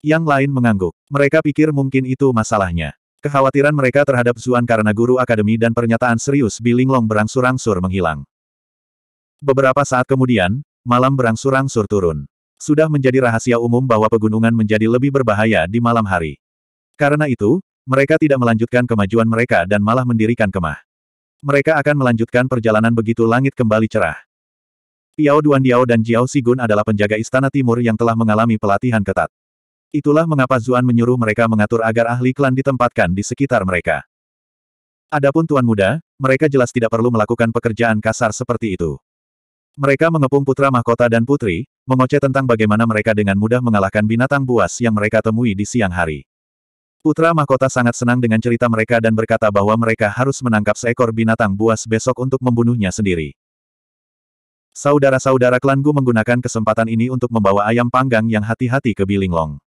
Yang lain mengangguk. Mereka pikir mungkin itu masalahnya. Kekhawatiran mereka terhadap Zuan karena guru akademi dan pernyataan serius Biling Long berangsur-angsur menghilang. Beberapa saat kemudian, malam berangsur-angsur turun. Sudah menjadi rahasia umum bahwa pegunungan menjadi lebih berbahaya di malam hari. Karena itu, mereka tidak melanjutkan kemajuan mereka dan malah mendirikan kemah. Mereka akan melanjutkan perjalanan begitu langit kembali cerah. Piao Duandiao dan Jiao Sigun adalah penjaga istana timur yang telah mengalami pelatihan ketat. Itulah mengapa Zuan menyuruh mereka mengatur agar ahli klan ditempatkan di sekitar mereka. Adapun Tuan Muda, mereka jelas tidak perlu melakukan pekerjaan kasar seperti itu. Mereka mengepung putra mahkota dan putri, mengoceh tentang bagaimana mereka dengan mudah mengalahkan binatang buas yang mereka temui di siang hari. Putra mahkota sangat senang dengan cerita mereka dan berkata bahwa mereka harus menangkap seekor binatang buas besok untuk membunuhnya sendiri. Saudara-saudara klan Gu menggunakan kesempatan ini untuk membawa ayam panggang yang hati-hati ke Bilinglong.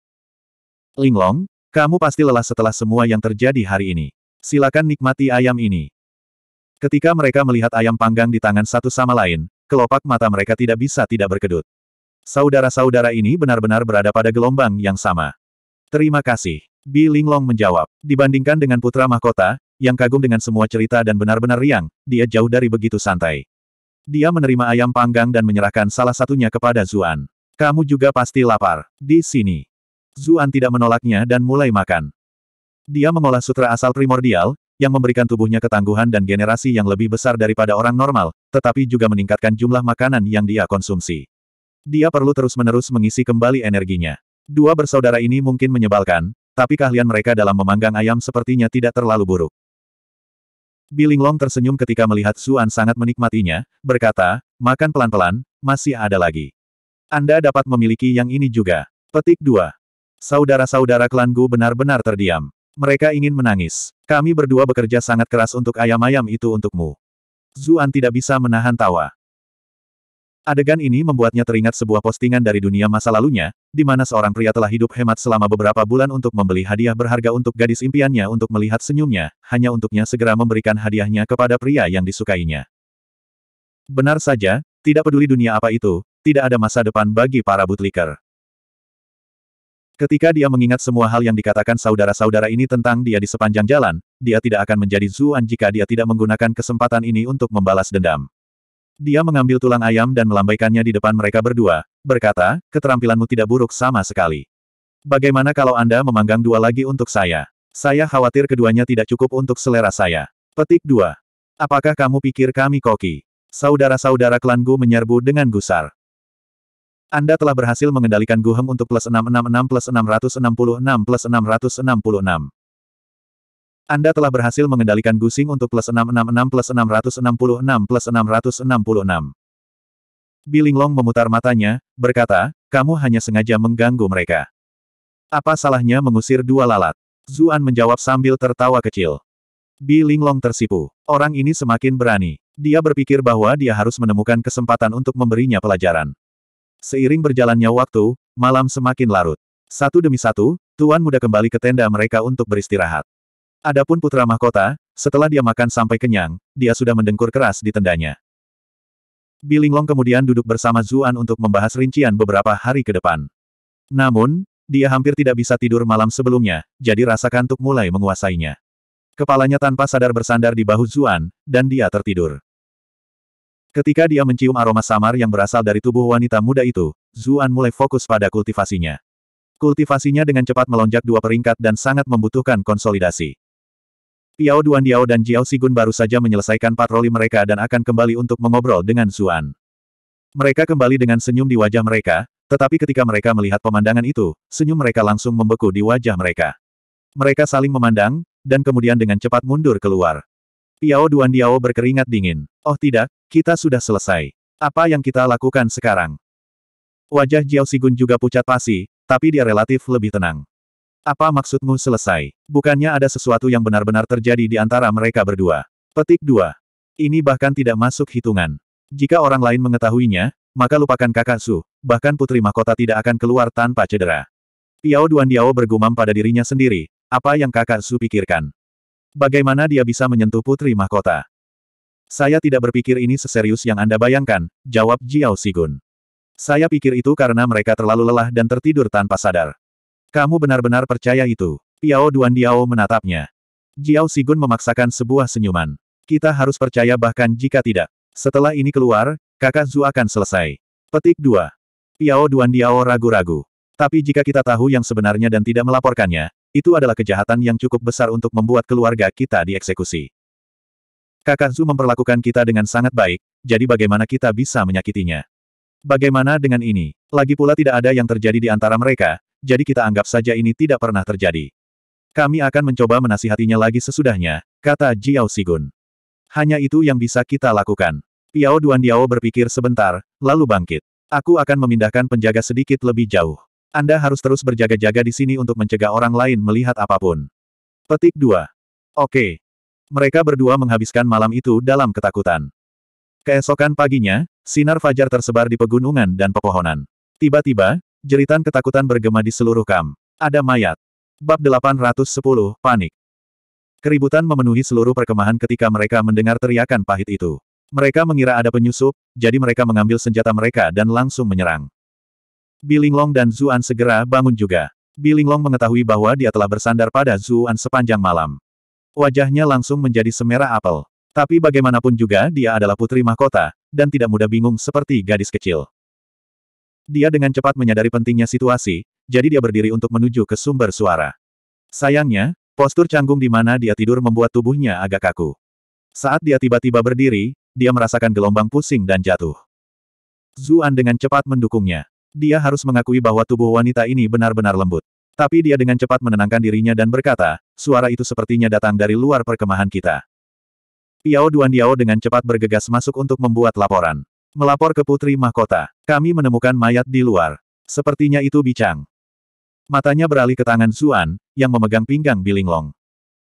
Linglong, kamu pasti lelah setelah semua yang terjadi hari ini. Silakan nikmati ayam ini. Ketika mereka melihat ayam panggang di tangan satu sama lain, kelopak mata mereka tidak bisa tidak berkedut. Saudara-saudara ini benar-benar berada pada gelombang yang sama. Terima kasih. Bi Linglong menjawab. Dibandingkan dengan putra mahkota, yang kagum dengan semua cerita dan benar-benar riang, dia jauh dari begitu santai. Dia menerima ayam panggang dan menyerahkan salah satunya kepada Zuan. Kamu juga pasti lapar. Di sini. Zuan tidak menolaknya dan mulai makan. Dia mengolah sutra asal primordial, yang memberikan tubuhnya ketangguhan dan generasi yang lebih besar daripada orang normal, tetapi juga meningkatkan jumlah makanan yang dia konsumsi. Dia perlu terus-menerus mengisi kembali energinya. Dua bersaudara ini mungkin menyebalkan, tapi keahlian mereka dalam memanggang ayam sepertinya tidak terlalu buruk. Long tersenyum ketika melihat Suan sangat menikmatinya, berkata, makan pelan-pelan, masih ada lagi. Anda dapat memiliki yang ini juga. Petik 2. Saudara-saudara klan Gu benar-benar terdiam. Mereka ingin menangis. Kami berdua bekerja sangat keras untuk ayam-ayam itu untukmu. Zuan tidak bisa menahan tawa. Adegan ini membuatnya teringat sebuah postingan dari dunia masa lalunya, di mana seorang pria telah hidup hemat selama beberapa bulan untuk membeli hadiah berharga untuk gadis impiannya untuk melihat senyumnya, hanya untuknya segera memberikan hadiahnya kepada pria yang disukainya. Benar saja, tidak peduli dunia apa itu, tidak ada masa depan bagi para bootlicker. Ketika dia mengingat semua hal yang dikatakan saudara-saudara ini tentang dia di sepanjang jalan, dia tidak akan menjadi Zuan jika dia tidak menggunakan kesempatan ini untuk membalas dendam. Dia mengambil tulang ayam dan melambaikannya di depan mereka berdua, berkata, keterampilanmu tidak buruk sama sekali. Bagaimana kalau Anda memanggang dua lagi untuk saya? Saya khawatir keduanya tidak cukup untuk selera saya. Petik 2. Apakah kamu pikir kami koki? Saudara-saudara klan Gu menyerbu dengan gusar. Anda telah berhasil mengendalikan Guhem untuk plus 666 plus 666 plus 666. Anda telah berhasil mengendalikan Gusing untuk plus 666 plus 666 plus 666. Long memutar matanya, berkata, kamu hanya sengaja mengganggu mereka. Apa salahnya mengusir dua lalat? Zuan menjawab sambil tertawa kecil. Bilinglong tersipu. Orang ini semakin berani. Dia berpikir bahwa dia harus menemukan kesempatan untuk memberinya pelajaran. Seiring berjalannya waktu, malam semakin larut. Satu demi satu, tuan muda kembali ke tenda mereka untuk beristirahat. Adapun putra mahkota, setelah dia makan sampai kenyang, dia sudah mendengkur keras di tendanya. Bilinglong kemudian duduk bersama Zuan untuk membahas rincian beberapa hari ke depan. Namun, dia hampir tidak bisa tidur malam sebelumnya, jadi rasa kantuk mulai menguasainya. Kepalanya tanpa sadar bersandar di bahu Zuan, dan dia tertidur. Ketika dia mencium aroma samar yang berasal dari tubuh wanita muda itu, Zuan mulai fokus pada kultivasinya. Kultivasinya dengan cepat melonjak dua peringkat dan sangat membutuhkan konsolidasi. Piao Duan Diao dan Jiao Sigun baru saja menyelesaikan patroli mereka dan akan kembali untuk mengobrol dengan Zuan. Mereka kembali dengan senyum di wajah mereka, tetapi ketika mereka melihat pemandangan itu, senyum mereka langsung membeku di wajah mereka. Mereka saling memandang, dan kemudian dengan cepat mundur keluar. Piao Duan Diao berkeringat dingin. Oh tidak, kita sudah selesai. Apa yang kita lakukan sekarang? Wajah Jiao Sigun juga pucat pasi, tapi dia relatif lebih tenang. Apa maksudmu selesai? Bukannya ada sesuatu yang benar-benar terjadi di antara mereka berdua. Petik 2. Ini bahkan tidak masuk hitungan. Jika orang lain mengetahuinya, maka lupakan kakak Su, bahkan putri mahkota tidak akan keluar tanpa cedera. Piao Duan Diao bergumam pada dirinya sendiri, apa yang kakak Su pikirkan. Bagaimana dia bisa menyentuh putri mahkota? Saya tidak berpikir ini seserius yang Anda bayangkan, jawab Jiao Sigun. Saya pikir itu karena mereka terlalu lelah dan tertidur tanpa sadar. Kamu benar-benar percaya itu? Piao Duan Diao menatapnya. Jiao Sigun memaksakan sebuah senyuman. Kita harus percaya bahkan jika tidak. Setelah ini keluar, kakak Zu akan selesai. Petik 2. Piao Duan Diao ragu-ragu. Tapi jika kita tahu yang sebenarnya dan tidak melaporkannya, itu adalah kejahatan yang cukup besar untuk membuat keluarga kita dieksekusi. Kakak Zu memperlakukan kita dengan sangat baik, jadi bagaimana kita bisa menyakitinya? Bagaimana dengan ini? Lagi pula tidak ada yang terjadi di antara mereka, jadi kita anggap saja ini tidak pernah terjadi. Kami akan mencoba menasihatinya lagi sesudahnya, kata Jiao Sigun. Hanya itu yang bisa kita lakukan. Piao Duan Diao berpikir sebentar, lalu bangkit. Aku akan memindahkan penjaga sedikit lebih jauh. Anda harus terus berjaga-jaga di sini untuk mencegah orang lain melihat apapun. Petik 2. Oke. Mereka berdua menghabiskan malam itu dalam ketakutan. Keesokan paginya, sinar fajar tersebar di pegunungan dan pepohonan. Tiba-tiba, jeritan ketakutan bergema di seluruh kam. Ada mayat. Bab 810, Panik. Keributan memenuhi seluruh perkemahan ketika mereka mendengar teriakan pahit itu. Mereka mengira ada penyusup, jadi mereka mengambil senjata mereka dan langsung menyerang. Bilinglong dan Zuan segera bangun juga. Bilinglong mengetahui bahwa dia telah bersandar pada Zuan sepanjang malam. Wajahnya langsung menjadi semerah apel. Tapi bagaimanapun juga dia adalah putri mahkota, dan tidak mudah bingung seperti gadis kecil. Dia dengan cepat menyadari pentingnya situasi, jadi dia berdiri untuk menuju ke sumber suara. Sayangnya, postur canggung di mana dia tidur membuat tubuhnya agak kaku. Saat dia tiba-tiba berdiri, dia merasakan gelombang pusing dan jatuh. Zuan dengan cepat mendukungnya. Dia harus mengakui bahwa tubuh wanita ini benar-benar lembut. Tapi dia dengan cepat menenangkan dirinya dan berkata, suara itu sepertinya datang dari luar perkemahan kita. Piao Duan Diao dengan cepat bergegas masuk untuk membuat laporan. Melapor ke Putri Mahkota. Kami menemukan mayat di luar. Sepertinya itu Bicang. Matanya beralih ke tangan Zuan, yang memegang pinggang Bilinglong.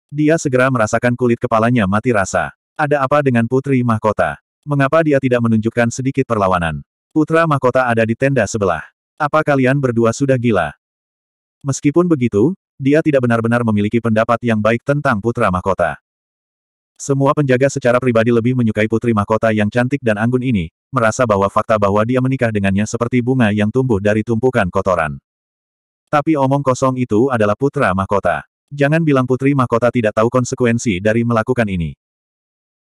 Dia segera merasakan kulit kepalanya mati rasa. Ada apa dengan Putri Mahkota? Mengapa dia tidak menunjukkan sedikit perlawanan? Putra Mahkota ada di tenda sebelah. Apa kalian berdua sudah gila? Meskipun begitu, dia tidak benar-benar memiliki pendapat yang baik tentang Putra Mahkota. Semua penjaga secara pribadi lebih menyukai Putri Mahkota yang cantik dan anggun ini, merasa bahwa fakta bahwa dia menikah dengannya seperti bunga yang tumbuh dari tumpukan kotoran. Tapi omong kosong itu adalah Putra Mahkota. Jangan bilang Putri Mahkota tidak tahu konsekuensi dari melakukan ini.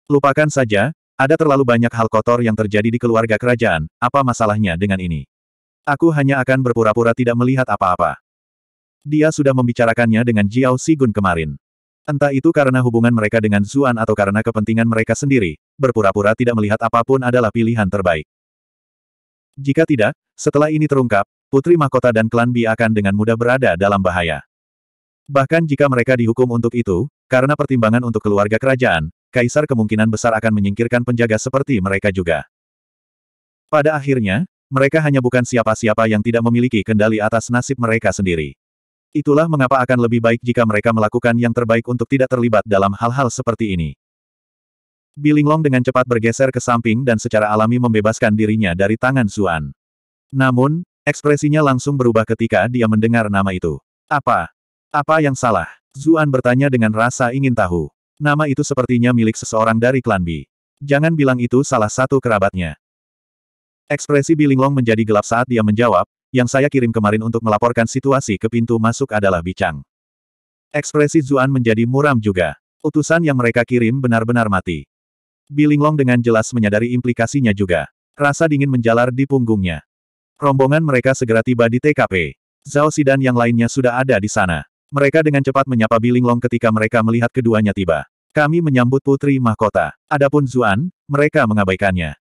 Lupakan saja, ada terlalu banyak hal kotor yang terjadi di keluarga kerajaan, apa masalahnya dengan ini? Aku hanya akan berpura-pura tidak melihat apa-apa. Dia sudah membicarakannya dengan Jiao Sigun kemarin. Entah itu karena hubungan mereka dengan Zuan atau karena kepentingan mereka sendiri, berpura-pura tidak melihat apapun adalah pilihan terbaik. Jika tidak, setelah ini terungkap, Putri Mahkota dan klan Bi akan dengan mudah berada dalam bahaya. Bahkan jika mereka dihukum untuk itu, karena pertimbangan untuk keluarga kerajaan, Kaisar kemungkinan besar akan menyingkirkan penjaga seperti mereka juga. Pada akhirnya, mereka hanya bukan siapa-siapa yang tidak memiliki kendali atas nasib mereka sendiri. Itulah mengapa akan lebih baik jika mereka melakukan yang terbaik untuk tidak terlibat dalam hal-hal seperti ini. Bilinglong dengan cepat bergeser ke samping dan secara alami membebaskan dirinya dari tangan Zuan. Namun, ekspresinya langsung berubah ketika dia mendengar nama itu. Apa? Apa yang salah? Zuan bertanya dengan rasa ingin tahu. Nama itu sepertinya milik seseorang dari klan Bi. Jangan bilang itu salah satu kerabatnya. Ekspresi Bilinglong menjadi gelap saat dia menjawab, yang saya kirim kemarin untuk melaporkan situasi ke pintu masuk adalah Bicang. Ekspresi Zuan menjadi muram juga. Utusan yang mereka kirim benar-benar mati. Bilinglong dengan jelas menyadari implikasinya juga. Rasa dingin menjalar di punggungnya. Rombongan mereka segera tiba di TKP. Zhao Sidan yang lainnya sudah ada di sana. Mereka dengan cepat menyapa Bilinglong ketika mereka melihat keduanya tiba. Kami menyambut putri mahkota. Adapun Zuan, mereka mengabaikannya.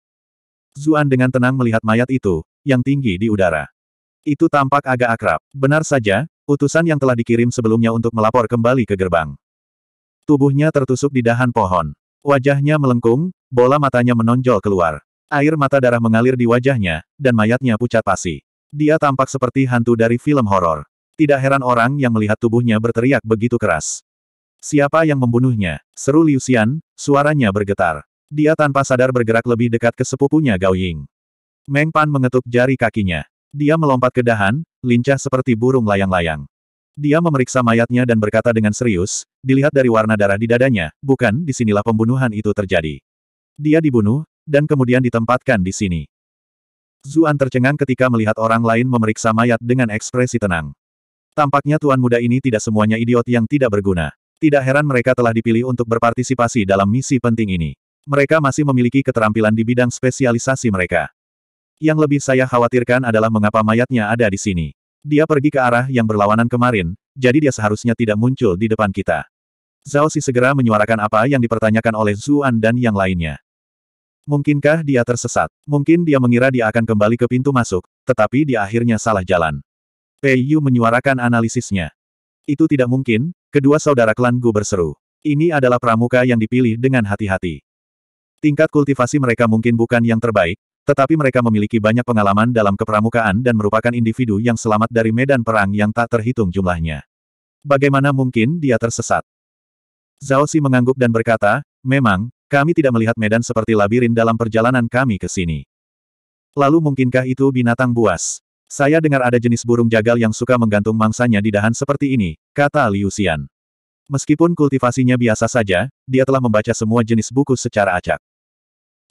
Zuan dengan tenang melihat mayat itu, yang tinggi di udara. Itu tampak agak akrab. Benar saja, utusan yang telah dikirim sebelumnya untuk melapor kembali ke gerbang. Tubuhnya tertusuk di dahan pohon. Wajahnya melengkung, bola matanya menonjol keluar. Air mata darah mengalir di wajahnya, dan mayatnya pucat pasi. Dia tampak seperti hantu dari film horor. Tidak heran orang yang melihat tubuhnya berteriak begitu keras. Siapa yang membunuhnya? Seru Liu Xian, suaranya bergetar. Dia tanpa sadar bergerak lebih dekat ke sepupunya Gao Ying. Meng Pan mengetuk jari kakinya. Dia melompat ke dahan, lincah seperti burung layang-layang. Dia memeriksa mayatnya dan berkata dengan serius, dilihat dari warna darah di dadanya, bukan disinilah pembunuhan itu terjadi. Dia dibunuh, dan kemudian ditempatkan di sini. Zuan tercengang ketika melihat orang lain memeriksa mayat dengan ekspresi tenang. Tampaknya tuan muda ini tidak semuanya idiot yang tidak berguna. Tidak heran mereka telah dipilih untuk berpartisipasi dalam misi penting ini. Mereka masih memiliki keterampilan di bidang spesialisasi mereka. Yang lebih saya khawatirkan adalah mengapa mayatnya ada di sini. Dia pergi ke arah yang berlawanan kemarin, jadi dia seharusnya tidak muncul di depan kita. Zhao Si segera menyuarakan apa yang dipertanyakan oleh Zuan dan yang lainnya. Mungkinkah dia tersesat? Mungkin dia mengira dia akan kembali ke pintu masuk, tetapi dia akhirnya salah jalan. Pei Yu menyuarakan analisisnya. Itu tidak mungkin, Kedua saudara klan Gu berseru. Ini adalah pramuka yang dipilih dengan hati-hati. Tingkat kultivasi mereka mungkin bukan yang terbaik, tetapi mereka memiliki banyak pengalaman dalam kepramukaan dan merupakan individu yang selamat dari medan perang yang tak terhitung jumlahnya. Bagaimana mungkin dia tersesat? Zhao Xi mengangguk dan berkata, memang, kami tidak melihat medan seperti labirin dalam perjalanan kami ke sini. Lalu mungkinkah itu binatang buas? Saya dengar ada jenis burung jagal yang suka menggantung mangsanya di dahan seperti ini, kata Liu Xian. Meskipun kultivasinya biasa saja, dia telah membaca semua jenis buku secara acak.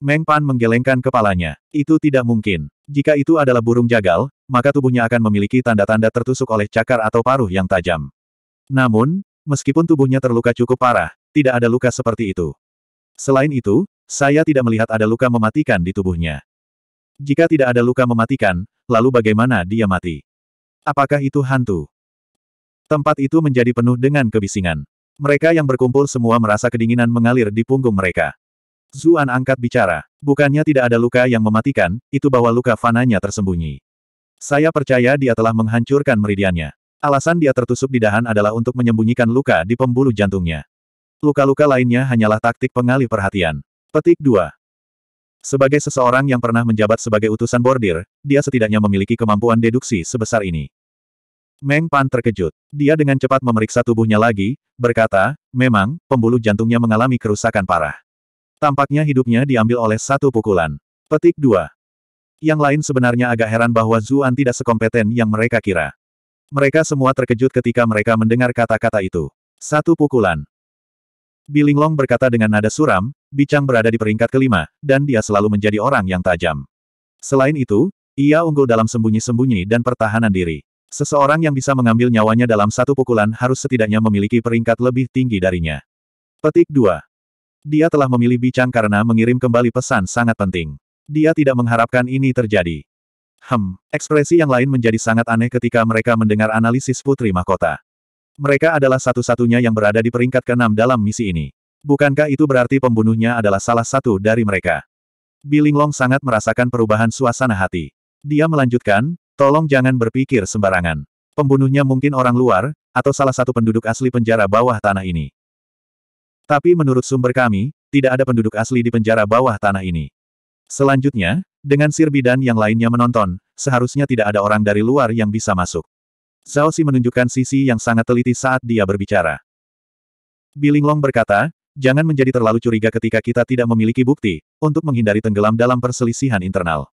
Meng Pan menggelengkan kepalanya. Itu tidak mungkin. Jika itu adalah burung jagal, maka tubuhnya akan memiliki tanda-tanda tertusuk oleh cakar atau paruh yang tajam. Namun, meskipun tubuhnya terluka cukup parah, tidak ada luka seperti itu. Selain itu, saya tidak melihat ada luka mematikan di tubuhnya. Jika tidak ada luka mematikan, lalu bagaimana dia mati? Apakah itu hantu? Tempat itu menjadi penuh dengan kebisingan. Mereka yang berkumpul semua merasa kedinginan mengalir di punggung mereka. Zuan angkat bicara. Bukannya tidak ada luka yang mematikan, itu bahwa luka fananya tersembunyi. Saya percaya dia telah menghancurkan meridiannya. Alasan dia tertusuk di dahan adalah untuk menyembunyikan luka di pembuluh jantungnya. Luka-luka lainnya hanyalah taktik pengalih perhatian. Petik 2. Sebagai seseorang yang pernah menjabat sebagai utusan bordir, dia setidaknya memiliki kemampuan deduksi sebesar ini. Meng Pan terkejut. Dia dengan cepat memeriksa tubuhnya lagi, berkata, memang, pembuluh jantungnya mengalami kerusakan parah. Tampaknya hidupnya diambil oleh satu pukulan. Petik 2. Yang lain sebenarnya agak heran bahwa Zuan tidak sekompeten yang mereka kira. Mereka semua terkejut ketika mereka mendengar kata-kata itu. Satu pukulan. Bilinglong berkata dengan nada suram, Bicang berada di peringkat kelima, dan dia selalu menjadi orang yang tajam. Selain itu, ia unggul dalam sembunyi-sembunyi dan pertahanan diri. Seseorang yang bisa mengambil nyawanya dalam satu pukulan harus setidaknya memiliki peringkat lebih tinggi darinya. Petik 2. Dia telah memilih Bicang karena mengirim kembali pesan sangat penting. Dia tidak mengharapkan ini terjadi. Hem, ekspresi yang lain menjadi sangat aneh ketika mereka mendengar analisis Putri Mahkota. Mereka adalah satu-satunya yang berada di peringkat keenam dalam misi ini. Bukankah itu berarti pembunuhnya adalah salah satu dari mereka? Bilinglong sangat merasakan perubahan suasana hati. Dia melanjutkan, tolong jangan berpikir sembarangan. Pembunuhnya mungkin orang luar, atau salah satu penduduk asli penjara bawah tanah ini. Tapi menurut sumber kami, tidak ada penduduk asli di penjara bawah tanah ini. Selanjutnya, dengan sirbidan Bidan yang lainnya menonton, seharusnya tidak ada orang dari luar yang bisa masuk. Zhao Xi menunjukkan sisi yang sangat teliti saat dia berbicara. Bilinglong berkata, Jangan menjadi terlalu curiga ketika kita tidak memiliki bukti, untuk menghindari tenggelam dalam perselisihan internal.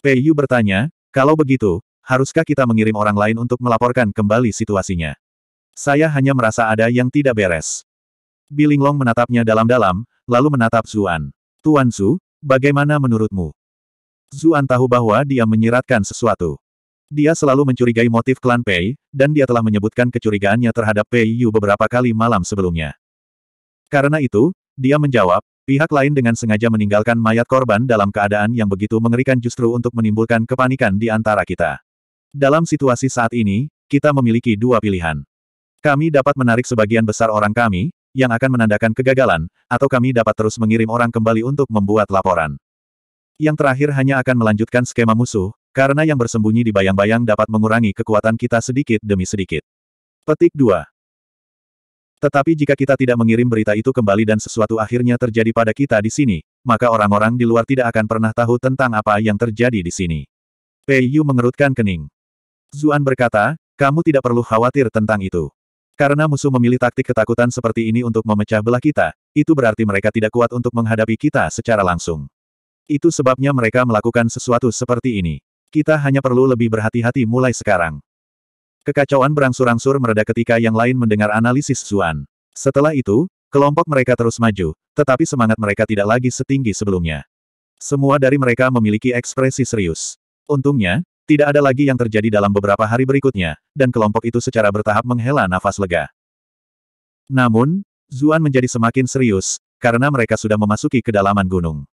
Pei Yu bertanya, kalau begitu, haruskah kita mengirim orang lain untuk melaporkan kembali situasinya? Saya hanya merasa ada yang tidak beres. Bilinglong menatapnya dalam-dalam, lalu menatap Zuan. Tuan Su, bagaimana menurutmu? Zuan tahu bahwa dia menyiratkan sesuatu. Dia selalu mencurigai motif klan Pei, dan dia telah menyebutkan kecurigaannya terhadap Pei Yu beberapa kali malam sebelumnya. Karena itu, dia menjawab, pihak lain dengan sengaja meninggalkan mayat korban dalam keadaan yang begitu mengerikan justru untuk menimbulkan kepanikan di antara kita. Dalam situasi saat ini, kita memiliki dua pilihan. Kami dapat menarik sebagian besar orang kami, yang akan menandakan kegagalan, atau kami dapat terus mengirim orang kembali untuk membuat laporan. Yang terakhir hanya akan melanjutkan skema musuh, karena yang bersembunyi di bayang-bayang dapat mengurangi kekuatan kita sedikit demi sedikit. Petik 2. Tetapi jika kita tidak mengirim berita itu kembali dan sesuatu akhirnya terjadi pada kita di sini, maka orang-orang di luar tidak akan pernah tahu tentang apa yang terjadi di sini. Pei Yu mengerutkan kening. Zuan berkata, kamu tidak perlu khawatir tentang itu. Karena musuh memilih taktik ketakutan seperti ini untuk memecah belah kita, itu berarti mereka tidak kuat untuk menghadapi kita secara langsung. Itu sebabnya mereka melakukan sesuatu seperti ini. Kita hanya perlu lebih berhati-hati mulai sekarang. Kekacauan berangsur-angsur mereda ketika yang lain mendengar analisis Zuan. Setelah itu, kelompok mereka terus maju, tetapi semangat mereka tidak lagi setinggi sebelumnya. Semua dari mereka memiliki ekspresi serius. Untungnya, tidak ada lagi yang terjadi dalam beberapa hari berikutnya, dan kelompok itu secara bertahap menghela nafas lega. Namun, Zuan menjadi semakin serius, karena mereka sudah memasuki kedalaman gunung.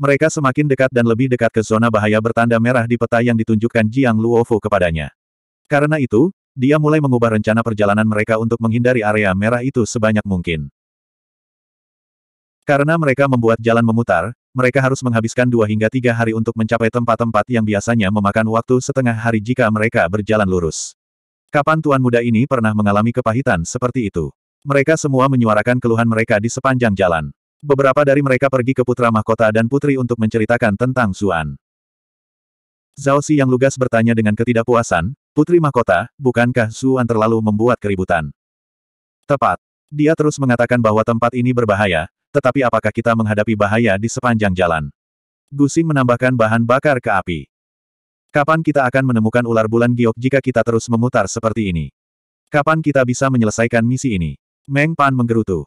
Mereka semakin dekat dan lebih dekat ke zona bahaya bertanda merah di peta yang ditunjukkan Jiang Luofu kepadanya. Karena itu, dia mulai mengubah rencana perjalanan mereka untuk menghindari area merah itu sebanyak mungkin. Karena mereka membuat jalan memutar, mereka harus menghabiskan dua hingga tiga hari untuk mencapai tempat-tempat yang biasanya memakan waktu setengah hari jika mereka berjalan lurus. Kapan tuan muda ini pernah mengalami kepahitan seperti itu? Mereka semua menyuarakan keluhan mereka di sepanjang jalan. Beberapa dari mereka pergi ke putra mahkota dan putri untuk menceritakan tentang Zuan. Zhao Si yang lugas bertanya dengan ketidakpuasan, Putri Mahkota, bukankah Zuan terlalu membuat keributan? Tepat. Dia terus mengatakan bahwa tempat ini berbahaya, tetapi apakah kita menghadapi bahaya di sepanjang jalan? Gusing menambahkan bahan bakar ke api. Kapan kita akan menemukan ular bulan giok jika kita terus memutar seperti ini? Kapan kita bisa menyelesaikan misi ini? Meng Pan menggerutu.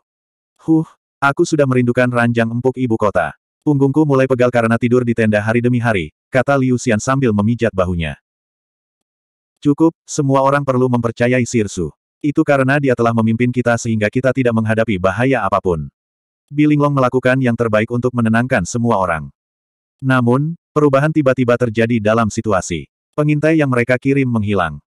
Huh, aku sudah merindukan ranjang empuk ibu kota. Punggungku mulai pegal karena tidur di tenda hari demi hari, kata Liu Xian sambil memijat bahunya. Cukup, semua orang perlu mempercayai Sirsu. Itu karena dia telah memimpin kita sehingga kita tidak menghadapi bahaya apapun. Bilinglong melakukan yang terbaik untuk menenangkan semua orang. Namun, perubahan tiba-tiba terjadi dalam situasi. Pengintai yang mereka kirim menghilang.